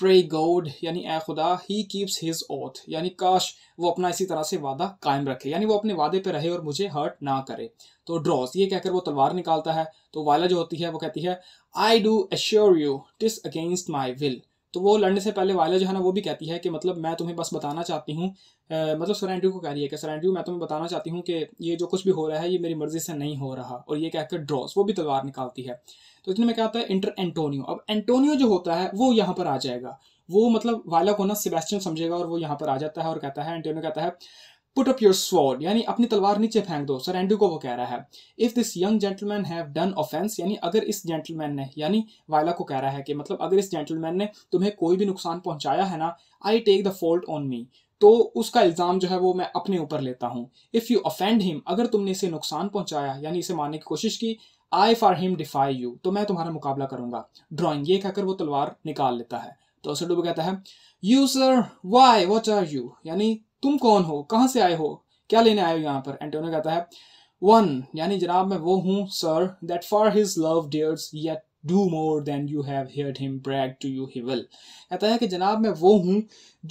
प्रे गॉड यानी ए खुदा ही कीप्स हिज ओथ यानी काश वो अपना इसी तरह से वादा कायम रखे यानी वो अपने वादे पे रहे और मुझे हर्ट ना करे तो ड्रॉस ये कहकर वो तलवार निकालता है तो वाला जो होती है वो कहती है I do assure you TISS against my will तो वो लड़ने से पहले वायला जो है ना वो भी कहती है कि मतलब मैं तुम्हें बस बताना चाहती हूँ मतलब सरेंड्यू को कह रही है कि सरेंड्यू मैं तुम्हें बताना चाहती हूँ कि ये जो कुछ भी हो रहा है ये मेरी मर्जी से नहीं हो रहा और ये कहकर ड्रॉस वो भी तलवार निकालती है तो इतने में क्या होता है इंटर एंटोनियो अब एंटोनियो जो होता है वो यहाँ पर आ जाएगा वो मतलब वाला को ना सेबेस्टियन समझेगा और वो यहाँ पर आ जाता है और कहता है एंटोनियो कहता है पुट अप योर स्वॉर्ड यानी अपनी तलवार नीचे फेंक दो सर एंड्रू को वो कह रहा है if this young gentleman have done offence यानी अगर इस जेंटलमैन ने यानी वायला को कह रहा है कि मतलब अगर इस जेंटलमैन ने तुम्हें कोई भी नुकसान पहुंचाया है ना I take the fault on me तो उसका इल्ज़ाम जो है वो मैं अपने ऊपर लेता हूँ इफ़ यू ऑफेंड हिम अगर तुमने इसे नुकसान पहुंचाया यानी इसे मारने की कोशिश की I for him defy you तो मैं तुम्हारा मुकाबला करूंगा ड्रॉइंग ये कहकर वो तलवार निकाल लेता है तो सडूब कहता है you sir why what are you यानी तुम कौन हो कहाँ से आए हो क्या लेने आए हो यहाँ पर एंटोनियो कहता है वन यानी जनाब मैं वो हूँ sir that for his love dares yet do more than you have heard him brag to you he will कहता है कि जनाब मैं वो हूँ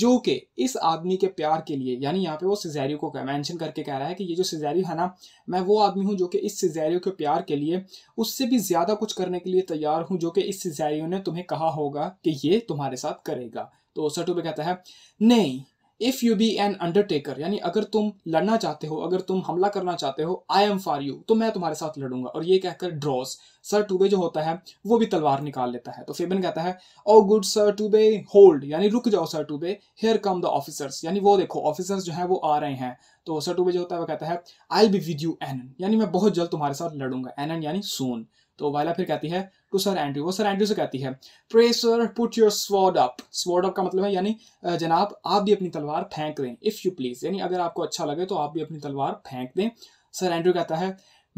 जो कि इस आदमी के प्यार के लिए यानी यहाँ पे वो सिजैरियो को मैंशन करके कह रहा है कि ये जो सिजैरियो है ना मैं वो आदमी हूँ जो कि इस सिजैरियो के प्यार के लिए उससे भी ज़्यादा कुछ करने के लिए तैयार हूँ जो कि इस सिजैरियो ने तुम्हें कहा होगा कि ये तुम्हारे साथ करेगा तो सटू पर कहता है नहीं if you be an undertaker यानी अगर तुम लड़ना चाहते हो अगर तुम हमला करना चाहते हो आई एम फॉर यू तो मैं तुम्हारे साथ लड़ूंगा और ये कहकर ड्रॉस सर टूबे जो होता है वो भी तलवार निकाल लेता है तो फेबन कहता है oh good sir Toby hold यानी रुक जाओ sir Toby here come the officers यानी वो देखो ऑफिसर्स जो है वो आ रहे हैं तो सर टूबे जो होता है वो कहता है I be with you anon यानी मैं बहुत जल्द तुम्हारे साथ लड़ूंगा एन एन यानी सोन तो वायला फिर कहती है टू सर एंड्रू वो सर एंड्रू से कहती है pray sir put your sword up sword up का मतलब है यानी जनाब आप भी अपनी तलवार फेंक दें इफ़ यू प्लीज़ यानी अगर आपको अच्छा लगे तो आप भी अपनी तलवार फेंक दें सर एंड्रू कहता है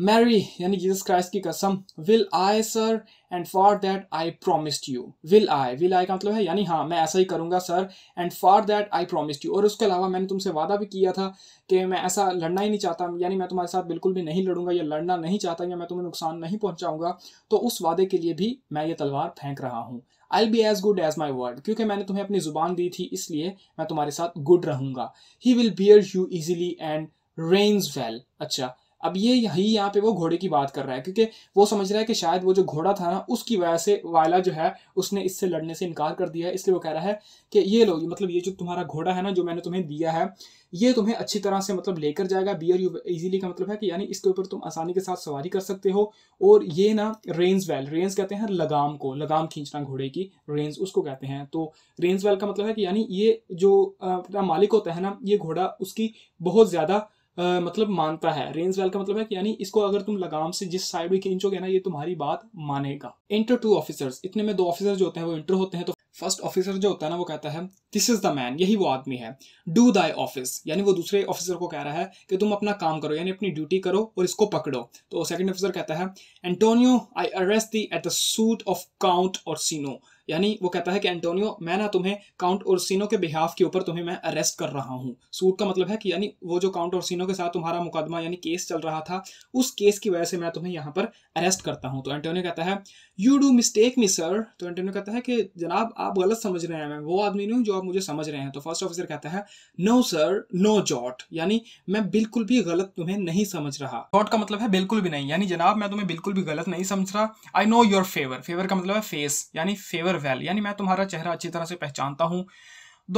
मैरी यानी जीसस क्राइस्ट की कसम will I sir and for that I promised you will I will I का मतलब है यानी हाँ मैं ऐसा ही करूँगा sir and for that I promised you और उसके अलावा मैंने तुमसे वादा भी किया था कि मैं ऐसा लड़ना ही नहीं चाहता यानी मैं तुम्हारे साथ बिल्कुल भी नहीं लड़ूंगा या लड़ना नहीं चाहता या मैं तुम्हें नुकसान नहीं पहुँचाऊँगा तो उस वादे के लिए भी मैं ये तलवार फेंक रहा हूँ I be as good as my word क्योंकि मैंने तुम्हें अपनी जुबान दी थी इसलिए मैं तुम्हारे साथ गुड रहूँगा he will bear you easily and reins well अच्छा अब ये यही यहाँ पे वो घोड़े की बात कर रहा है क्योंकि वो समझ रहा है कि शायद वो जो घोड़ा था ना उसकी वजह से वाला जो है उसने इससे लड़ने से इनकार कर दिया है इसलिए वो कह रहा है कि ये लो मतलब ये जो तुम्हारा घोड़ा है ना जो मैंने तुम्हें दिया है ये तुम्हें अच्छी तरह से मतलब लेकर जाएगा बियर यू ईजिली का मतलब है कि यानी इसके ऊपर तुम आसानी के साथ सवारी कर सकते हो और ये ना रेंज वेल रेंज कहते हैं लगाम को लगाम खींचना घोड़े की रेंज उसको कहते हैं तो रेंज वेल का मतलब है कि यानी ये जो अपना मालिक होता है ना ये घोड़ा उसकी बहुत ज़्यादा मतलब मानता है रेंज वेल का मतलब है कि यानी इसको अगर तुम लगाम से जिस साइड भी खींचोगे ना ये तुम्हारी बात मानेगा इंटर टू ऑफिसर्स इतने में दो ऑफिसर जो होते हैं वो इंटर होते हैं तो फर्स्ट ऑफिसर जो होता है ना वो कहता है दिस इज द मैन यही वो आदमी है डू दाई ऑफिस यानी वो दूसरे ऑफिसर को कह रहा है कि तुम अपना काम करो यानी अपनी ड्यूटी करो और इसको पकड़ो तो सेकंड ऑफिसर कहता है Antonio I arrest thee at the suit of Count Orsino यानी वो कहता है कि एंटोनियो मैं ना तुम्हें काउंट ओरसिनो के बिहाफ के ऊपर तुम्हें मैं अरेस्ट कर रहा हूँ सूट का मतलब है कि यानी वो जो काउंट ओरसिनो के साथ तुम्हारा मुकदमा यानी केस चल रहा था उस केस की वजह से मैं तुम्हें यहाँ पर अरेस्ट करता हूँ तो एंटोनियो कहता है you do mistake me sir तो एंटोनियो कहता है कि जनाब आप गलत समझ रहे हैं मैं वो आदमी नहीं हूँ जो आप मुझे समझ रहे हैं तो फर्स्ट ऑफिसर कहता है नो सर नो जॉट यानी मैं बिल्कुल भी गलत तुम्हें नहीं समझ रहा जॉट का मतलब है बिल्कुल भी नहीं यानी जनाब मैं तुम्हें बिल्कुल भी गलत नहीं समझ रहा I know your favour favour का मतलब है फेस यानी फेवर वेल यानी मैं तुम्हारा चेहरा अच्छी तरह से पहचानता हूँ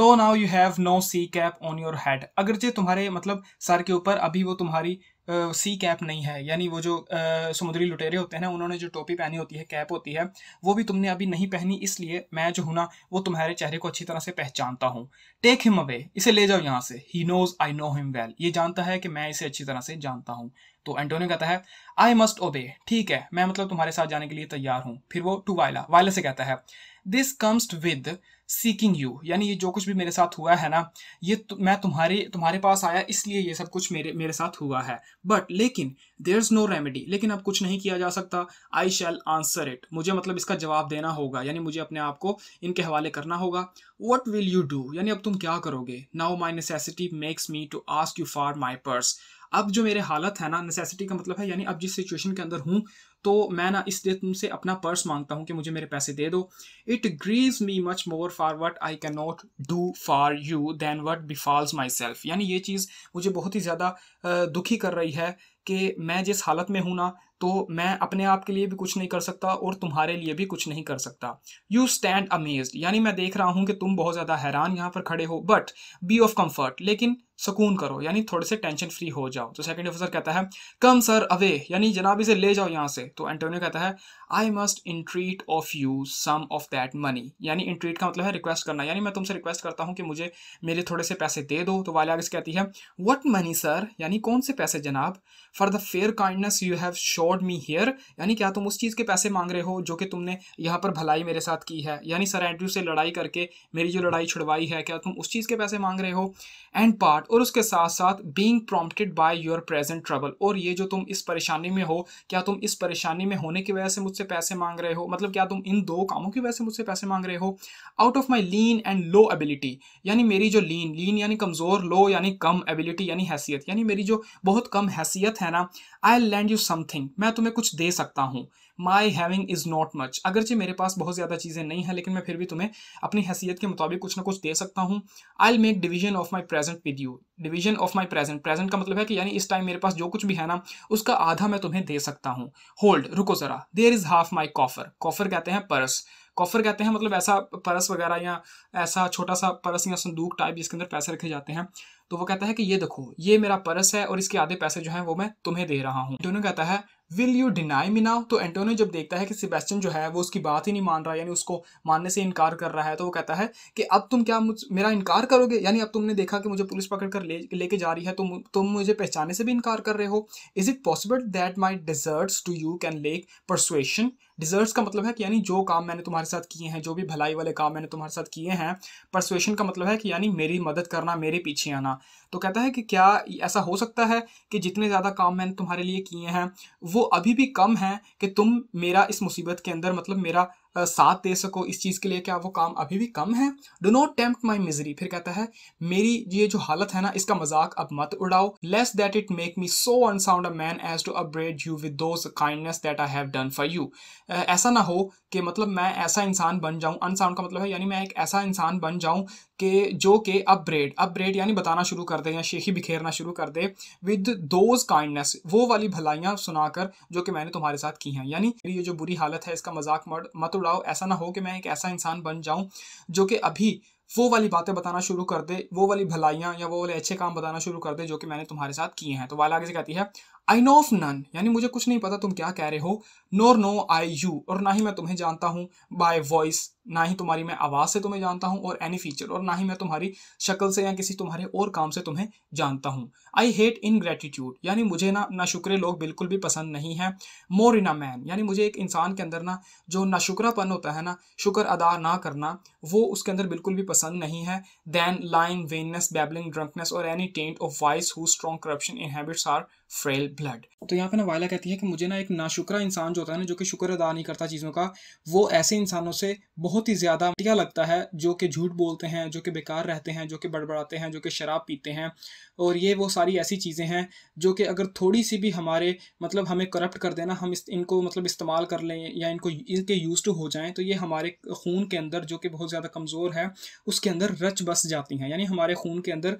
though now you have no sea cap on your head अगरचे तुम्हारे मतलब सर के ऊपर अभी वो तुम्हारी सी कैप नहीं है यानी वो जो समुद्री लुटेरे होते हैं ना उन्होंने जो टोपी पहनी होती है कैप होती है वो भी तुमने अभी नहीं पहनी इसलिए मैं जो हूँ ना वो तुम्हारे चेहरे को अच्छी तरह से पहचानता हूँ टेक हिम अवे इसे ले जाओ यहाँ से he knows I know him well ये जानता है कि मैं इसे अच्छी तरह से जानता हूँ तो एंटोनियो कहता है आई मस्ट ओबे ठीक है मैं मतलब तुम्हारे साथ जाने के लिए तैयार हूँ फिर वो टू वायला वायला से कहता है this comes with seeking you यानी ये जो कुछ भी मेरे साथ हुआ है ना ये तु, मैं तुम्हारे तुम्हारे पास आया इसलिए ये सब कुछ मेरे मेरे साथ हुआ है बट लेकिन देर इज़ नो रेमेडी लेकिन अब कुछ नहीं किया जा सकता आई शैल आंसर इट मुझे मतलब इसका जवाब देना होगा यानी मुझे अपने आप को इनके हवाले करना होगा वट विल यू डू यानी अब तुम क्या करोगे now my necessity makes me to ask you for my purse अब जो मेरे हालत है ना नेसेसिटी का मतलब है यानी अब जिस सिचुएशन के अंदर हूँ तो मैं ना इसलिए तुमसे अपना पर्स मांगता हूँ कि मुझे मेरे पैसे दे दो it grieves me much more for what I can not do for you than what befalls myself यानी ये चीज़ मुझे बहुत ही ज़्यादा दुखी कर रही है कि मैं जिस हालत में हूँ ना तो मैं अपने आप के लिए भी कुछ नहीं कर सकता और तुम्हारे लिए भी कुछ नहीं कर सकता यू स्टैंड अमेज्ड यानी मैं देख रहा हूँ कि तुम बहुत ज़्यादा हैरान यहाँ पर खड़े हो बट बी ऑफ कम्फर्ट लेकिन सुकून करो यानी थोड़े से टेंशन फ्री हो जाओ तो सेकंड ऑफिसर कहता है कम सर अवे यानी जनाब इसे ले जाओ यहाँ से तो एंटोनियो कहता है I must entreat of you some of that money यानी इंट्रीट का मतलब है रिक्वेस्ट करना यानी मैं तुमसे रिक्वेस्ट करता हूँ कि मुझे मेरे थोड़े से पैसे दे दो तो वाले आगे से कहती है वट मनी सर यानी कौन से पैसे जनाब for the fair kindness you have show reward me here यानी क्या तुम उस चीज़ के पैसे मांग रहे हो जो कि तुमने यहाँ पर भलाई मेरे साथ की है यानी सर एंड्रू से लड़ाई करके मेरी जो लड़ाई छुड़वाई है क्या तुम उस चीज़ के पैसे मांग रहे हो एंड पार्ट और उसके साथ साथ being prompted by your present trouble और ये जो तुम इस परेशानी में हो क्या तुम इस परेशानी में होने की वजह से मुझसे पैसे मांग रहे हो मतलब क्या तुम इन दो कामों की वजह से मुझसे पैसे मांग रहे हो out of my lean and low ability यानी मेरी जो लीन लीन यानी कमज़ोर लो यानी कम एबिलिटी यानी हैसियत यानी मेरी जो बहुत कम हैसियत है ना आई लैंड यू समथिंग मैं तुम्हें कुछ दे सकता हूँ my having is not much अगरचे मेरे पास बहुत ज़्यादा चीज़ें नहीं हैं लेकिन मैं फिर भी तुम्हें अपनी हैसियत के मुताबिक कुछ ना कुछ दे सकता हूँ I make division of my present with you division of my present present का मतलब है कि यानी इस टाइम मेरे पास जो कुछ भी है ना उसका आधा मैं तुम्हें दे सकता हूँ होल्ड रुको ज़रा there is half my coffer coffer कहते हैं पर्स कॉफर कहते हैं मतलब ऐसा परस वगैरह या ऐसा छोटा सा परस या संदूक टाइप जिसके अंदर पैसे रखे जाते हैं तो वो कहता है कि ये देखो ये मेरा परस है और इसके आधे पैसे जो हैं वो मैं तुम्हें दे रहा हूँ दोनों कहता है will you deny me now तो एंटोनियो जब देखता है कि सिबेस्टन जो है वो उसकी बात ही नहीं मान रहा यानी उसको मानने से इनकार कर रहा है तो वो कहता है कि अब तुम क्या मुझ मेरा इनकार करोगे यानी अब तुमने देखा कि मुझे पुलिस पकड़ कर ले लेके जा रही है तो तुम मुझे पहचाने से भी इनकार कर रहे हो is it possible that my deserts to you can lack persuasion deserts का मतलब है कि यानी जो काम मैंने तुम्हारे साथ किए हैं जो भी भलाई वाले काम मैंने तुम्हारे साथ किए हैं परसुएशन का मतलब है कि यानी मेरी मदद करना मेरे पीछे आना तो कहता है कि क्या ऐसा हो सकता है कि जितने ज़्यादा काम मैंने तुम्हारे लिए किए हैं वो अभी भी कम हैं कि तुम मेरा इस मुसीबत के अंदर मतलब मेरा साथ दे सको इस चीज़ के लिए क्या वो काम अभी भी कम है do not tempt my misery फिर कहता है मेरी ये जो हालत है ना इसका मजाक अब मत उड़ाओ lest that it make me so unsound a man as to upbraid you with those kindness that I have done for you ऐसा ना हो कि मतलब मैं ऐसा इंसान बन जाऊँ अनसाउंड का मतलब है यानी मैं एक ऐसा इंसान बन जाऊँ के जो के अपब्रेड अपब्रेड यानी बताना शुरू कर दे या शेखी बिखेरना शुरू कर दे विद दोज काइंडनेस वो वाली भलाइयाँ सुनाकर जो कि मैंने तुम्हारे साथ की हैं यानी मेरी ये जो बुरी हालत है इसका मजाक मत उड़ाओ ऐसा ना हो कि मैं एक ऐसा इंसान बन जाऊँ जो कि अभी वो वाली बातें बताना शुरू कर दे वो वाली भलाइयाँ या वो वाले अच्छे काम बताना शुरू कर दे जो कि मैंने तुम्हारे साथ किए हैं तो वाला आगे से कहती है आई नो ऑफ नन यानी मुझे कुछ नहीं पता तुम क्या कह रहे हो नोर नो आई यू और ना ही मैं तुम्हें जानता हूँ बाय वॉइस ना ही तुम्हारी मैं आवाज़ से तुम्हें जानता हूँ और एनी फीचर और ना ही मैं तुम्हारी शक्ल से या किसी तुम्हारे और काम से तुम्हें जानता हूँ आई हेट इन ग्रेटिट्यूड यानी मुझे ना नाशुक्रे लोग बिल्कुल भी पसंद नहीं है मोर इन अ मैन यानी मुझे एक इंसान के अंदर ना जो नाशुक्रापन होता है ना शुक्र अदा ना करना वो उसके अंदर बिल्कुल भी पसंद नहीं है than lying vainness babbling drunkenness or any taint of vice whose strong corruption inhabits our frail with blood तो यहाँ पे ना वायला कहती है कि मुझे ना एक नाशुकरा इंसान जो होता है ना जो कि शुक्र अदा नहीं करता चीज़ों का वो ऐसे इंसानों से बहुत ही ज़्यादा क्या लगता है जो कि झूठ बोलते हैं जो कि बेकार रहते हैं जो कि बड़बड़ाते हैं जो कि शराब पीते हैं और ये वो सारी ऐसी चीज़ें हैं जो कि अगर थोड़ी सी भी हमारे मतलब हमें करप्ट कर देना हम इस इनको मतलब इस्तेमाल कर लें या इनको इनके यूज़ टू हो जाएं तो ये हमारे खून के अंदर जो कि बहुत ज़्यादा कमज़ोर है उसके अंदर रच बस जाती हैं यानी हमारे खून के अंदर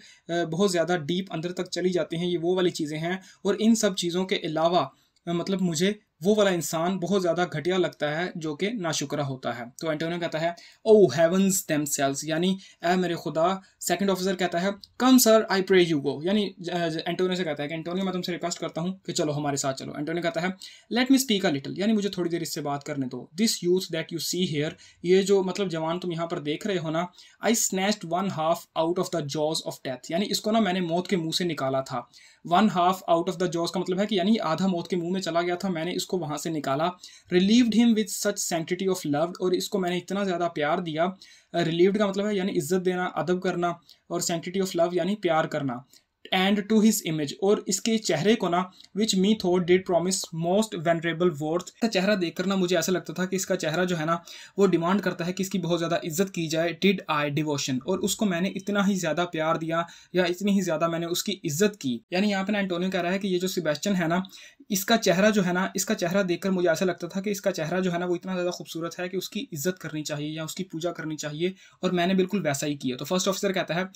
बहुत ज़्यादा डीप अंदर तक चली जाती हैं ये वो वाली चीज़ें हैं और इन सब चीज़ों के अलावा मतलब मुझे वो वाला इंसान बहुत ज़्यादा घटिया लगता है जो कि नाशुकरा होता है तो एंटोनियो कहता है ओ हैवंस टेम सेल्स यानी ए मेरे खुदा सेकंड ऑफिसर कहता है come sir I pray you go यानी एंटोनियो से कहता है कि एंटोनियो मैं तुमसे रिक्वेस्ट करता हूँ कि चलो हमारे साथ चलो एंटोनियो कहता है let me speak a little यानी मुझे थोड़ी देर इससे बात करने दो this youth that you see here ये जो मतलब जवान तुम यहाँ पर देख रहे हो ना I snatched one half out of the jaws of death यानी इसको ना मैंने मौत के मुँह से निकाला था one half out of the jaws का मतलब है कि यानी आधा मौत के मुंह में चला गया था मैंने इसको वहां से निकाला relieved him with such sanctity of love और इसको मैंने इतना ज़्यादा प्यार दिया रिलीव्ड का मतलब है यानी इज्जत देना अदब करना और सेंटिटी ऑफ लव यानी प्यार करना एंड टू हिज इमेज और इसके चेहरे को ना which methought did promise most venerable worth का चेहरा देखकर ना मुझे ऐसा लगता था कि इसका चेहरा जो है ना वो डिमांड करता है कि इसकी बहुत ज़्यादा इज्जत की जाए डिड आई डिवोशन और उसको मैंने इतना ही ज़्यादा प्यार दिया या इतनी ही ज़्यादा मैंने उसकी इज्जत की यानी यहाँ पे ना एंटोनियो कह रहा है कि ये जो सिबेस्टन है ना इसका चेहरा जो है ना इसका चेहरा देखकर मुझे ऐसा लगता था कि इसका चेहरा जो है ना वो इतना ज़्यादा खूबसूरत है कि उसकी इज्जत करनी चाहिए या उसकी पूजा करनी चाहिए और मैंने बिल्कुल वैसा ही किया तो फर्स्ट ऑफिसर कहता है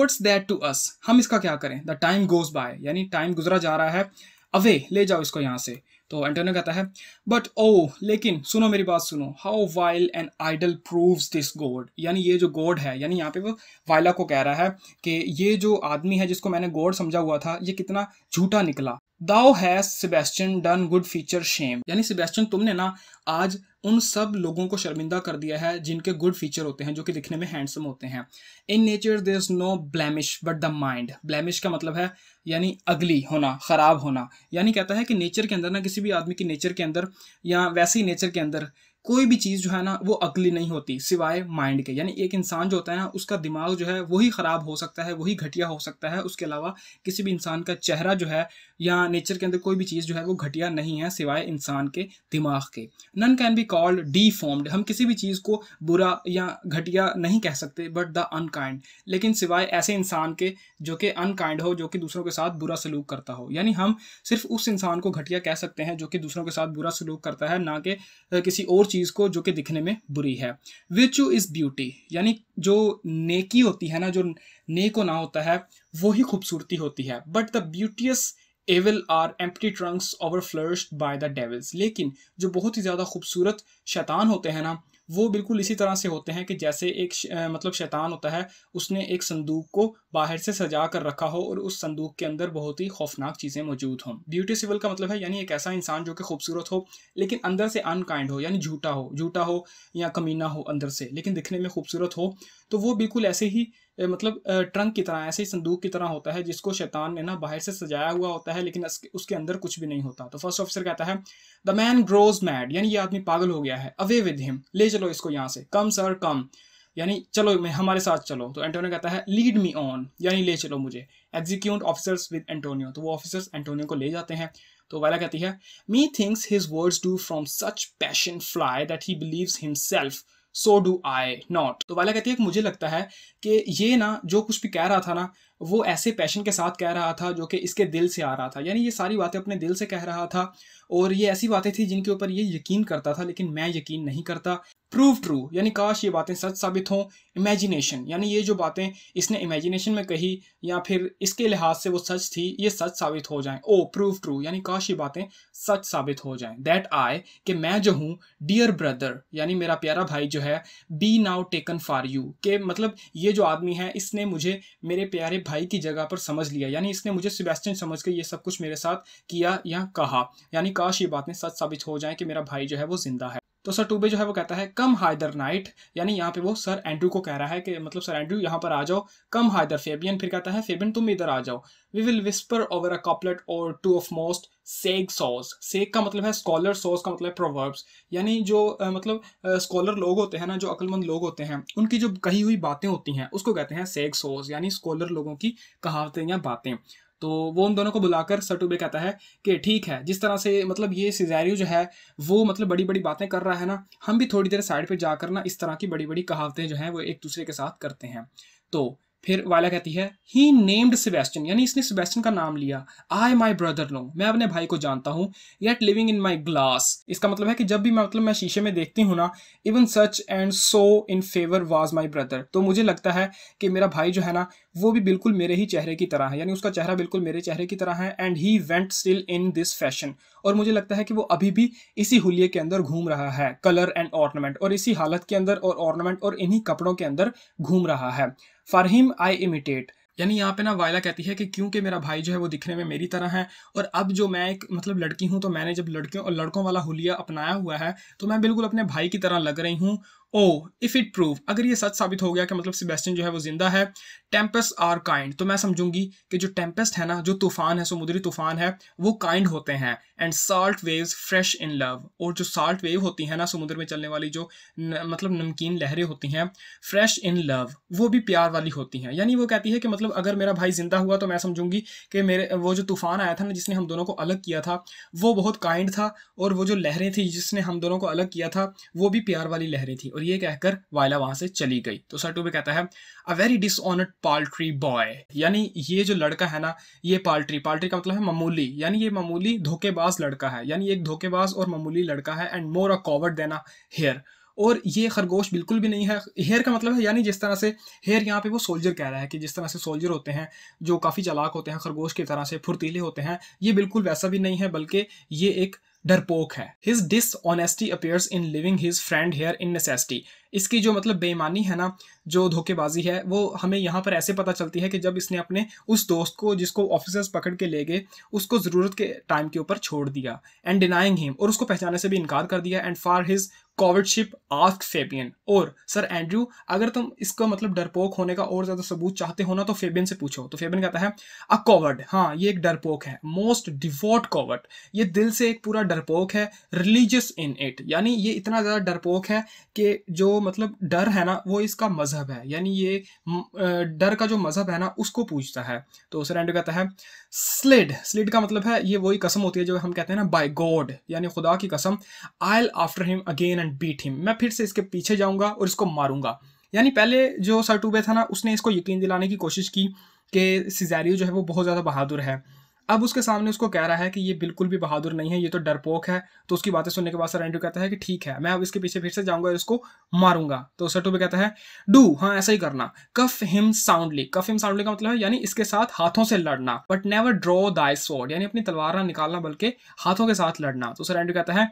वट्स दैट टू अस हम इसका क्या करें द टाइम गोज बाय यानी टाइम गुजरा जा रहा है अवे ले जाओ इसको यहाँ से तो एंटोनियो कहता है बट ओ oh, लेकिन सुनो मेरी बात सुनो how vile and idol proves this god यानी ये जो गॉड है यानी यहाँ पे वो वायला को कह रहा है कि ये जो आदमी है जिसको मैंने गॉड समझा हुआ था ये कितना झूठा निकला thou has Sebastian done good feature shame यानी सेबेस्टियन तुमने ना आज उन सब लोगों को शर्मिंदा कर दिया है जिनके गुड फीचर होते हैं जो कि दिखने में हैंडसम होते हैं in nature there is no blemish but the mind blemish का मतलब है यानी अगली होना ख़राब होना यानी कहता है कि नेचर के अंदर ना किसी भी आदमी की नेचर के अंदर या वैसे ही नेचर के अंदर कोई भी चीज़ जो है ना वो अगली नहीं होती सिवाय माइंड के यानी एक इंसान जो होता है ना उसका दिमाग जो है वही ख़राब हो सकता है वही घटिया हो सकता है उसके अलावा किसी भी इंसान का चेहरा जो है या नेचर के अंदर कोई भी चीज़ जो है वो घटिया नहीं है सिवाय इंसान के दिमाग के none can be called deformed हम किसी भी चीज़ को बुरा या घटिया नहीं कह सकते बट द अनकाइंड लेकिन सिवाय ऐसे इंसान के जो कि अनकाइंड हो जो कि दूसरों के साथ बुरा सलूक करता हो यानी हम सिर्फ उस इंसान को घटिया कह सकते हैं जो कि दूसरों के साथ बुरा सलूक करता है ना कि किसी और चीज़ को जो कि दिखने में बुरी है विचू इज़ ब्यूटी यानी जो नेकी होती है ना जो नेक ना होता है वो ही खूबसूरती होती है but the beauteous evil are empty trunks over flourish by the devils लेकिन जो बहुत ही ज़्यादा खूबसूरत शैतान होते हैं ना वो बिल्कुल इसी तरह से होते हैं कि जैसे एक श, मतलब शैतान होता है उसने एक संदूक को बाहर से सजा कर रखा हो और उस संदूक के अंदर बहुत ही खौफनाक चीज़ें मौजूद हों ब्यूटी सिविल का मतलब है यानी एक ऐसा इंसान जो कि खूबसूरत हो लेकिन अंदर से अनकाइंड हो यानी झूठा हो झूठा हो या कमीना हो अंदर से लेकिन दिखने में खूबसूरत हो तो वो बिल्कुल ऐसे ही मतलब ट्रंक की तरह ऐसे ही संदूक की तरह होता है जिसको शैतान ने ना बाहर से सजाया हुआ होता है लेकिन उसके अंदर कुछ भी नहीं होता तो फर्स्ट ऑफिसर कहता है द मैन ग्रोज मैड यानी ये आदमी पागल हो गया है अवे विद हिम ले चलो इसको यहाँ से कम सर कम यानी चलो मैं हमारे साथ चलो तो एंटोनियो कहता है लीड मी ऑन यानी ले चलो मुझे एग्जीक्यूट ऑफिसर्स विद एंटोनियो तो वो ऑफिसर्स एंटोनियो को ले जाते हैं तो वाला कहती है methinks his words do from such passion fly that he believes himself so do I not तो वाला कहती है मुझे लगता है कि ये ना जो कुछ भी कह रहा था ना वो ऐसे पैशन के साथ कह रहा था जो कि इसके दिल से आ रहा था यानी ये सारी बातें अपने दिल से कह रहा था और ये ऐसी बातें थी जिनके ऊपर ये यकीन करता था लेकिन मैं यकीन नहीं करता प्रूव ट्रू यानी काश ये बातें सच साबित हों इमेजिनेशन यानी ये जो बातें इसने इमेजिनेशन में कही या फिर इसके लिहाज से वो सच थी ये सच साबित हो जाएं ओ प्रूव ट्रू यानी काश ये बातें सच साबित हो जाएं दैट आई कि मैं जो हूँ डियर ब्रदर यानी मेरा प्यारा भाई जो है be now taken for you के मतलब ये जो आदमी है इसने मुझे मेरे प्यारे भाई भाई की जगह पर समझ लिया यानी इसने मुझे सिबेस्टियन समझ के ये सब कुछ मेरे साथ किया या कहा यानी काश ये बातें सच साबित हो जाए कि मेरा भाई जो है वो जिंदा है तो सर टूबे जो है वो कहता है कम हाइदर नाइट यानी यहाँ पे वो सर एंड्रू को कह रहा है कि मतलब सर एंड्रू यहाँ पर आ जाओ कम हाइदर फेबियन फिर कहता है फेबियन तुम इधर आ जाओ we will whisper over a couplet or two of most sage saws sage का मतलब है स्कॉलर सॉस का मतलब है प्रोवर्ब्स यानी जो आ, मतलब स्कॉलर लोग होते हैं ना जो अक्लमंद लोग होते हैं उनकी जो कही हुई बातें होती हैं उसको कहते हैं सेग सॉस यानी स्कॉलर लोगों की कहावतें या बातें तो वो उन दोनों को बुलाकर सटूबे कहता है कि ठीक है जिस तरह से मतलब ये सिजैरियो जो है वो मतलब बड़ी बड़ी बातें कर रहा है ना हम भी थोड़ी देर साइड पर जाकर ना इस तरह की बड़ी बड़ी कहावतें जो हैं वो एक दूसरे के साथ करते हैं तो फिर वाला कहती है ही नेम्ड सेबेस्टियन यानी इसने सेबेस्टियन का नाम लिया आई माई ब्रदर नो मैं अपने भाई को जानता हूँ yet living in my glass इसका मतलब है कि जब भी मैं मतलब मैं शीशे में देखती हूँ ना even such and so in favour was my brother तो मुझे लगता है कि मेरा भाई जो है ना वो भी बिल्कुल मेरे ही चेहरे की तरह है यानी उसका चेहरा बिल्कुल मेरे चेहरे की तरह है and he went still in this fashion और मुझे लगता है कि वो अभी भी इसी हुलिये के अंदर घूम रहा है कलर एंड ऑर्नामेंट और इसी हालत के अंदर और ऑर्नामेंट और इन्हीं कपड़ों के अंदर घूम रहा है फॉर हिम आई इमिटेट यानी यहाँ पे ना वायला कहती है कि क्योंकि मेरा भाई जो है वो दिखने में मेरी तरह है और अब जो मैं एक मतलब लड़की हूँ तो मैंने जब लड़कियों और लड़कों वाला हुलिया अपनाया हुआ है तो मैं बिल्कुल अपने भाई की तरह लग रही हूँ ओ इफ इट प्रूव अगर ये सच साबित हो गया कि मतलब सिबेस्टियन जो है वो जिंदा है टेम्पस आर काइंड तो मैं समझूंगी कि जो टेम्पेस्ट है ना जो तूफान है समुद्री तूफान है वो काइंड होते हैं and salt waves fresh in love और जो साल्ट वेव होती है ना समुद्र में चलने वाली जो न, मतलब नमकीन लहरें होती हैं फ्रेश इन लव वो भी प्यार वाली होती हैं यानी वो कहती है कि मतलब अगर मेरा भाई जिंदा हुआ तो मैं समझूंगी कि मेरे वो जो तूफान आया था ना जिसने हम दोनों को अलग किया था वो बहुत काइंड था और वो जो लहरें थी जिसने हम दोनों को अलग किया था वो भी प्यार वाली लहरें थी और ये कहकर वायला वहां से चली गई तो भी कहता है a very dishonoured paltry boy यानी ये जो लड़का है ना ये पाल्ट्री पाल्ट्री का मतलब है मामूली यानी ये मामूली धोखेबाज लड़का है यानी एक धोखेबाज और मामूली लड़का है and more a coward than a hare और ये खरगोश बिल्कुल भी नहीं है हेयर का मतलब है यानी जिस तरह से हेयर यहाँ पे वो सोल्जर कह रहा है कि जिस तरह से सोल्जर होते हैं जो काफ़ी चलाक होते हैं खरगोश की तरह से फुर्तीले होते हैं ये बिल्कुल वैसा भी नहीं है बल्कि ये एक डरपोक है his dishonesty appears in leaving his friend here in necessity इसकी जो मतलब बेईमानी है ना जो धोखेबाजी है वो हमें यहाँ पर ऐसे पता चलती है कि जब इसने अपने उस दोस्त को जिसको ऑफिसर्स पकड़ के ले गए उसको ज़रूरत के टाइम के ऊपर छोड़ दिया एंड डिनाइंग हिम और उसको पहचाने से भी इनकार कर दिया and for his cowardship ask Fabian और सर एंड्रू अगर तुम इसका मतलब डरपोक होने का और ज़्यादा सबूत चाहते हो ना तो फेबियन से पूछो तो फेबियन कहता है अ कोवर्ड हाँ ये एक डरपोक है मोस्ट डिवोट कोवर्ड ये दिल से एक पूरा डरपोक है रिलीजियस इन इट यानी ये इतना ज़्यादा डरपोक है कि जो मतलब डर है ना वो इसका मजहब है यानी ये डर का जो मजहब है ना उसको पूछता है तो सरेंडो कहता है स्लिड स्लिड का मतलब है ये वही कसम होती है जो हम कहते हैं ना बाय गॉड यानी खुदा की कसम I after him again and beat him मैं फिर से इसके पीछे जाऊंगा और इसको मारूंगा यानी पहले जो सरटूबे था ना उसने इसको यकीन दिलाने की कोशिश की कि सिजारियो जो है वो बहुत ज़्यादा बहादुर है अब उसके सामने उसको कह रहा है कि ये बिल्कुल भी बहादुर नहीं है ये तो डरपोक है तो उसकी बातें सुनने के बाद सर एंड्रू कहता है कि ठीक है मैं अब इसके पीछे फिर से जाऊंगा और इसको मारूंगा तो सर टूबे कहता है डू हाँ ऐसा ही करना cuff him soundly cuff him soundly का मतलब है यानी इसके साथ हाथों से लड़ना बट नेवर ड्रॉ दाई सोड यानी अपनी तलवार ना निकालना बल्कि हाथों के साथ लड़ना तो सर एंड्रू कहता है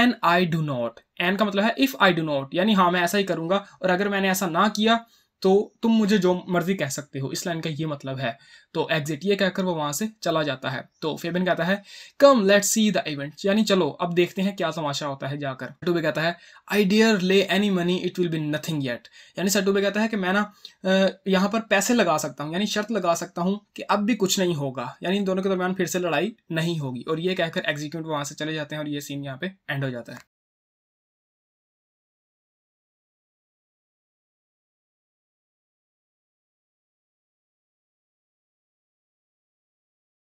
an I do not an का मतलब है इफ आई डू नॉट यानी हाँ मैं ऐसा ही करूंगा और अगर मैंने ऐसा ना किया तो तुम मुझे जो मर्जी कह सकते हो इस लाइन का ये मतलब है तो एग्जिट ये कहकर वो वहाँ से चला जाता है तो फेबिन कहता है come let see the event यानी चलो अब देखते हैं क्या तमाशा होता है जाकर सटूबे कहता है I dare lay any money it will be nothing yet यानी सटूबे कहता है कि मैं ना यहाँ पर पैसे लगा सकता हूँ यानी शर्त लगा सकता हूँ कि अब भी कुछ नहीं होगा यानी इन दोनों के दरमियान फिर से लड़ाई नहीं होगी और ये कहकर एग्जीक्यूट वहाँ से चले जाते हैं और ये सीन यहाँ पे एंड हो जाता है